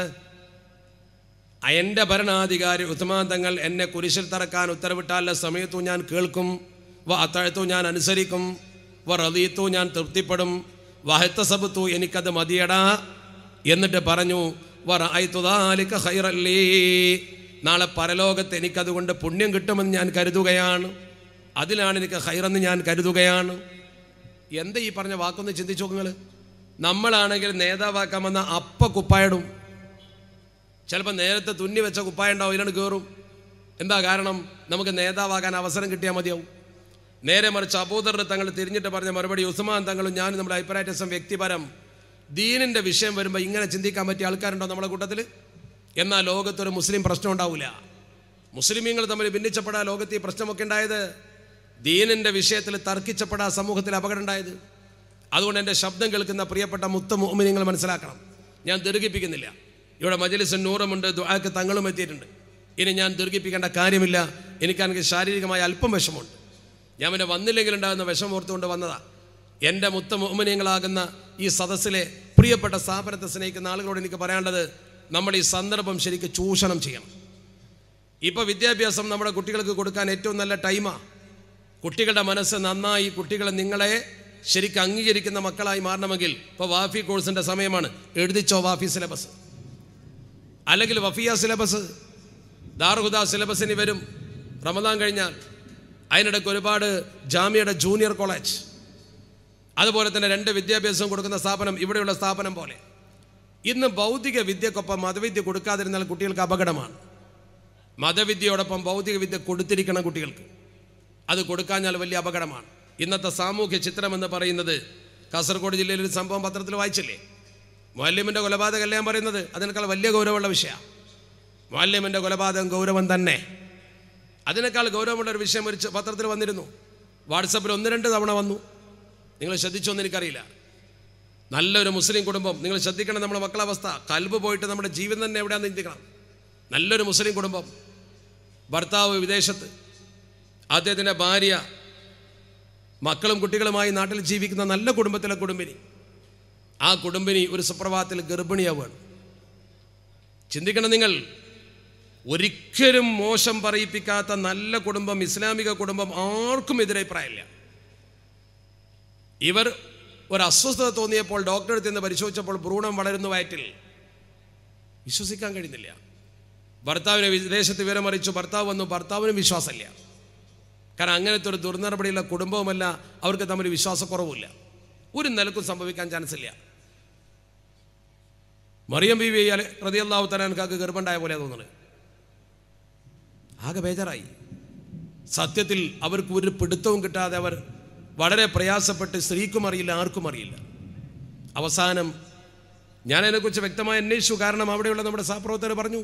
എൻ്റെ ഭരണാധികാരി ഉത്തമാൻ തങ്ങൾ എന്നെ കുരിശിൽ തറക്കാൻ ഉത്തരവിട്ടാല സമയത്തു ഞാൻ കേൾക്കും വ അത്താഴത്തു ഞാൻ അനുസരിക്കും വ റതിയത്തു ഞാൻ തൃപ്തിപ്പെടും വഹത്ത സബത്തു എനിക്കത് മതിയടാ എന്നിട്ട് പറഞ്ഞു വറ ഐ തുതാലിക്ക ഹൈറല്ലേ നാളെ പരലോകത്ത് എനിക്കതുകൊണ്ട് പുണ്യം കിട്ടുമെന്ന് ഞാൻ കരുതുകയാണ് അതിലാണ് എനിക്ക് ഹൈറെന്ന് ഞാൻ കരുതുകയാണ് എന്താ ഈ പറഞ്ഞ വാക്കൊന്ന് ചിന്തിച്ചു നിങ്ങൾ നമ്മളാണെങ്കിൽ വന്ന അപ്പ കുപ്പായിടും ചിലപ്പോൾ നേരത്തെ തുന്നി വെച്ച കുപ്പായ ഉണ്ടാവും ഇതിലാണ് കയറും എന്താ കാരണം നമുക്ക് നേതാവാകാൻ അവസരം കിട്ടിയാൽ മതിയാവും നേരെ മറിച്ച് അബൂദർ തങ്ങൾ തിരിഞ്ഞിട്ട് പറഞ്ഞ മറുപടി ഉസ്മാൻ തങ്ങളും ഞാനും നമ്മുടെ അഭിപ്രായ വ്യക്തിപരം ദീനിൻ്റെ വിഷയം വരുമ്പോൾ ഇങ്ങനെ ചിന്തിക്കാൻ പറ്റിയ ആൾക്കാരുണ്ടോ നമ്മുടെ കൂട്ടത്തിൽ എന്നാൽ ലോകത്തൊരു മുസ്ലിം പ്രശ്നം ഉണ്ടാവില്ല മുസ്ലിമീങ്ങൾ തമ്മിൽ ഭിന്നിച്ചപ്പെടാ ലോകത്ത് ഈ പ്രശ്നമൊക്കെ ഉണ്ടായത് ദീനിൻ്റെ വിഷയത്തിൽ തർക്കിച്ചപ്പെടാ സമൂഹത്തിൽ അപകടം ഉണ്ടായത് അതുകൊണ്ട് എൻ്റെ ശബ്ദം കേൾക്കുന്ന പ്രിയപ്പെട്ട മുത്ത മോമിനിങ്ങൾ മനസ്സിലാക്കണം ഞാൻ ദീർഘിപ്പിക്കുന്നില്ല ഇവിടെ മജലിസ് നൂറുമുണ്ട് ദുആക്ക് തങ്ങളും എത്തിയിട്ടുണ്ട് ഇനി ഞാൻ ദീർഘിപ്പിക്കേണ്ട കാര്യമില്ല എനിക്കാണെങ്കിൽ ശാരീരികമായ അല്പം വിഷമമുണ്ട് ഞാൻ പിന്നെ വന്നില്ലെങ്കിൽ ഉണ്ടാകുന്ന വിഷമം ഓർത്തുകൊണ്ട് വന്നതാ എൻ്റെ മുത്ത മോമിനിയങ്ങളാകുന്ന ഈ സദസ്സിലെ പ്രിയപ്പെട്ട സ്ഥാപനത്തെ സ്നേഹിക്കുന്ന ആളുകളോട് എനിക്ക് പറയാനുള്ളത് നമ്മൾ ഈ സന്ദർഭം ശരിക്കും ചൂഷണം ചെയ്യണം ഇപ്പൊ വിദ്യാഭ്യാസം നമ്മുടെ കുട്ടികൾക്ക് കൊടുക്കാൻ ഏറ്റവും നല്ല ടൈമാ കുട്ടികളുടെ മനസ്സ് നന്നായി കുട്ടികളെ നിങ്ങളെ ശരിക്കും അംഗീകരിക്കുന്ന മക്കളായി മാറണമെങ്കിൽ ഇപ്പൊ വാഫി കോഴ്സിന്റെ സമയമാണ് എഴുതിച്ചോ വാഫി സിലബസ് അല്ലെങ്കിൽ വഫിയ സിലബസ് ദാർഹുദ സിലബസിന് വരും റമദാൻ കഴിഞ്ഞാൽ അതിനിടയ്ക്ക് ഒരുപാട് ജാമ്യയുടെ ജൂനിയർ കോളേജ് അതുപോലെ തന്നെ രണ്ട് വിദ്യാഭ്യാസം കൊടുക്കുന്ന സ്ഥാപനം ഇവിടെയുള്ള സ്ഥാപനം പോലെ ഇന്ന് ഭൗതിക വിദ്യക്കൊപ്പം മതവിദ്യ കൊടുക്കാതിരുന്നാൽ കുട്ടികൾക്ക് അപകടമാണ് മതവിദ്യയോടൊപ്പം ഭൗതിക വിദ്യ കൊടുത്തിരിക്കണം കുട്ടികൾക്ക് അത് കൊടുക്കാഞ്ഞാൽ വലിയ അപകടമാണ് ഇന്നത്തെ സാമൂഹ്യ ചിത്രം എന്ന് പറയുന്നത് കാസർഗോഡ് ജില്ലയിൽ ഒരു സംഭവം പത്രത്തിൽ വായിച്ചില്ലേ മാലിമ്യൻ്റെ കൊലപാതകമല്ല ഞാൻ പറയുന്നത് അതിനേക്കാൾ വലിയ ഗൗരവമുള്ള വിഷയമാണ് മാലിമ്യൻ്റെ കൊലപാതകം ഗൗരവം തന്നെ അതിനേക്കാൾ ഗൗരവമുള്ള ഒരു വിഷയം ഒരു പത്രത്തിൽ വന്നിരുന്നു വാട്സപ്പിൽ ഒന്ന് രണ്ട് തവണ വന്നു നിങ്ങൾ ശ്രദ്ധിച്ചോന്ന് എനിക്കറിയില്ല നല്ലൊരു മുസ്ലിം കുടുംബം നിങ്ങൾ ശ്രദ്ധിക്കണം നമ്മുടെ മക്കളവസ്ഥ കൽബ് പോയിട്ട് നമ്മുടെ ജീവിതം തന്നെ എവിടെയാണെന്ന് ചിന്തിക്കണം നല്ലൊരു മുസ്ലിം കുടുംബം ഭർത്താവ് വിദേശത്ത് അദ്ദേഹത്തിൻ്റെ ഭാര്യ മക്കളും കുട്ടികളുമായി നാട്ടിൽ ജീവിക്കുന്ന നല്ല കുടുംബത്തിലെ കുടുംബിനി ആ കുടുംബിനി ഒരു സുപ്രഭാതത്തിൽ ഗർഭിണിയാവുകയാണ് ചിന്തിക്കണം നിങ്ങൾ ഒരിക്കലും മോശം പറയിപ്പിക്കാത്ത നല്ല കുടുംബം ഇസ്ലാമിക കുടുംബം ആർക്കും എതിരഭിപ്രായമില്ല ഇവർ ഒരു അസ്വസ്ഥത തോന്നിയപ്പോൾ ഡോക്ടറെ അടുത്ത് നിന്ന് പരിശോധിച്ചപ്പോൾ ഭ്രൂണം വളരുന്നു വയറ്റിൽ വിശ്വസിക്കാൻ കഴിയുന്നില്ല ഭർത്താവിനെ വിദേശത്ത് വിവരമറിയിച്ചു ഭർത്താവ് വന്നു ഭർത്താവിനും വിശ്വാസമില്ല കാരണം അങ്ങനത്തെ ഒരു ദുർനടപടിയുള്ള കുടുംബവുമല്ല അവർക്ക് തമ്മിൽ വിശ്വാസക്കുറവുമില്ല ഒരു നിലക്കും സംഭവിക്കാൻ ചാൻസ് ഇല്ല മറിയം ബി വി റതിയല്ലാവു കാക്ക് ഗർഭമുണ്ടായ പോലെ തോന്നുന്നത് ആകെ ബേജാറായി സത്യത്തിൽ അവർക്ക് ഒരു പിടുത്തവും കിട്ടാതെ അവർ വളരെ പ്രയാസപ്പെട്ട് സ്ത്രീക്കും അറിയില്ല ആർക്കും അറിയില്ല അവസാനം ഞാൻ അതിനെക്കുറിച്ച് വ്യക്തമായി അന്വേഷിച്ചു കാരണം അവിടെയുള്ള നമ്മുടെ സഹപ്രവർത്തകർ പറഞ്ഞു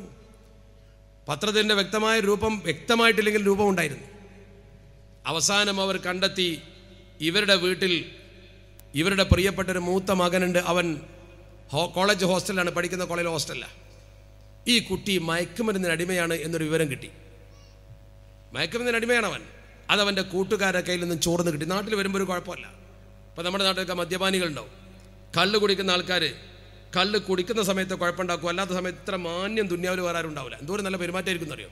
പത്രത്തിൻ്റെ വ്യക്തമായ രൂപം വ്യക്തമായിട്ടില്ലെങ്കിൽ രൂപം ഉണ്ടായിരുന്നു അവസാനം അവർ കണ്ടെത്തി ഇവരുടെ വീട്ടിൽ ഇവരുടെ പ്രിയപ്പെട്ട ഒരു മൂത്ത മകനുണ്ട് അവൻ ഹോ കോളേജ് ഹോസ്റ്റലാണ് പഠിക്കുന്ന കോളേജ് ഹോസ്റ്റലാണ് ഈ കുട്ടി മയക്കുമരുന്നിന് അടിമയാണ് എന്നൊരു വിവരം കിട്ടി മയക്കുമരുന്നിന് അടിമയാണ് അവൻ അതവൻ്റെ കൂട്ടുകാരുടെ കയ്യിൽ നിന്ന് ചോർന്ന് കിട്ടി നാട്ടിൽ വരുമ്പോൾ ഒരു കുഴപ്പമില്ല ഇപ്പോൾ നമ്മുടെ നാട്ടിലൊക്കെ മദ്യപാനികളുണ്ടാവും കല്ല് കുടിക്കുന്ന ആൾക്കാർ കല്ല് കുടിക്കുന്ന സമയത്ത് കുഴപ്പമുണ്ടാക്കും അല്ലാത്ത സമയത്ത് ഇത്ര മാന്യം ദുന്യാവിൽ വരാറുണ്ടാവില്ല ആരും ഉണ്ടാവില്ല എന്തോരം നല്ല പെരുമാറ്റമായിരിക്കും അറിയോ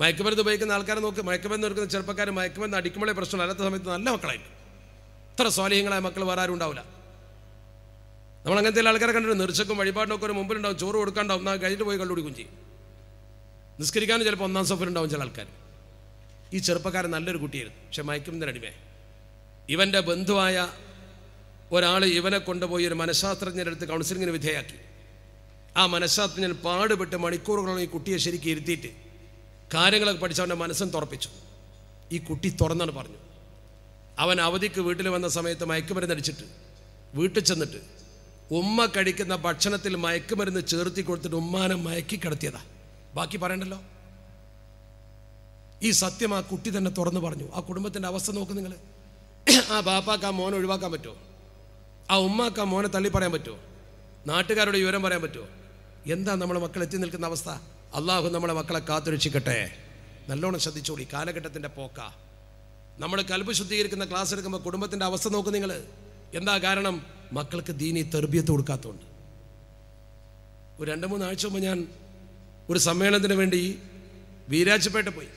മയക്കുമരുന്ന് ഉപയോഗിക്കുന്ന ആൾക്കാരെ നോക്ക് മയക്കുമരുന്ന് എടുക്കുന്ന ചെറുപ്പക്കാർ മയക്കുമരുന്ന് അടിക്കുമ്പോഴേ പ്രശ്നമില്ല അല്ലാത്ത സമയത്ത് നല്ല മക്കളായിരിക്കും ഇത്ര സ്വാലിഹ്യങ്ങളായ മക്കൾ വരാറുണ്ടാവില്ല ഉണ്ടാവില്ല നമ്മൾ അങ്ങനത്തെ ആൾക്കാരെ കണ്ടിട്ട് നിർച്ചക്കും വഴിപാടിനൊക്കെ ഒരു മുമ്പിലുണ്ടാവും ചോറ് കൊടുക്കാണ്ടാവും എന്നാൽ കഴിഞ്ഞിട്ട് പോയി കണ്ടുപിടിക്കും ചെയ്യും നിസ്കരിക്കാനും ചിലപ്പോൾ ഒന്നാം സഫറുണ്ടാവും ചില ആൾക്കാർ ഈ ചെറുപ്പക്കാരൻ നല്ലൊരു കുട്ടിയായിരുന്നു പക്ഷെ മയക്കുന്നതിനടിമേ ഇവൻ്റെ ബന്ധുവായ ഒരാൾ ഇവനെ കൊണ്ടുപോയി ഒരു മനഃശാസ്ത്രജ്ഞൻ്റെ അടുത്ത് കൗൺസിലിങ്ങിന് വിധേയാക്കി ആ മനഃശാസ്ത്രജ്ഞൻ പാടുപെട്ട് മണിക്കൂറുകളോളം ഈ കുട്ടിയെ ശരിക്കും ഇരുത്തിയിട്ട് കാര്യങ്ങളൊക്കെ പഠിച്ച് അവൻ്റെ മനസ്സും തുറപ്പിച്ചു ഈ കുട്ടി തുറന്നാണ് പറഞ്ഞു അവൻ അവധിക്ക് വീട്ടിൽ വന്ന സമയത്ത് മയക്കുമരുന്ന് അടിച്ചിട്ട് വീട്ടിൽ ചെന്നിട്ട് ഉമ്മ കഴിക്കുന്ന ഭക്ഷണത്തിൽ മയക്കുമരുന്ന് ചേർത്തി കൊടുത്തിട്ട് ഉമ്മാനെ മയക്കി കിടത്തിയതാ ബാക്കി പറയണ്ടല്ലോ ഈ സത്യം ആ കുട്ടി തന്നെ തുറന്നു പറഞ്ഞു ആ കുടുംബത്തിൻ്റെ അവസ്ഥ നോക്ക് നിങ്ങൾ ആ ബാപ്പാക്ക് ആ മോനെ ഒഴിവാക്കാൻ പറ്റുമോ ആ ഉമ്മാക്ക് ആ മോനെ തള്ളി പറയാൻ പറ്റുമോ നാട്ടുകാരുടെ വിവരം പറയാൻ പറ്റുമോ എന്താ നമ്മളെ മക്കൾ എത്തി നിൽക്കുന്ന അവസ്ഥ അള്ളാഹു നമ്മളെ മക്കളെ കാത്തുരക്ഷിക്കട്ടെ നല്ലോണം ശ്രദ്ധിച്ചോളി കാലഘട്ടത്തിൻ്റെ പോക്ക നമ്മൾ കൽബ് ശുദ്ധീകരിക്കുന്ന ക്ലാസ് എടുക്കുമ്പോൾ കുടുംബത്തിൻ്റെ അവസ്ഥ നോക്ക് നിങ്ങൾ എന്താ കാരണം മക്കൾക്ക് ദീനി തെർബിയത്ത് കൊടുക്കാത്തതുകൊണ്ട് ഒരു രണ്ട് മൂന്ന് ആഴ്ച മുമ്പ് ഞാൻ ഒരു സമ്മേളനത്തിന് വേണ്ടി വീരാജ്പേട്ട പോയി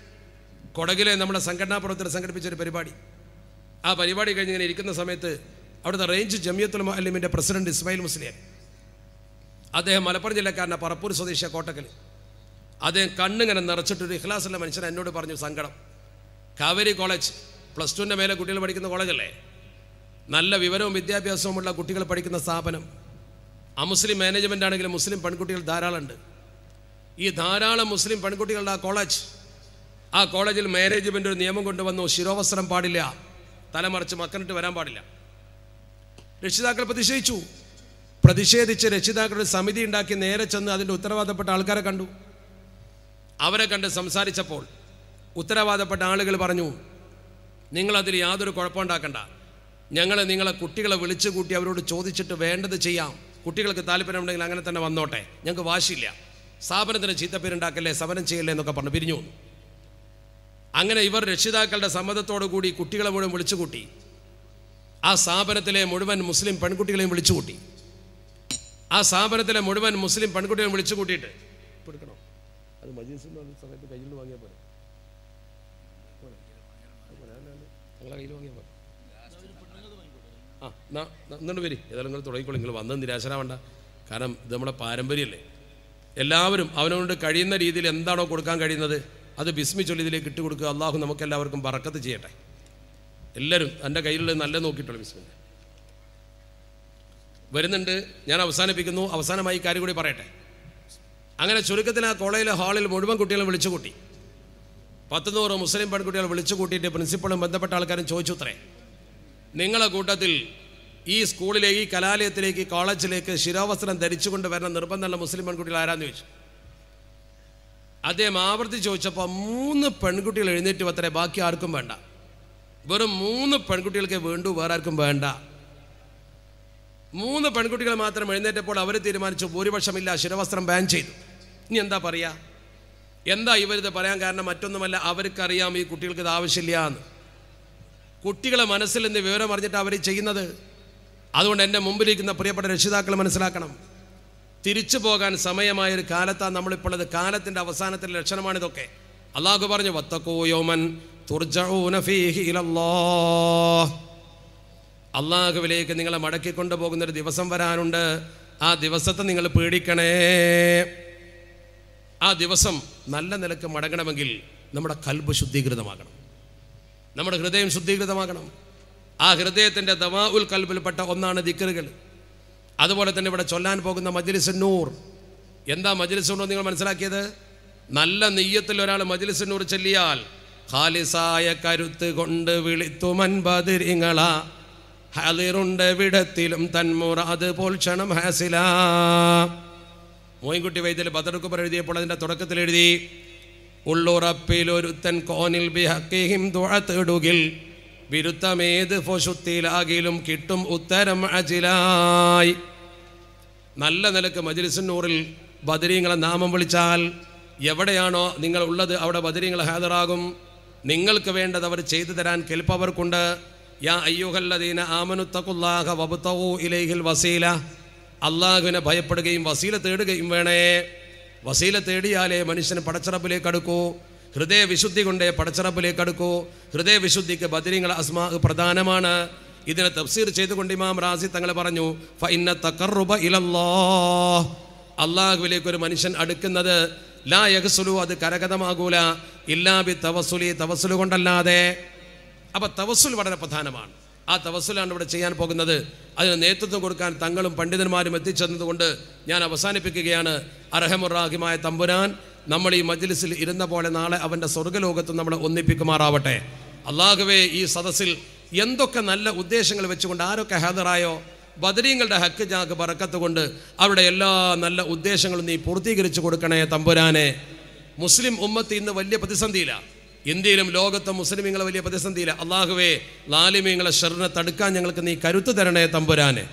കൊടകിലെ നമ്മുടെ സംഘടനാ പ്രവർത്തകർ സംഘടിപ്പിച്ചൊരു പരിപാടി ആ പരിപാടി കഴിഞ്ഞ് ഇങ്ങനെ ഇരിക്കുന്ന സമയത്ത് അവിടുത്തെ റേഞ്ച് ജമിയത്തുൽ മഹലിമിൻ്റെ പ്രസിഡന്റ് ഇസ്മായിൽ മുസ്ലിയാൻ അദ്ദേഹം മലപ്പുറം ജില്ലക്കാരൻ്റെ പറപ്പൂർ സ്വദേശിയ കോട്ടക്കൽ അദ്ദേഹം കണ്ണിങ്ങനെ നിറച്ചിട്ടൊരു ഇഖ്ലാസുള്ള മനുഷ്യൻ എന്നോട് പറഞ്ഞു സങ്കടം കാവേരി കോളേജ് പ്ലസ് ടുവിൻ്റെ മേലെ കുട്ടികൾ പഠിക്കുന്ന കോളേജല്ലേ നല്ല വിവരവും വിദ്യാഭ്യാസവുമുള്ള കുട്ടികൾ പഠിക്കുന്ന സ്ഥാപനം അമുസ്ലിം മാനേജ്മെൻ്റ് ആണെങ്കിലും മുസ്ലിം പെൺകുട്ടികൾ ധാരാളമുണ്ട് ഈ ധാരാളം മുസ്ലിം പെൺകുട്ടികളുടെ ആ കോളേജ് ആ കോളേജിൽ മാനേജ്മെൻ്റ് ഒരു നിയമം കൊണ്ടുവന്നു ശിരോവസ്ത്രം പാടില്ല തലമറിച്ച് മക്കനിട്ട് വരാൻ പാടില്ല രക്ഷിതാക്കൾ പ്രതിഷേധിച്ചു പ്രതിഷേധിച്ച് രക്ഷിതാക്കളുടെ സമിതി ഉണ്ടാക്കി നേരെ ചെന്ന് അതിൻ്റെ ഉത്തരവാദപ്പെട്ട ആൾക്കാരെ കണ്ടു അവരെ കണ്ട് സംസാരിച്ചപ്പോൾ ഉത്തരവാദപ്പെട്ട ആളുകൾ പറഞ്ഞു നിങ്ങളതിൽ യാതൊരു കുഴപ്പമുണ്ടാക്കണ്ട ഞങ്ങൾ നിങ്ങളെ കുട്ടികളെ വിളിച്ചു കൂട്ടി അവരോട് ചോദിച്ചിട്ട് വേണ്ടത് ചെയ്യാം കുട്ടികൾക്ക് താല്പര്യമുണ്ടെങ്കിൽ അങ്ങനെ തന്നെ വന്നോട്ടെ ഞങ്ങൾക്ക് വാശിയില്ല സ്ഥാപനത്തിന് ചീത്തപ്പേരുണ്ടാക്കല്ലേ സമരം ചെയ്യല്ലേ എന്നൊക്കെ പറഞ്ഞു പിരിഞ്ഞു അങ്ങനെ ഇവർ രക്ഷിതാക്കളുടെ സമ്മതത്തോടു കൂടി കുട്ടികളെ മുഴുവൻ വിളിച്ചുകൂട്ടി ആ സ്ഥാപനത്തിലെ മുഴുവൻ മുസ്ലിം പെൺകുട്ടികളെയും വിളിച്ചുകൂട്ടി ആ സ്ഥാപനത്തിലെ മുഴുവൻ മുസ്ലിം പെൺകുട്ടികളെയും വിളിച്ചു കൂട്ടിയിട്ട് അത് പോലെ ആ നിങ്ങൾ തുടങ്ങിക്കോളൂ നിങ്ങൾ നിരാശനാവണ്ട കാരണം ഇത് നമ്മുടെ പാരമ്പര്യമല്ലേ എല്ലാവരും അവനോട് കഴിയുന്ന രീതിയിൽ എന്താണോ കൊടുക്കാൻ കഴിയുന്നത് അത് ബിസ്മി ചൊല്ലിതിലേക്ക് ഇട്ട് കൊടുക്കുക അള്ളാഹു നമുക്കെല്ലാവർക്കും പറക്കത്ത് ചെയ്യട്ടെ എല്ലാവരും എൻ്റെ കയ്യിലുള്ള നല്ല നോക്കിയിട്ടുള്ള ബിസ്മിൻ്റെ വരുന്നുണ്ട് ഞാൻ അവസാനിപ്പിക്കുന്നു അവസാനമായി കാര്യം കൂടി പറയട്ടെ അങ്ങനെ ചുരുക്കത്തിന് ആ കോളേജിലെ ഹാളിൽ മുഴുവൻ കുട്ടികളെ വിളിച്ചു കൂട്ടി പത്ത് നൂറ് മുസ്ലിം പെൺകുട്ടികളെ വിളിച്ചു കൂട്ടിയിട്ട് പ്രിൻസിപ്പളും ബന്ധപ്പെട്ട ആൾക്കാരും ചോദിച്ചു അത്രേ നിങ്ങളെ കൂട്ടത്തിൽ ഈ സ്കൂളിലേക്ക് ഈ കലാലയത്തിലേക്ക് കോളേജിലേക്ക് ശിരോവസ്ത്രം ധരിച്ചുകൊണ്ട് വരുന്ന നിർബന്ധമുള്ള മുസ്ലിം പെൺകുട്ടികൾ ആരാന്ന് ചോദിച്ചു അദ്ദേഹം ആവർത്തി ചോദിച്ചപ്പോൾ മൂന്ന് പെൺകുട്ടികൾ എഴുന്നേറ്റ് അത്രേ ബാക്കി ആർക്കും വേണ്ട വെറും മൂന്ന് പെൺകുട്ടികൾക്ക് വീണ്ടും വേറെ ആർക്കും വേണ്ട മൂന്ന് പെൺകുട്ടികൾ മാത്രം എഴുന്നേറ്റപ്പോൾ അവരെ തീരുമാനിച്ചു ഭൂരിപക്ഷമില്ല ശിരവസ്ത്രം ബാൻ ചെയ്തു ഇനി എന്താ പറയുക എന്താ ഇവരിത് പറയാൻ കാരണം മറ്റൊന്നുമല്ല അവർക്കറിയാം ഈ കുട്ടികൾക്ക് ഇത് ആവശ്യമില്ല എന്ന് കുട്ടികളെ മനസ്സിൽ നിന്ന് വിവരം അറിഞ്ഞിട്ട് അവർ ചെയ്യുന്നത് അതുകൊണ്ട് എൻ്റെ മുമ്പിലിരിക്കുന്ന പ്രിയപ്പെട്ട രക്ഷിതാക്കൾ മനസ്സിലാക്കണം തിരിച്ചു പോകാൻ സമയമായ ഒരു കാലത്താണ് നമ്മളിപ്പോൾ അത് കാലത്തിൻ്റെ അവസാനത്തിൻ്റെ ലക്ഷണമാണിതൊക്കെ അള്ളാഹു പറഞ്ഞു വത്തക്കോയോമൻ അള്ളാഹുവിലേക്ക് നിങ്ങളെ മടക്കിക്കൊണ്ടു പോകുന്നൊരു ദിവസം വരാനുണ്ട് ആ ദിവസത്തെ നിങ്ങൾ പേടിക്കണേ ആ ദിവസം നല്ല നിലക്ക് മടങ്ങണമെങ്കിൽ നമ്മുടെ കൽബ് ശുദ്ധീകൃതമാകണം നമ്മുടെ ഹൃദയം ശുദ്ധീകൃതമാകണം ആ ഹൃദയത്തിൻ്റെ ദവാ ഉൽ കൽബിൽപ്പെട്ട ഒന്നാണ് ദിക്കറുകൾ അതുപോലെ തന്നെ ഇവിടെ ചൊല്ലാൻ പോകുന്ന മജ്ലിസ് നൂർ എന്താ മജ്ലിസ് നൂർ നിങ്ങൾ മനസ്സിലാക്കിയത് നല്ല നെയ്യത്തിൽ ഒരാൾ മജ്ലിസ് നൂർ ചൊല്ലിയാൽ ഖാലിസായ കരുത്ത് കൊണ്ട് മൻപതിരിങ്ങള ഹലിറുണ്ട് വിടത്തിലും തന്മൂർ അതുപോൽ ക്ഷണം ഹാസില മോയിൻകുട്ടി വൈദ്യൽ ബദർക്കുപ്പർ എഴുതിയപ്പോൾ അതിൻ്റെ തുടക്കത്തിൽ എഴുതി ഒരുത്തൻ കോനിൽ ബിഹക്കിഹിം തുഴത്തിടുകിൽ വിരുദ്ധമേത് ഫോശുത്തിലാകിലും കിട്ടും ഉത്തരം അജിലായി നല്ല നിലക്ക് മജ്ലിസുന്നൂറിൽ ബദരീങ്ങളെ നാമം വിളിച്ചാൽ എവിടെയാണോ നിങ്ങൾ ഉള്ളത് അവിടെ ബദരീങ്ങൾ ഹാജറാകും നിങ്ങൾക്ക് വേണ്ടത് അവർ ചെയ്തു തരാൻ കെൽപ്പവർക്കുണ്ട് യാ അയ്യൂഹല്ലദീന ആമനുത്തക്കുല്ലാഹ വബുത്തവു ഇലൈഹിൽ വസീല അള്ളാഹുവിനെ ഭയപ്പെടുകയും വസീല തേടുകയും വേണേ വസീല തേടിയാലേ മനുഷ്യന് പടച്ചറപ്പിലേക്ക് അടുക്കൂ ഹൃദയവിശുദ്ധി കൊണ്ടേ പടച്ചറപ്പിലേക്ക് അടുക്കൂ ഹൃദയവിശുദ്ധിക്ക് ബദരീങ്ങൾ അസ്മാ പ്രധാനമാണ് ഇതിനെ തഫ്സീർ ചെയ്തുകൊണ്ട് ഇമാം റാസി തങ്ങളെ പറഞ്ഞു അള്ളാഹുലേക്ക് ഒരു മനുഷ്യൻ അടുക്കുന്നത് ലാ യഹസുലു അത് കരകതമാകൂല ഇല്ലാബി തവസുലി തവസുലു കൊണ്ടല്ലാതെ അപ്പൊ തവസുൽ വളരെ പ്രധാനമാണ് ആ തവസുലാണ് ഇവിടെ ചെയ്യാൻ പോകുന്നത് അതിന് നേതൃത്വം കൊടുക്കാൻ തങ്ങളും പണ്ഡിതന്മാരും എത്തിച്ചെന്നതുകൊണ്ട് ഞാൻ അവസാനിപ്പിക്കുകയാണ് അർഹമുറാഹിമായ തമ്പുരാൻ നമ്മൾ ഈ മജ്ലിസിൽ ഇരുന്ന പോലെ നാളെ അവൻ്റെ സ്വർഗ്ഗലോകത്ത് നമ്മളെ ഒന്നിപ്പിക്കുമാറാവട്ടെ അള്ളാഹുവേ ഈ സദസ്സിൽ എന്തൊക്കെ നല്ല ഉദ്ദേശങ്ങൾ വെച്ചുകൊണ്ട് ആരൊക്കെ ഹാജറായോ ബദരീങ്ങളുടെ ഹക്ക് ഞങ്ങൾക്ക് പറക്കത്ത് കൊണ്ട് അവിടെ എല്ലാ നല്ല ഉദ്ദേശങ്ങളും നീ പൂർത്തീകരിച്ചു കൊടുക്കണേ തമ്പുരാനെ മുസ്ലിം ഉമ്മത്ത് ഇന്ന് വലിയ പ്രതിസന്ധിയിലാണ് ഇന്ത്യയിലും ലോകത്തും മുസ്ലിമീങ്ങളെ വലിയ പ്രതിസന്ധിയില്ല അള്ളാഹുവേ ലാലിമീങ്ങളെ ഷെറിനെ തടുക്കാൻ ഞങ്ങൾക്ക് നീ കരുത്തു തരണേ തമ്പുരാനെ